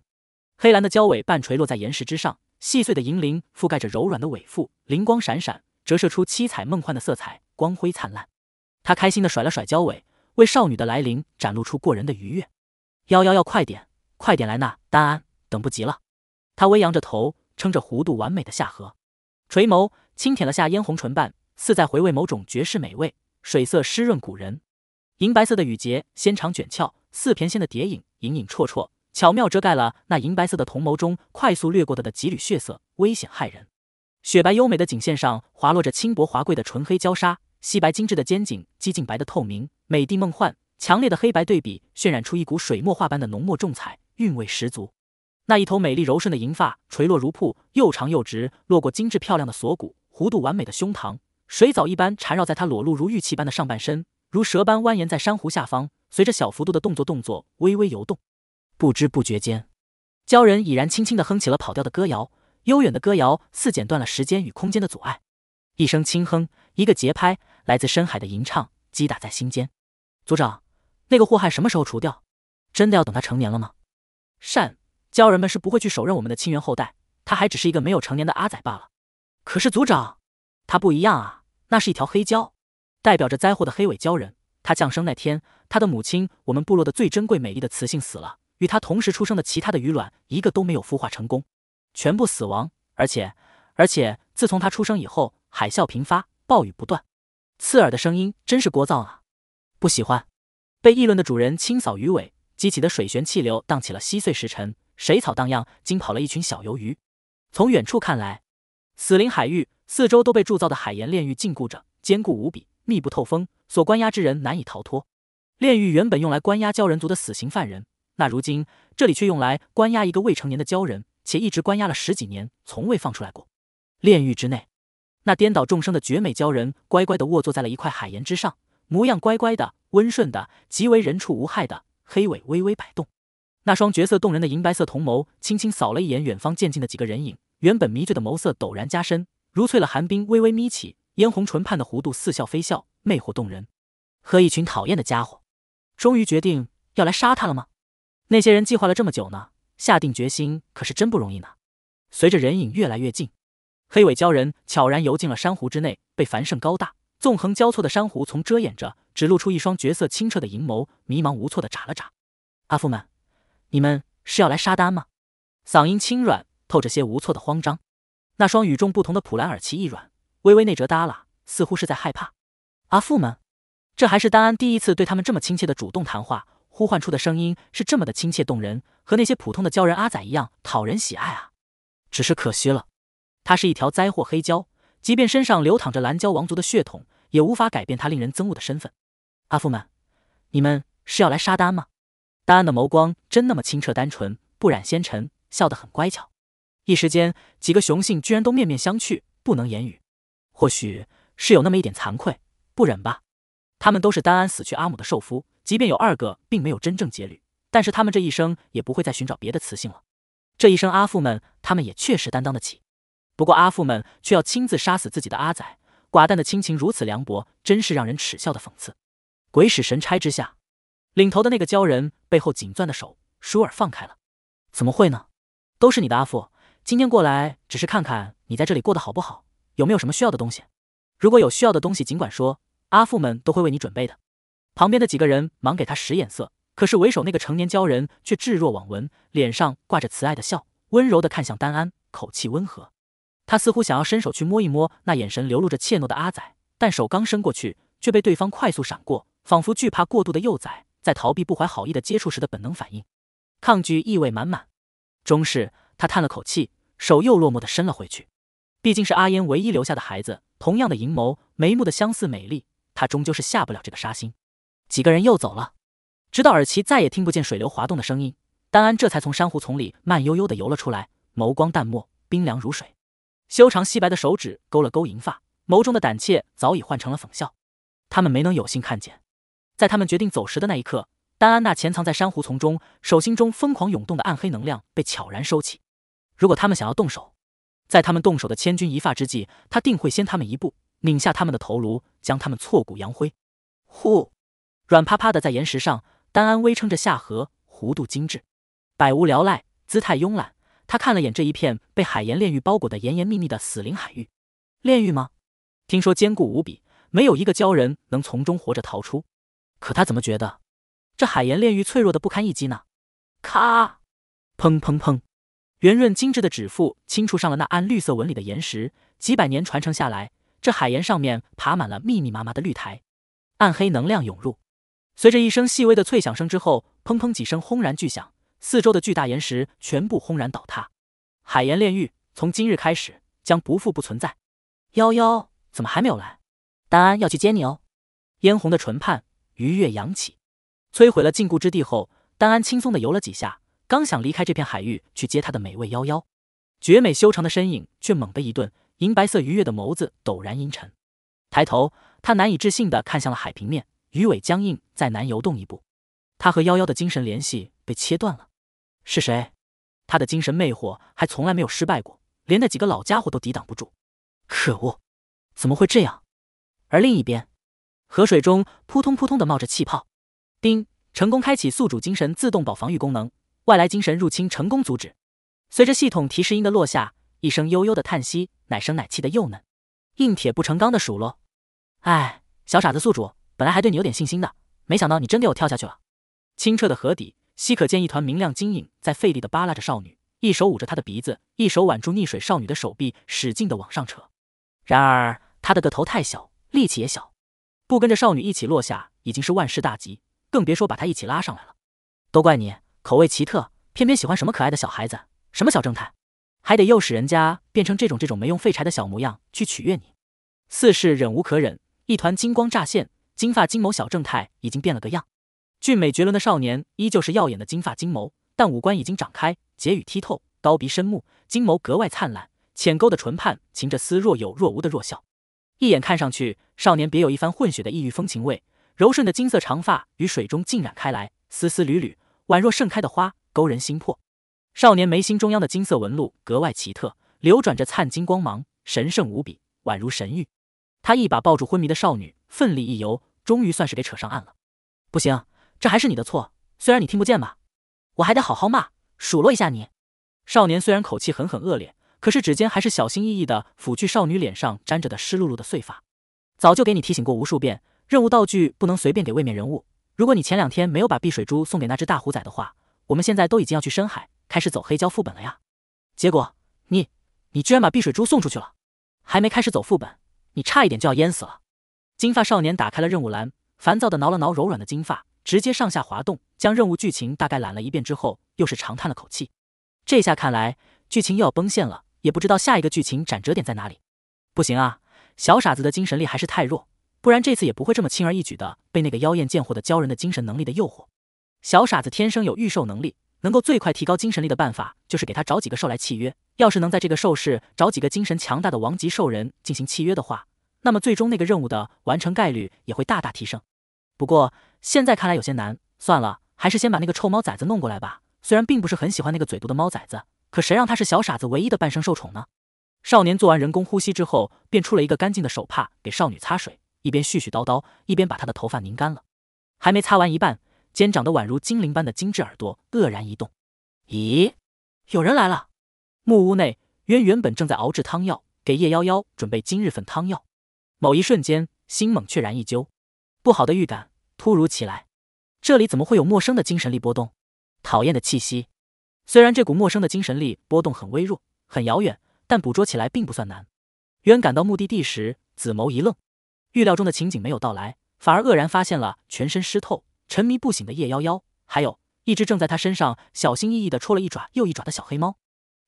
黑蓝的焦尾半垂落在岩石之上，细碎的银鳞覆盖着柔软的尾腹，灵光闪闪，折射出七彩梦幻的色彩，光辉灿烂。他开心地甩了甩焦尾，为少女的来临展露出过人的愉悦。幺幺要快点，快点来那丹安，等不及了。他微扬着头，撑着弧度完美的下颌，垂眸。轻舔了下嫣红唇瓣，似在回味某种绝世美味。水色湿润，古人银白色的羽睫纤长卷翘，似翩跹的蝶影，隐隐绰绰，巧妙遮盖了那银白色的瞳眸中快速掠过的的几缕血色，危险骇人。雪白优美的颈线上滑落着轻薄华贵的纯黑鲛纱，细白精致的肩颈几近白的透明，美的梦幻。强烈的黑白对比渲染出一股水墨画般的浓墨重彩，韵味十足。那一头美丽柔顺的银发垂落如瀑，又长又直，落过精致漂亮的锁骨。弧度完美的胸膛，水藻一般缠绕在他裸露如玉器般的上半身，如蛇般蜿蜒在珊瑚下方，随着小幅度的动作，动作微微游动。不知不觉间，鲛人已然轻轻的哼起了跑调的歌谣，悠远的歌谣似剪断了时间与空间的阻碍。一声轻哼，一个节拍，来自深海的吟唱击打在心间。族长，那个祸害什么时候除掉？真的要等他成年了吗？善，鲛人们是不会去手刃我们的亲缘后代，他还只是一个没有成年的阿仔罢了。可是族长，他不一样啊！那是一条黑蛟，代表着灾祸的黑尾鲛人。他降生那天，他的母亲——我们部落的最珍贵、美丽的雌性——死了。与他同时出生的其他的鱼卵，一个都没有孵化成功，全部死亡。而且，而且，自从他出生以后，海啸频发，暴雨不断，刺耳的声音真是聒噪啊！不喜欢。被议论的主人清扫鱼尾激起的水旋气流，荡起了细碎石尘，水草荡漾，惊跑了一群小鱿鱼。从远处看来。死灵海域四周都被铸造的海盐炼狱禁锢着，坚固无比，密不透风，所关押之人难以逃脱。炼狱原本用来关押鲛人族的死刑犯人，那如今这里却用来关押一个未成年的鲛人，且一直关押了十几年，从未放出来过。炼狱之内，那颠倒众生的绝美鲛人乖乖地卧坐在了一块海盐之上，模样乖乖的，温顺的，极为人畜无害的黑尾微微摆动，那双绝色动人的银白色瞳眸轻轻扫了一眼远方渐近的几个人影。原本迷醉的眸色陡然加深，如淬了寒冰，微微眯起，嫣红唇畔的弧度似笑非笑，魅惑动人。和一群讨厌的家伙，终于决定要来杀他了吗？那些人计划了这么久呢，下定决心可是真不容易呢。随着人影越来越近，黑尾鲛人悄然游进了珊瑚之内，被繁盛高大、纵横交错的珊瑚丛遮掩着，只露出一双绝色清澈的银眸，迷茫无措的眨了眨。阿父们，你们是要来杀丹吗？嗓音轻软。透着些无措的慌张，那双与众不同的普兰尔奇一软，微微内折耷拉，似乎是在害怕。阿父们，这还是丹安第一次对他们这么亲切的主动谈话，呼唤出的声音是这么的亲切动人，和那些普通的鲛人阿仔一样讨人喜爱啊！只是可惜了，他是一条灾祸黑鲛，即便身上流淌着蓝鲛王族的血统，也无法改变他令人憎恶的身份。阿父们，你们是要来杀丹吗？丹安的眸光真那么清澈单纯，不染纤尘，笑得很乖巧。一时间，几个雄性居然都面面相觑，不能言语。或许是有那么一点惭愧、不忍吧。他们都是丹安死去阿姆的兽夫，即便有二个并没有真正结侣，但是他们这一生也不会再寻找别的雌性了。这一生阿父们，他们也确实担当得起。不过阿父们却要亲自杀死自己的阿仔，寡淡的亲情如此凉薄，真是让人耻笑的讽刺。鬼使神差之下，领头的那个鲛人背后紧攥的手舒尔放开了。怎么会呢？都是你的阿父。今天过来只是看看你在这里过得好不好，有没有什么需要的东西？如果有需要的东西，尽管说，阿父们都会为你准备的。旁边的几个人忙给他使眼色，可是为首那个成年鲛人却置若罔闻，脸上挂着慈爱的笑，温柔地看向丹安，口气温和。他似乎想要伸手去摸一摸那眼神流露着怯懦的阿仔，但手刚伸过去，却被对方快速闪过，仿佛惧怕过度的幼崽在逃避不怀好意的接触时的本能反应，抗拒意味满满。终是。他叹了口气，手又落寞地伸了回去。毕竟是阿烟唯一留下的孩子，同样的银眸、眉目的相似、美丽，他终究是下不了这个杀心。几个人又走了，直到耳鳍再也听不见水流滑动的声音，丹安这才从珊瑚丛里慢悠悠地游了出来，眸光淡漠，冰凉如水。修长细白的手指勾了勾银发，眸中的胆怯早已换成了讽笑。他们没能有幸看见，在他们决定走时的那一刻，丹安娜潜藏在珊瑚丛中，手心中疯狂涌动的暗黑能量被悄然收起。如果他们想要动手，在他们动手的千钧一发之际，他定会先他们一步，拧下他们的头颅，将他们挫骨扬灰。呼，软趴趴的在岩石上，丹安微撑着下颌，弧度精致，百无聊赖，姿态慵懒。他看了眼这一片被海盐炼狱包裹的严严密密的死灵海域，炼狱吗？听说坚固无比，没有一个鲛人能从中活着逃出。可他怎么觉得，这海盐炼狱脆弱的不堪一击呢？咔，砰砰砰。圆润精致的指腹轻触上了那暗绿色纹理的岩石，几百年传承下来，这海岩上面爬满了密密麻麻的绿苔。暗黑能量涌入，随着一声细微的脆响声之后，砰砰几声轰然巨响，四周的巨大岩石全部轰然倒塌。海岩炼狱从今日开始将不复不存在。夭夭怎么还没有来？丹安要去接你哦。嫣红的唇畔愉悦扬起，摧毁了禁锢之地后，丹安轻松的游了几下。刚想离开这片海域去接他的美味妖妖，绝美修长的身影却猛地一顿，银白色鱼跃的眸子陡然阴沉。抬头，他难以置信地看向了海平面，鱼尾僵硬，再难游动一步。他和妖妖的精神联系被切断了。是谁？他的精神魅惑还从来没有失败过，连那几个老家伙都抵挡不住。可恶，怎么会这样？而另一边，河水中扑通扑通的冒着气泡。叮，成功开启宿主精神自动保防御功能。外来精神入侵成功阻止。随着系统提示音的落下，一声悠悠的叹息，奶声奶气的幼嫩，硬铁不成钢的数落：“哎，小傻子宿主，本来还对你有点信心的，没想到你真给我跳下去了。”清澈的河底，稀可见一团明亮晶影在费力的扒拉着少女，一手捂着她的鼻子，一手挽住溺水少女的手臂，使劲的往上扯。然而她的个头太小，力气也小，不跟着少女一起落下已经是万事大吉，更别说把她一起拉上来了。都怪你！口味奇特，偏偏喜欢什么可爱的小孩子，什么小正太，还得诱使人家变成这种这种没用废柴的小模样去取悦你。四是忍无可忍，一团金光乍现，金发金眸小正太已经变了个样。俊美绝伦的少年依旧是耀眼的金发金眸，但五官已经长开，结语剔透，高鼻深目，金眸格外灿烂，浅勾的唇畔噙着丝若有若无的弱笑，一眼看上去，少年别有一番混血的异域风情味。柔顺的金色长发与水中浸染开来，丝丝缕缕。宛若盛开的花，勾人心魄。少年眉心中央的金色纹路格外奇特，流转着灿金光芒，神圣无比，宛如神谕。他一把抱住昏迷的少女，奋力一游，终于算是给扯上岸了。不行，这还是你的错。虽然你听不见吧，我还得好好骂数落一下你。少年虽然口气狠狠恶劣，可是指尖还是小心翼翼地抚去少女脸上沾着的湿漉漉的碎发。早就给你提醒过无数遍，任务道具不能随便给位面人物。如果你前两天没有把碧水珠送给那只大虎仔的话，我们现在都已经要去深海开始走黑胶副本了呀！结果你你居然把碧水珠送出去了，还没开始走副本，你差一点就要淹死了。金发少年打开了任务栏，烦躁的挠了挠柔软的金发，直接上下滑动，将任务剧情大概览了一遍之后，又是长叹了口气。这下看来剧情又要崩线了，也不知道下一个剧情转折点在哪里。不行啊，小傻子的精神力还是太弱。不然这次也不会这么轻而易举的被那个妖艳贱货的鲛人的精神能力的诱惑。小傻子天生有预兽能力，能够最快提高精神力的办法就是给他找几个兽来契约。要是能在这个兽市找几个精神强大的王级兽人进行契约的话，那么最终那个任务的完成概率也会大大提升。不过现在看来有些难，算了，还是先把那个臭猫崽子弄过来吧。虽然并不是很喜欢那个嘴毒的猫崽子，可谁让他是小傻子唯一的半生受宠呢？少年做完人工呼吸之后，便出了一个干净的手帕给少女擦水。一边絮絮叨叨，一边把他的头发拧干了，还没擦完一半，肩长得宛如精灵般的精致耳朵愕然一动，咦，有人来了！木屋内，渊原本正在熬制汤药，给叶妖妖准备今日份汤药，某一瞬间，心猛却然一揪，不好的预感突如其来，这里怎么会有陌生的精神力波动？讨厌的气息！虽然这股陌生的精神力波动很微弱，很遥远，但捕捉起来并不算难。渊赶到目的地时，紫眸一愣。预料中的情景没有到来，反而愕然发现了全身湿透、沉迷不醒的叶妖妖，还有一只正在他身上小心翼翼地戳了一爪又一爪的小黑猫。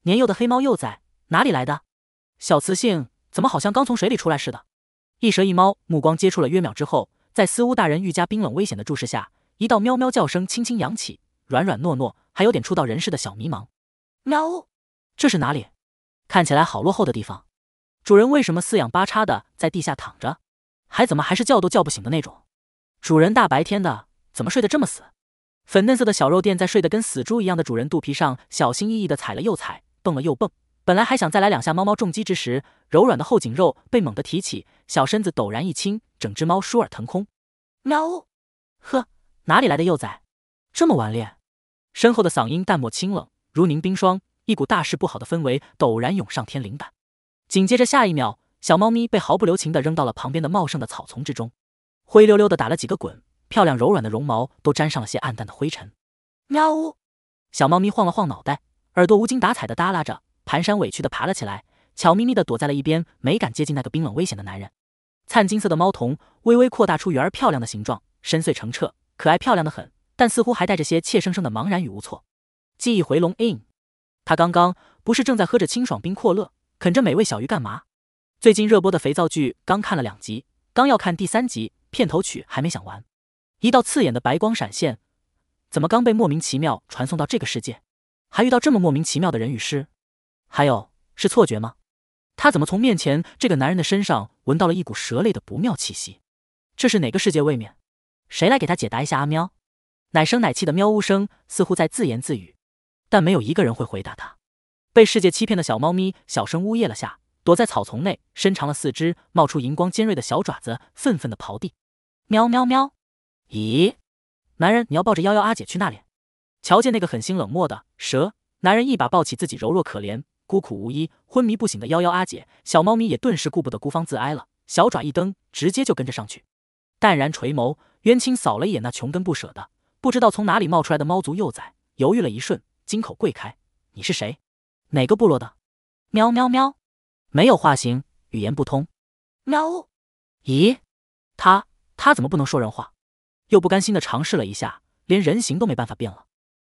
年幼的黑猫幼崽哪里来的？小雌性怎么好像刚从水里出来似的？一蛇一猫目光接触了约秒之后，在司乌大人愈加冰冷危险的注视下，一道喵喵叫声轻轻扬起，软软糯糯，还有点触到人世的小迷茫。喵，这是哪里？看起来好落后的地方。主人为什么四仰八叉的在地下躺着？还怎么还是叫都叫不醒的那种，主人大白天的怎么睡得这么死？粉嫩色的小肉垫在睡得跟死猪一样的主人肚皮上小心翼翼的踩了又踩，蹦了又蹦。本来还想再来两下猫猫重击之时，柔软的后颈肉被猛地提起，小身子陡然一轻，整只猫倏尔腾空。喵！呵，哪里来的幼崽，这么顽劣？身后的嗓音淡漠清冷，如凝冰霜，一股大事不好的氛围陡然涌上天灵感。紧接着下一秒。小猫咪被毫不留情地扔到了旁边的茂盛的草丛之中，灰溜溜地打了几个滚，漂亮柔软的绒毛都沾上了些暗淡的灰尘。喵呜！小猫咪晃了晃脑袋，耳朵无精打采地耷拉着，蹒跚委屈地爬了起来，悄咪咪地躲在了一边，没敢接近那个冰冷危险的男人。灿金色的猫瞳微微扩大出圆儿漂亮的形状，深邃澄澈，可爱漂亮的很，但似乎还带着些怯生生的茫然与无措。记忆回笼 in，它刚刚不是正在喝着清爽冰阔乐，啃着美味小鱼干嘛？最近热播的肥皂剧，刚看了两集，刚要看第三集，片头曲还没想完，一道刺眼的白光闪现，怎么刚被莫名其妙传送到这个世界，还遇到这么莫名其妙的人与事？还有是错觉吗？他怎么从面前这个男人的身上闻到了一股蛇类的不妙气息？这是哪个世界未免？谁来给他解答一下？阿喵，奶声奶气的喵呜声似乎在自言自语，但没有一个人会回答他。被世界欺骗的小猫咪小声呜咽了下。躲在草丛内，伸长了四肢，冒出荧光尖锐的小爪子，愤愤的刨地。喵喵喵！咦，男人，你要抱着幺幺阿姐去那里？瞧见那个狠心冷漠的蛇男人，一把抱起自己柔弱可怜、孤苦无依、昏迷不醒的幺幺阿姐，小猫咪也顿时顾不得孤芳自哀了，小爪一蹬，直接就跟着上去。淡然垂眸，渊青扫了一眼那穷根不舍的，不知道从哪里冒出来的猫族幼崽，犹豫了一瞬，金口跪开：“你是谁？哪个部落的？”喵喵喵。没有化形，语言不通。喵！咦，它它怎么不能说人话？又不甘心的尝试了一下，连人形都没办法变了。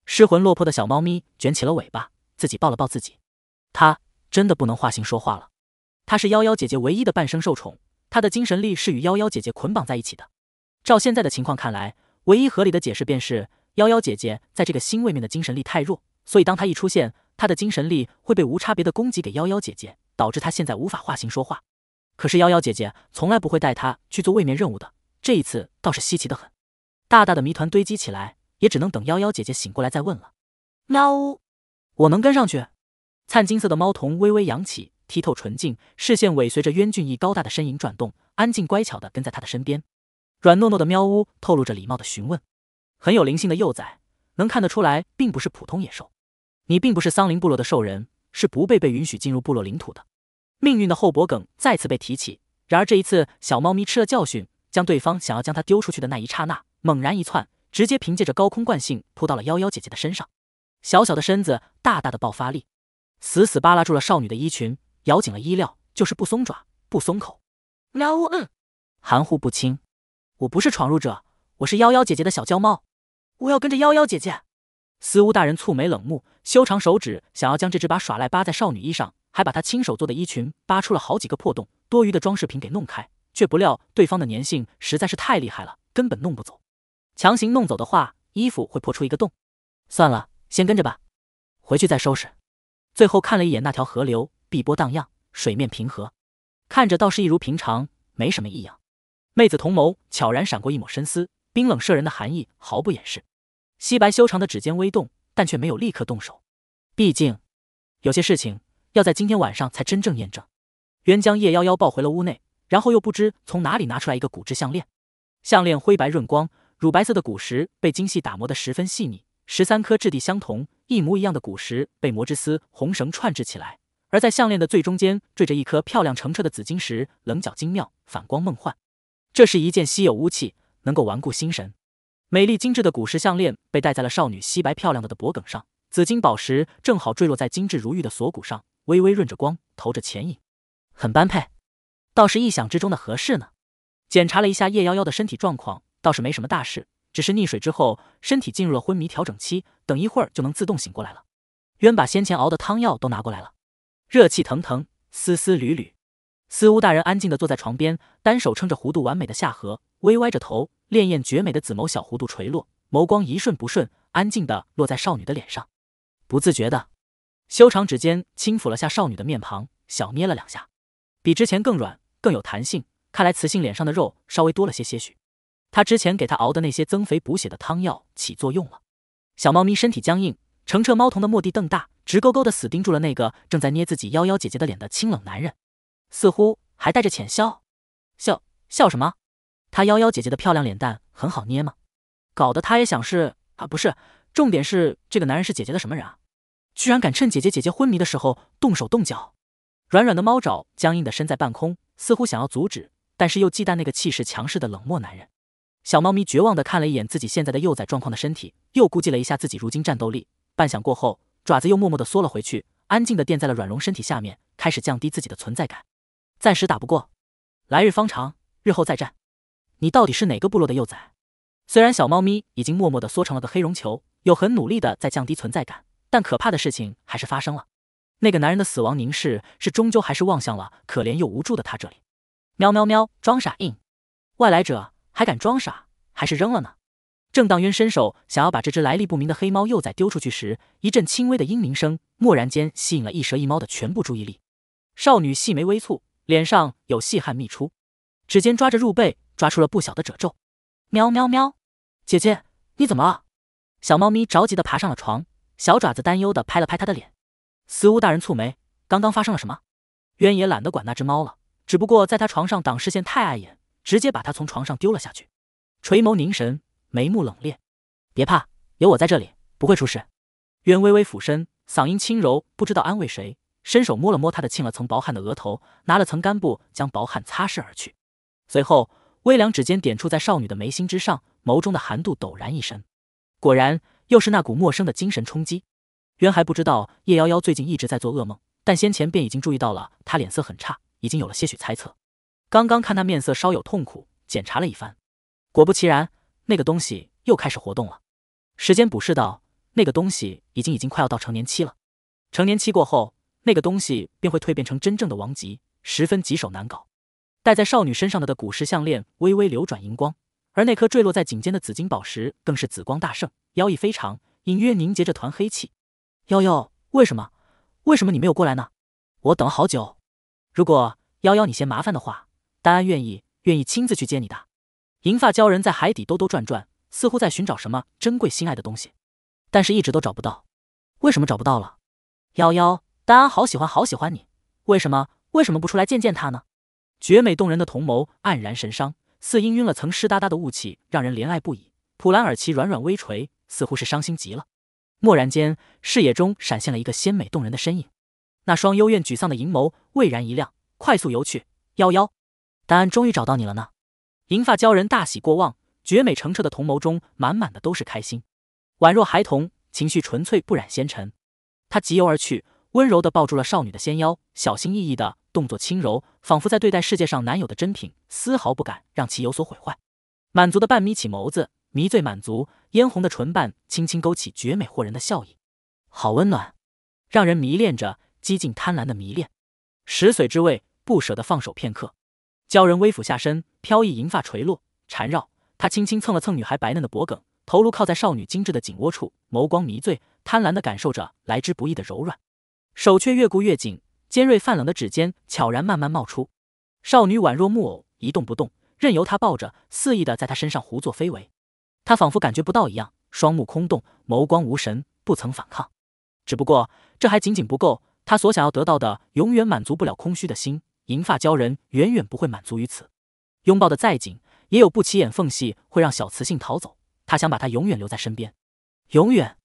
失魂落魄的小猫咪卷起了尾巴，自己抱了抱自己。它真的不能化形说话了。它是妖妖姐姐唯一的半生受宠，它的精神力是与妖妖姐姐捆绑在一起的。照现在的情况看来，唯一合理的解释便是妖妖姐姐在这个新位面的精神力太弱，所以当它一出现，它的精神力会被无差别的攻击给妖妖姐姐。导致他现在无法化形说话，可是妖妖姐姐从来不会带他去做位面任务的，这一次倒是稀奇的很。大大的谜团堆积起来，也只能等妖妖姐姐醒过来再问了。喵呜，我能跟上去？灿金色的猫瞳微微扬起，剔透纯净，视线尾随着渊俊逸高大的身影转动，安静乖巧的跟在他的身边。软糯糯的喵呜透露着礼貌的询问，很有灵性的幼崽，能看得出来并不是普通野兽。你并不是桑林部落的兽人。是不被被允许进入部落领土的。命运的后脖梗再次被提起，然而这一次小猫咪吃了教训，将对方想要将它丢出去的那一刹那，猛然一窜，直接凭借着高空惯性扑到了妖妖姐姐的身上。小小的身子，大大的爆发力，死死扒拉住了少女的衣裙，咬紧了衣料，就是不松爪，不松口。喵呜嗯，含糊不清。我不是闯入者，我是妖妖姐姐的小娇猫，我要跟着妖妖姐姐。司乌大人蹙眉冷目，修长手指想要将这只把耍赖扒在少女衣上，还把她亲手做的衣裙扒出了好几个破洞，多余的装饰品给弄开，却不料对方的粘性实在是太厉害了，根本弄不走。强行弄走的话，衣服会破出一个洞。算了，先跟着吧，回去再收拾。最后看了一眼那条河流，碧波荡漾，水面平和，看着倒是一如平常，没什么异样。妹子同眸悄然闪过一抹深思，冰冷摄人的寒意毫不掩饰。皙白修长的指尖微动，但却没有立刻动手。毕竟，有些事情要在今天晚上才真正验证。渊将叶幺幺抱回了屋内，然后又不知从哪里拿出来一个骨质项链。项链灰白润光，乳白色的骨石被精细打磨得十分细腻。十三颗质地相同、一模一样的骨石被磨之丝红绳串制起来，而在项链的最中间缀着一颗漂亮澄澈的紫晶石，棱角精妙，反光梦幻。这是一件稀有巫器，能够顽固心神。美丽精致的古石项链被戴在了少女皙白漂亮的的脖颈上，紫金宝石正好坠落在精致如玉的锁骨上，微微润着光，投着浅影，很般配，倒是意想之中的合适呢。检查了一下叶妖妖的身体状况，倒是没什么大事，只是溺水之后身体进入了昏迷调整期，等一会儿就能自动醒过来了。渊把先前熬的汤药都拿过来了，热气腾腾，丝丝缕缕。司巫大人安静的坐在床边，单手撑着弧度完美的下颌，微歪着头，潋滟绝美的紫眸小弧度垂落，眸光一瞬不瞬，安静的落在少女的脸上，不自觉的，修长指尖轻抚了下少女的面庞，小捏了两下，比之前更软更有弹性，看来雌性脸上的肉稍微多了些些许。他之前给她熬的那些增肥补血的汤药起作用了。小猫咪身体僵硬，澄澈猫瞳的蓦地瞪大，直勾勾的死盯住了那个正在捏自己幺幺姐姐的脸的清冷男人。似乎还带着浅笑，笑笑什么？她妖妖姐姐的漂亮脸蛋很好捏吗？搞得她也想是啊！不是，重点是这个男人是姐姐的什么人啊？居然敢趁姐姐姐姐昏迷的时候动手动脚！软软的猫爪僵硬的伸在半空，似乎想要阻止，但是又忌惮那个气势强势的冷漠男人。小猫咪绝望的看了一眼自己现在的幼崽状况的身体，又估计了一下自己如今战斗力。半响过后，爪子又默默的缩了回去，安静的垫在了软绒身体下面，开始降低自己的存在感。暂时打不过，来日方长，日后再战。你到底是哪个部落的幼崽？虽然小猫咪已经默默的缩成了个黑绒球，又很努力的在降低存在感，但可怕的事情还是发生了。那个男人的死亡凝视是终究还是望向了可怜又无助的他这里。喵喵喵！装傻 in，外来者还敢装傻，还是扔了呢？正当渊伸手想要把这只来历不明的黑猫幼崽丢出去时，一阵轻微的嘤鸣声蓦然间吸引了一蛇一猫的全部注意力。少女细眉微蹙。脸上有细汗密出，指尖抓着褥背，抓出了不小的褶皱。喵喵喵，姐姐，你怎么了？小猫咪着急地爬上了床，小爪子担忧地拍了拍他的脸。司乌大人蹙眉，刚刚发生了什么？渊也懒得管那只猫了，只不过在他床上挡视线太碍眼，直接把他从床上丢了下去。垂眸凝神，眉目冷冽。别怕，有我在这里，不会出事。渊微微俯身，嗓音轻柔，不知道安慰谁。伸手摸了摸她的沁了层薄汗的额头，拿了层干布将薄汗擦拭而去，随后微凉指尖点触在少女的眉心之上，眸中的寒度陡然一升。果然，又是那股陌生的精神冲击。渊还不知道叶妖妖最近一直在做噩梦，但先前便已经注意到了她脸色很差，已经有了些许猜测。刚刚看她面色稍有痛苦，检查了一番，果不其然，那个东西又开始活动了。时间补示到，那个东西已经已经快要到成年期了。成年期过后。那个东西便会蜕变成真正的王级，十分棘手难搞。戴在少女身上的的古石项链微微流转荧光，而那颗坠落在颈间的紫金宝石更是紫光大盛，妖异非常，隐约凝结着团黑气。妖妖，为什么？为什么你没有过来呢？我等了好久。如果妖妖你嫌麻烦的话，丹安愿意愿意亲自去接你的。银发鲛人在海底兜兜转转，似乎在寻找什么珍贵心爱的东西，但是一直都找不到。为什么找不到了？妖妖，丹安好喜欢好喜欢你，为什么为什么不出来见见他呢？绝美动人的瞳眸黯然神伤，似氤氲了层湿哒哒的雾气，让人怜爱不已。普兰尔奇软软微垂，似乎是伤心极了。蓦然间，视野中闪现了一个鲜美动人的身影，那双幽怨沮丧的银眸蔚然一亮，快速游去。夭夭，丹安终于找到你了呢！银发鲛人大喜过望，绝美澄澈的瞳眸中满满的都是开心，宛若孩童，情绪纯粹不染纤尘。他疾游而去。温柔地抱住了少女的纤腰，小心翼翼的动作轻柔，仿佛在对待世界上男友的珍品，丝毫不敢让其有所毁坏。满足的半眯起眸子，迷醉满足，嫣红的唇瓣轻轻勾起绝美惑人的笑意，好温暖，让人迷恋着，几近贪婪的迷恋。石髓之味不舍得放手片刻，鲛人微俯下身，飘逸银发垂落缠绕，他轻轻蹭了蹭女孩白嫩的脖颈，头颅靠在少女精致的颈窝处，眸光迷醉贪婪地感受着来之不易的柔软。手却越顾越紧，尖锐泛冷的指尖悄然慢慢冒出。少女宛若木偶，一动不动，任由他抱着，肆意的在他身上胡作非为。他仿佛感觉不到一样，双目空洞，眸光无神，不曾反抗。只不过这还仅仅不够，他所想要得到的永远满足不了空虚的心。银发鲛人远远不会满足于此，拥抱的再紧，也有不起眼缝隙会让小雌性逃走。他想把他永远留在身边，永远，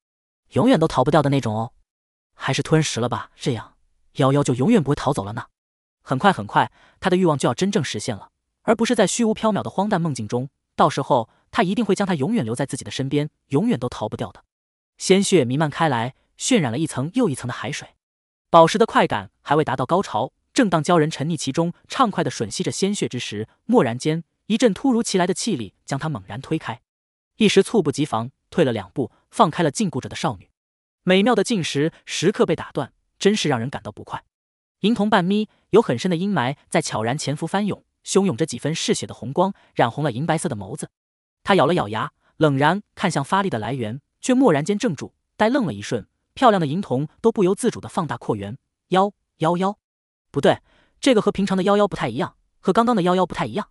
永远都逃不掉的那种哦。还是吞食了吧，这样妖妖就永远不会逃走了呢。很快很快，他的欲望就要真正实现了，而不是在虚无缥缈的荒诞梦境中。到时候，他一定会将她永远留在自己的身边，永远都逃不掉的。鲜血弥漫开来，渲染了一层又一层的海水。宝石的快感还未达到高潮，正当鲛人沉溺其中，畅快的吮吸着鲜血之时，蓦然间一阵突如其来的气力将他猛然推开，一时猝不及防，退了两步，放开了禁锢着的少女。美妙的进食时刻被打断，真是让人感到不快。银瞳半眯，有很深的阴霾在悄然潜伏翻涌，汹涌着几分嗜血的红光，染红了银白色的眸子。他咬了咬牙，冷然看向发力的来源，却蓦然间怔住，呆愣了一瞬。漂亮的银瞳都不由自主的放大扩圆。幺幺幺，不对，这个和平常的幺幺不太一样，和刚刚的幺幺不太一样。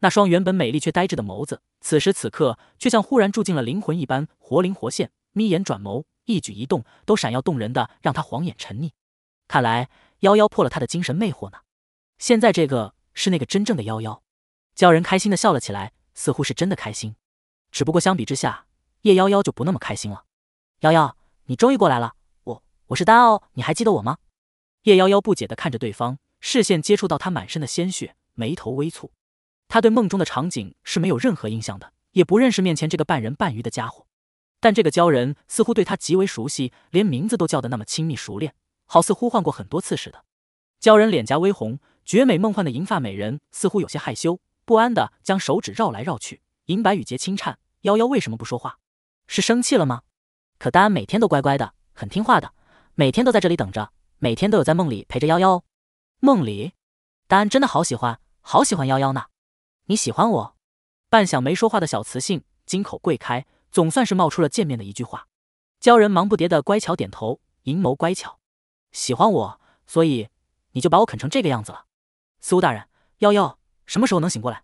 那双原本美丽却呆滞的眸子，此时此刻却像忽然住进了灵魂一般，活灵活现，眯眼转眸。一举一动都闪耀动人，的让他晃眼沉溺。看来，妖妖破了他的精神魅惑呢。现在这个是那个真正的妖妖，鲛人开心的笑了起来，似乎是真的开心。只不过相比之下，叶妖妖就不那么开心了。妖妖，你终于过来了，我我是丹奥，你还记得我吗？叶妖妖不解的看着对方，视线接触到他满身的鲜血，眉头微蹙。他对梦中的场景是没有任何印象的，也不认识面前这个半人半鱼的家伙。但这个鲛人似乎对他极为熟悉，连名字都叫得那么亲密熟练，好似呼唤过很多次似的。鲛人脸颊微红，绝美梦幻的银发美人似乎有些害羞不安的将手指绕来绕去，银白羽睫轻颤。夭夭为什么不说话？是生气了吗？可丹每天都乖乖的，很听话的，每天都在这里等着，每天都有在梦里陪着夭夭。哦。梦里，丹真的好喜欢，好喜欢夭夭呢。你喜欢我？半晌没说话的小雌性金口贵开。总算是冒出了见面的一句话，鲛人忙不迭的乖巧点头，银眸乖巧，喜欢我，所以你就把我啃成这个样子了，苏大人，夭夭，什么时候能醒过来？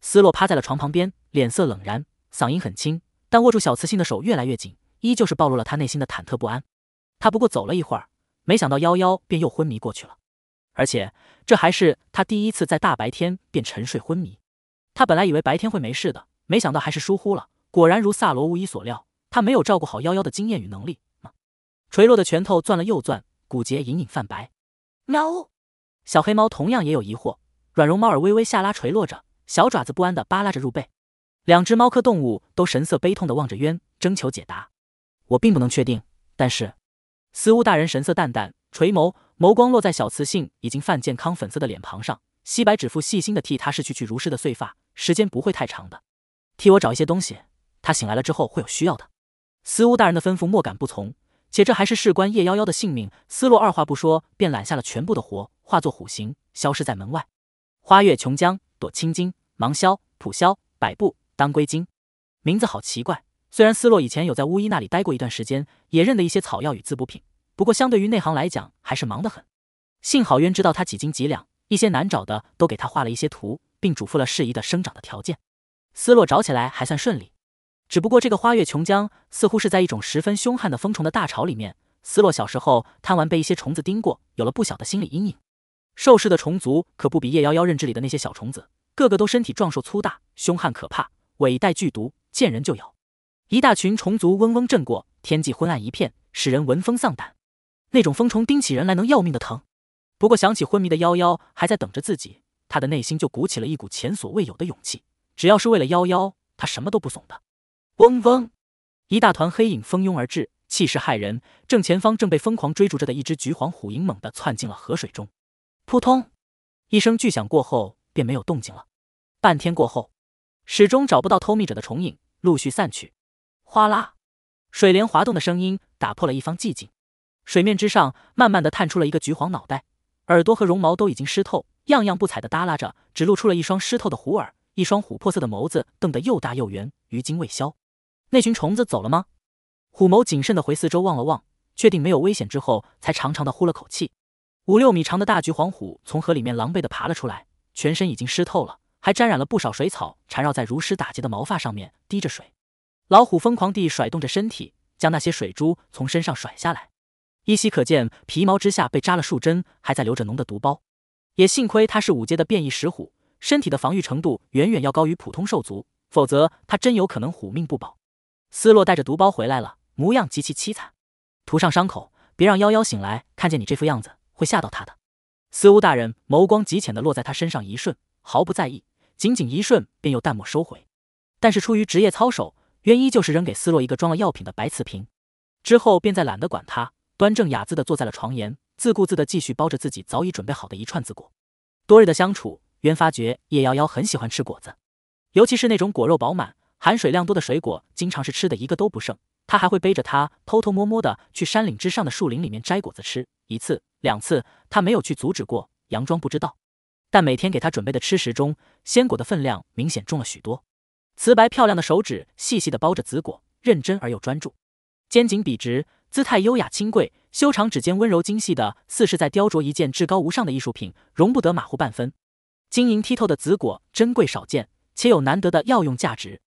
思洛趴在了床旁边，脸色冷然，嗓音很轻，但握住小磁性的手越来越紧，依旧是暴露了他内心的忐忑不安。他不过走了一会儿，没想到夭夭便又昏迷过去了，而且这还是他第一次在大白天便沉睡昏迷。他本来以为白天会没事的，没想到还是疏忽了。果然如萨罗无疑所料，他没有照顾好夭夭的经验与能力吗？垂落的拳头攥了又攥，骨节隐隐泛白。喵，小黑猫同样也有疑惑，软绒猫耳微微下拉垂落着，小爪子不安的扒拉着入背。两只猫科动物都神色悲痛的望着渊，征求解答。我并不能确定，但是司乌大人神色淡淡，垂眸，眸光落在小雌性已经泛健康粉色的脸庞上。西白指腹细心的替她拭去去如丝的碎发，时间不会太长的。替我找一些东西。他醒来了之后会有需要的，司巫大人的吩咐莫敢不从，且这还是事关叶妖妖的性命。思洛二话不说，便揽下了全部的活，化作虎形，消失在门外。花月琼浆、朵青金、芒硝、蒲硝、百步、当归精，名字好奇怪。虽然司洛以前有在巫医那里待过一段时间，也认得一些草药与滋补品，不过相对于内行来讲，还是忙得很。幸好渊知道他几斤几两，一些难找的都给他画了一些图，并嘱咐了适宜的生长的条件。司洛找起来还算顺利。只不过这个花月琼浆似乎是在一种十分凶悍的蜂虫的大潮里面。斯洛小时候贪玩，被一些虫子叮过，有了不小的心理阴影。受试的虫族可不比叶妖妖认知里的那些小虫子，个个都身体壮硕粗大，凶悍可怕，尾带剧毒，见人就咬。一大群虫族嗡嗡震过，天际昏暗一片，使人闻风丧胆。那种蜂虫叮起人来能要命的疼。不过想起昏迷的妖妖还在等着自己，他的内心就鼓起了一股前所未有的勇气。只要是为了妖妖，他什么都不怂的。嗡嗡，一大团黑影蜂拥而至，气势骇人。正前方正被疯狂追逐着的一只橘黄虎鹰猛地窜进了河水中，扑通一声巨响过后便没有动静了。半天过后，始终找不到偷蜜者的虫影陆续散去。哗啦，水帘滑动的声音打破了一方寂静。水面之上，慢慢地探出了一个橘黄脑袋，耳朵和绒毛都已经湿透，样样不采的耷拉着，只露出了一双湿透的虎耳，一双琥珀色的眸子瞪得又大又圆，余惊未消。那群虫子走了吗？虎眸谨慎地回四周望了望，确定没有危险之后，才长长的呼了口气。五六米长的大橘黄虎从河里面狼狈地爬了出来，全身已经湿透了，还沾染了不少水草，缠绕在如湿打结的毛发上面，滴着水。老虎疯狂地甩动着身体，将那些水珠从身上甩下来。依稀可见皮毛之下被扎了数针，还在留着浓的毒包。也幸亏它是五阶的变异石虎，身体的防御程度远远要高于普通兽族，否则它真有可能虎命不保。斯洛带着毒包回来了，模样极其凄惨。涂上伤口，别让妖妖醒来看见你这副样子，会吓到他的。司巫大人眸光极浅的落在他身上一瞬，毫不在意，仅仅一瞬便又淡漠收回。但是出于职业操守，渊依旧是扔给斯洛一个装了药品的白瓷瓶，之后便再懒得管他，端正雅致的坐在了床沿，自顾自的继续包着自己早已准备好的一串子果。多日的相处，渊发觉叶夭夭很喜欢吃果子，尤其是那种果肉饱满。含水量多的水果，经常是吃的一个都不剩。他还会背着她偷偷摸摸的去山岭之上的树林里面摘果子吃，一次两次，他没有去阻止过，佯装不知道。但每天给他准备的吃食中，鲜果的分量明显重了许多。瓷白漂亮的手指细细的包着紫果，认真而又专注，肩颈笔直，姿态优雅清贵，修长指尖温柔精细的似是在雕琢一件至高无上的艺术品，容不得马虎半分。晶莹剔透的紫果珍贵少见，且有难得的药用价值。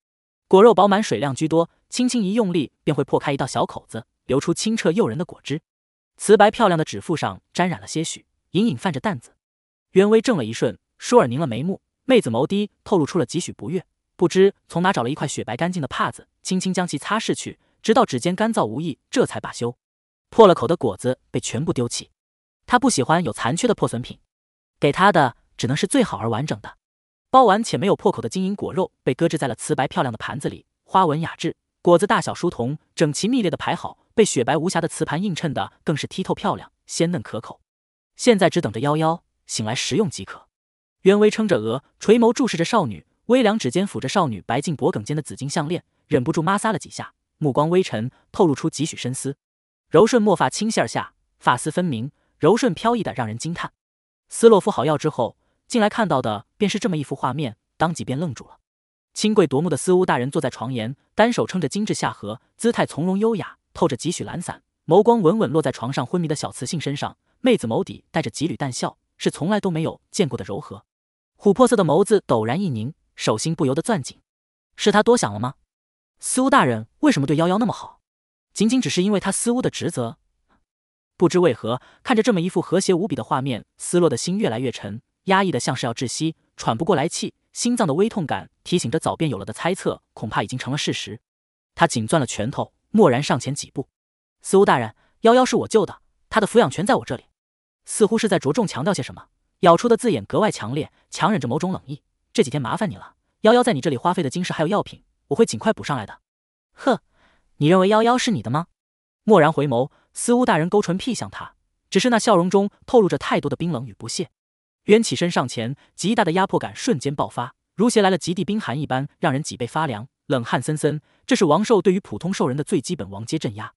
果肉饱满，水量居多，轻轻一用力便会破开一道小口子，流出清澈诱人的果汁。瓷白漂亮的指腹上沾染了些许，隐隐泛着淡紫。渊微怔了一瞬，舒尔凝了眉目，妹子眸低，透露出了几许不悦。不知从哪找了一块雪白干净的帕子，轻轻将其擦拭去，直到指尖干燥无异，这才罢休。破了口的果子被全部丢弃，他不喜欢有残缺的破损品，给他的只能是最好而完整的。剥完且没有破口的晶莹果肉被搁置在了瓷白漂亮的盘子里，花纹雅致，果子大小疏同，整齐密列的排好，被雪白无瑕的瓷盘映衬的更是剔透漂亮，鲜嫩可口。现在只等着夭夭醒来食用即可。袁微撑着额，垂眸注视着少女，微凉指尖抚着少女白净脖梗间的紫金项链，忍不住摩挲了几下，目光微沉，透露出几许深思。柔顺墨发倾泻而下，发丝分明，柔顺飘逸的让人惊叹。斯洛夫好药之后。进来看到的便是这么一幅画面，当即便愣住了。清贵夺目的司乌大人坐在床沿，单手撑着精致下颌，姿态从容优雅，透着几许懒散。眸光稳稳落在床上昏迷的小雌性身上，妹子眸底带着几缕淡笑，是从来都没有见过的柔和。琥珀色的眸子陡然一凝，手心不由得攥紧。是他多想了吗？司乌大人为什么对夭夭那么好？仅仅只是因为他司乌的职责？不知为何，看着这么一副和谐无比的画面，思落的心越来越沉。压抑的像是要窒息，喘不过来气，心脏的微痛感提醒着早便有了的猜测，恐怕已经成了事实。他紧攥了拳头，蓦然上前几步：“司乌大人，夭夭是我救的，他的抚养权在我这里。”似乎是在着重强调些什么，咬出的字眼格外强烈，强忍着某种冷意：“这几天麻烦你了，夭夭在你这里花费的金饰还有药品，我会尽快补上来的。”呵，你认为夭夭是你的吗？蓦然回眸，司乌大人勾唇瞥向他，只是那笑容中透露着太多的冰冷与不屑。渊起身上前，极大的压迫感瞬间爆发，如携来了极地冰寒一般，让人脊背发凉，冷汗森森。这是王兽对于普通兽人的最基本王阶镇压。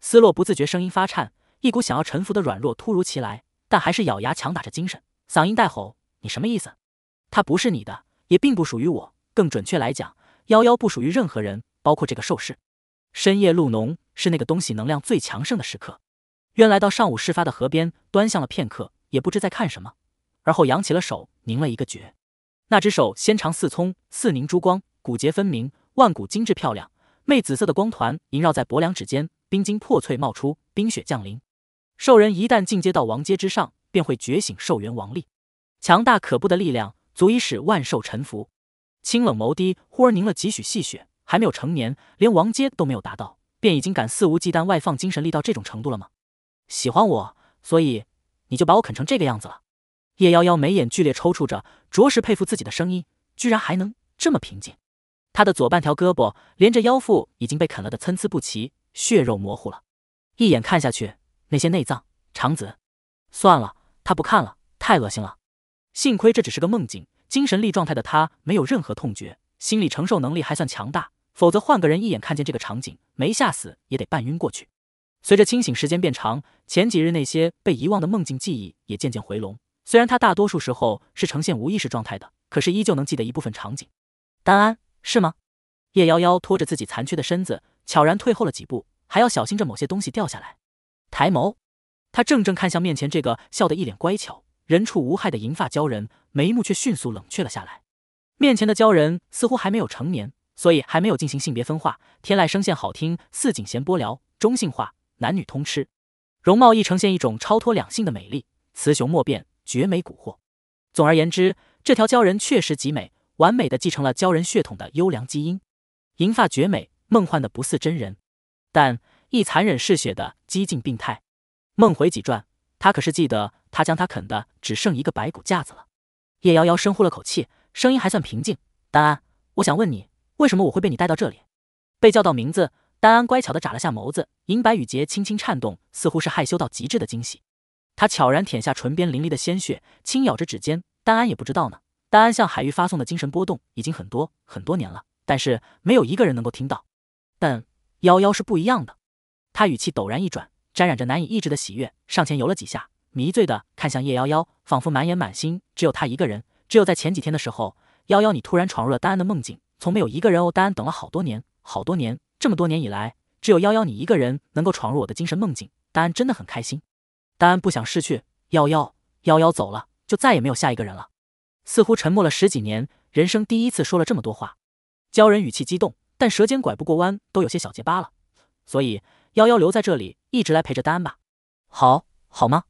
斯洛不自觉声音发颤，一股想要臣服的软弱突如其来，但还是咬牙强打着精神，嗓音带吼：“你什么意思？他不是你的，也并不属于我。更准确来讲，夭夭不属于任何人，包括这个兽世。”深夜露浓是那个东西能量最强盛的时刻。渊来到上午事发的河边，端详了片刻，也不知在看什么。而后扬起了手，凝了一个诀。那只手纤长似葱，似凝珠光，骨节分明，万骨精致漂亮。魅紫色的光团萦绕在薄凉指尖，冰晶破碎冒出，冰雪降临。兽人一旦进阶到王阶之上，便会觉醒兽元王力，强大可怖的力量足以使万兽臣服。清冷眸低，忽而凝了几许细雪。还没有成年，连王阶都没有达到，便已经敢肆无忌惮外放精神力到这种程度了吗？喜欢我，所以你就把我啃成这个样子了？叶妖妖眉眼剧烈抽搐着，着实佩服自己的声音，居然还能这么平静。他的左半条胳膊连着腰腹已经被啃了的参差不齐，血肉模糊了。一眼看下去，那些内脏、肠子……算了，他不看了，太恶心了。幸亏这只是个梦境，精神力状态的他没有任何痛觉，心理承受能力还算强大。否则换个人，一眼看见这个场景，没吓死也得半晕过去。随着清醒时间变长，前几日那些被遗忘的梦境记忆也渐渐回笼。虽然他大多数时候是呈现无意识状态的，可是依旧能记得一部分场景。丹安是吗？叶妖妖拖着自己残缺的身子，悄然退后了几步，还要小心着某些东西掉下来。抬眸，他正正看向面前这个笑得一脸乖巧、人畜无害的银发鲛人，眉目却迅速冷却了下来。面前的鲛人似乎还没有成年，所以还没有进行性别分化。天籁声线好听，似锦弦波撩，中性化，男女通吃。容貌亦呈现一种超脱两性的美丽，雌雄莫辨。绝美蛊惑。总而言之，这条鲛人确实极美，完美的继承了鲛人血统的优良基因。银发绝美，梦幻的不似真人，但亦残忍嗜血的几近病态。梦回几转，他可是记得，他将他啃的只剩一个白骨架子了。叶幺幺深呼了口气，声音还算平静。丹安，我想问你，为什么我会被你带到这里？被叫到名字，丹安乖巧的眨了下眸子，银白羽睫轻轻颤动，似乎是害羞到极致的惊喜。他悄然舔下唇边淋漓的鲜血，轻咬着指尖。丹安也不知道呢。丹安向海域发送的精神波动已经很多很多年了，但是没有一个人能够听到。但夭夭是不一样的。他语气陡然一转，沾染着难以抑制的喜悦，上前游了几下，迷醉的看向叶夭夭，仿佛满眼满心只有他一个人。只有在前几天的时候，夭夭你突然闯入了丹安的梦境，从没有一个人哦。丹安等了好多年，好多年，这么多年以来，只有夭夭你一个人能够闯入我的精神梦境。丹安真的很开心。丹安不想失去夭夭夭夭走了，就再也没有下一个人了。似乎沉默了十几年，人生第一次说了这么多话。鲛人语气激动，但舌尖拐不过弯，都有些小结巴了。所以，夭夭留在这里，一直来陪着丹安吧。好，好吗？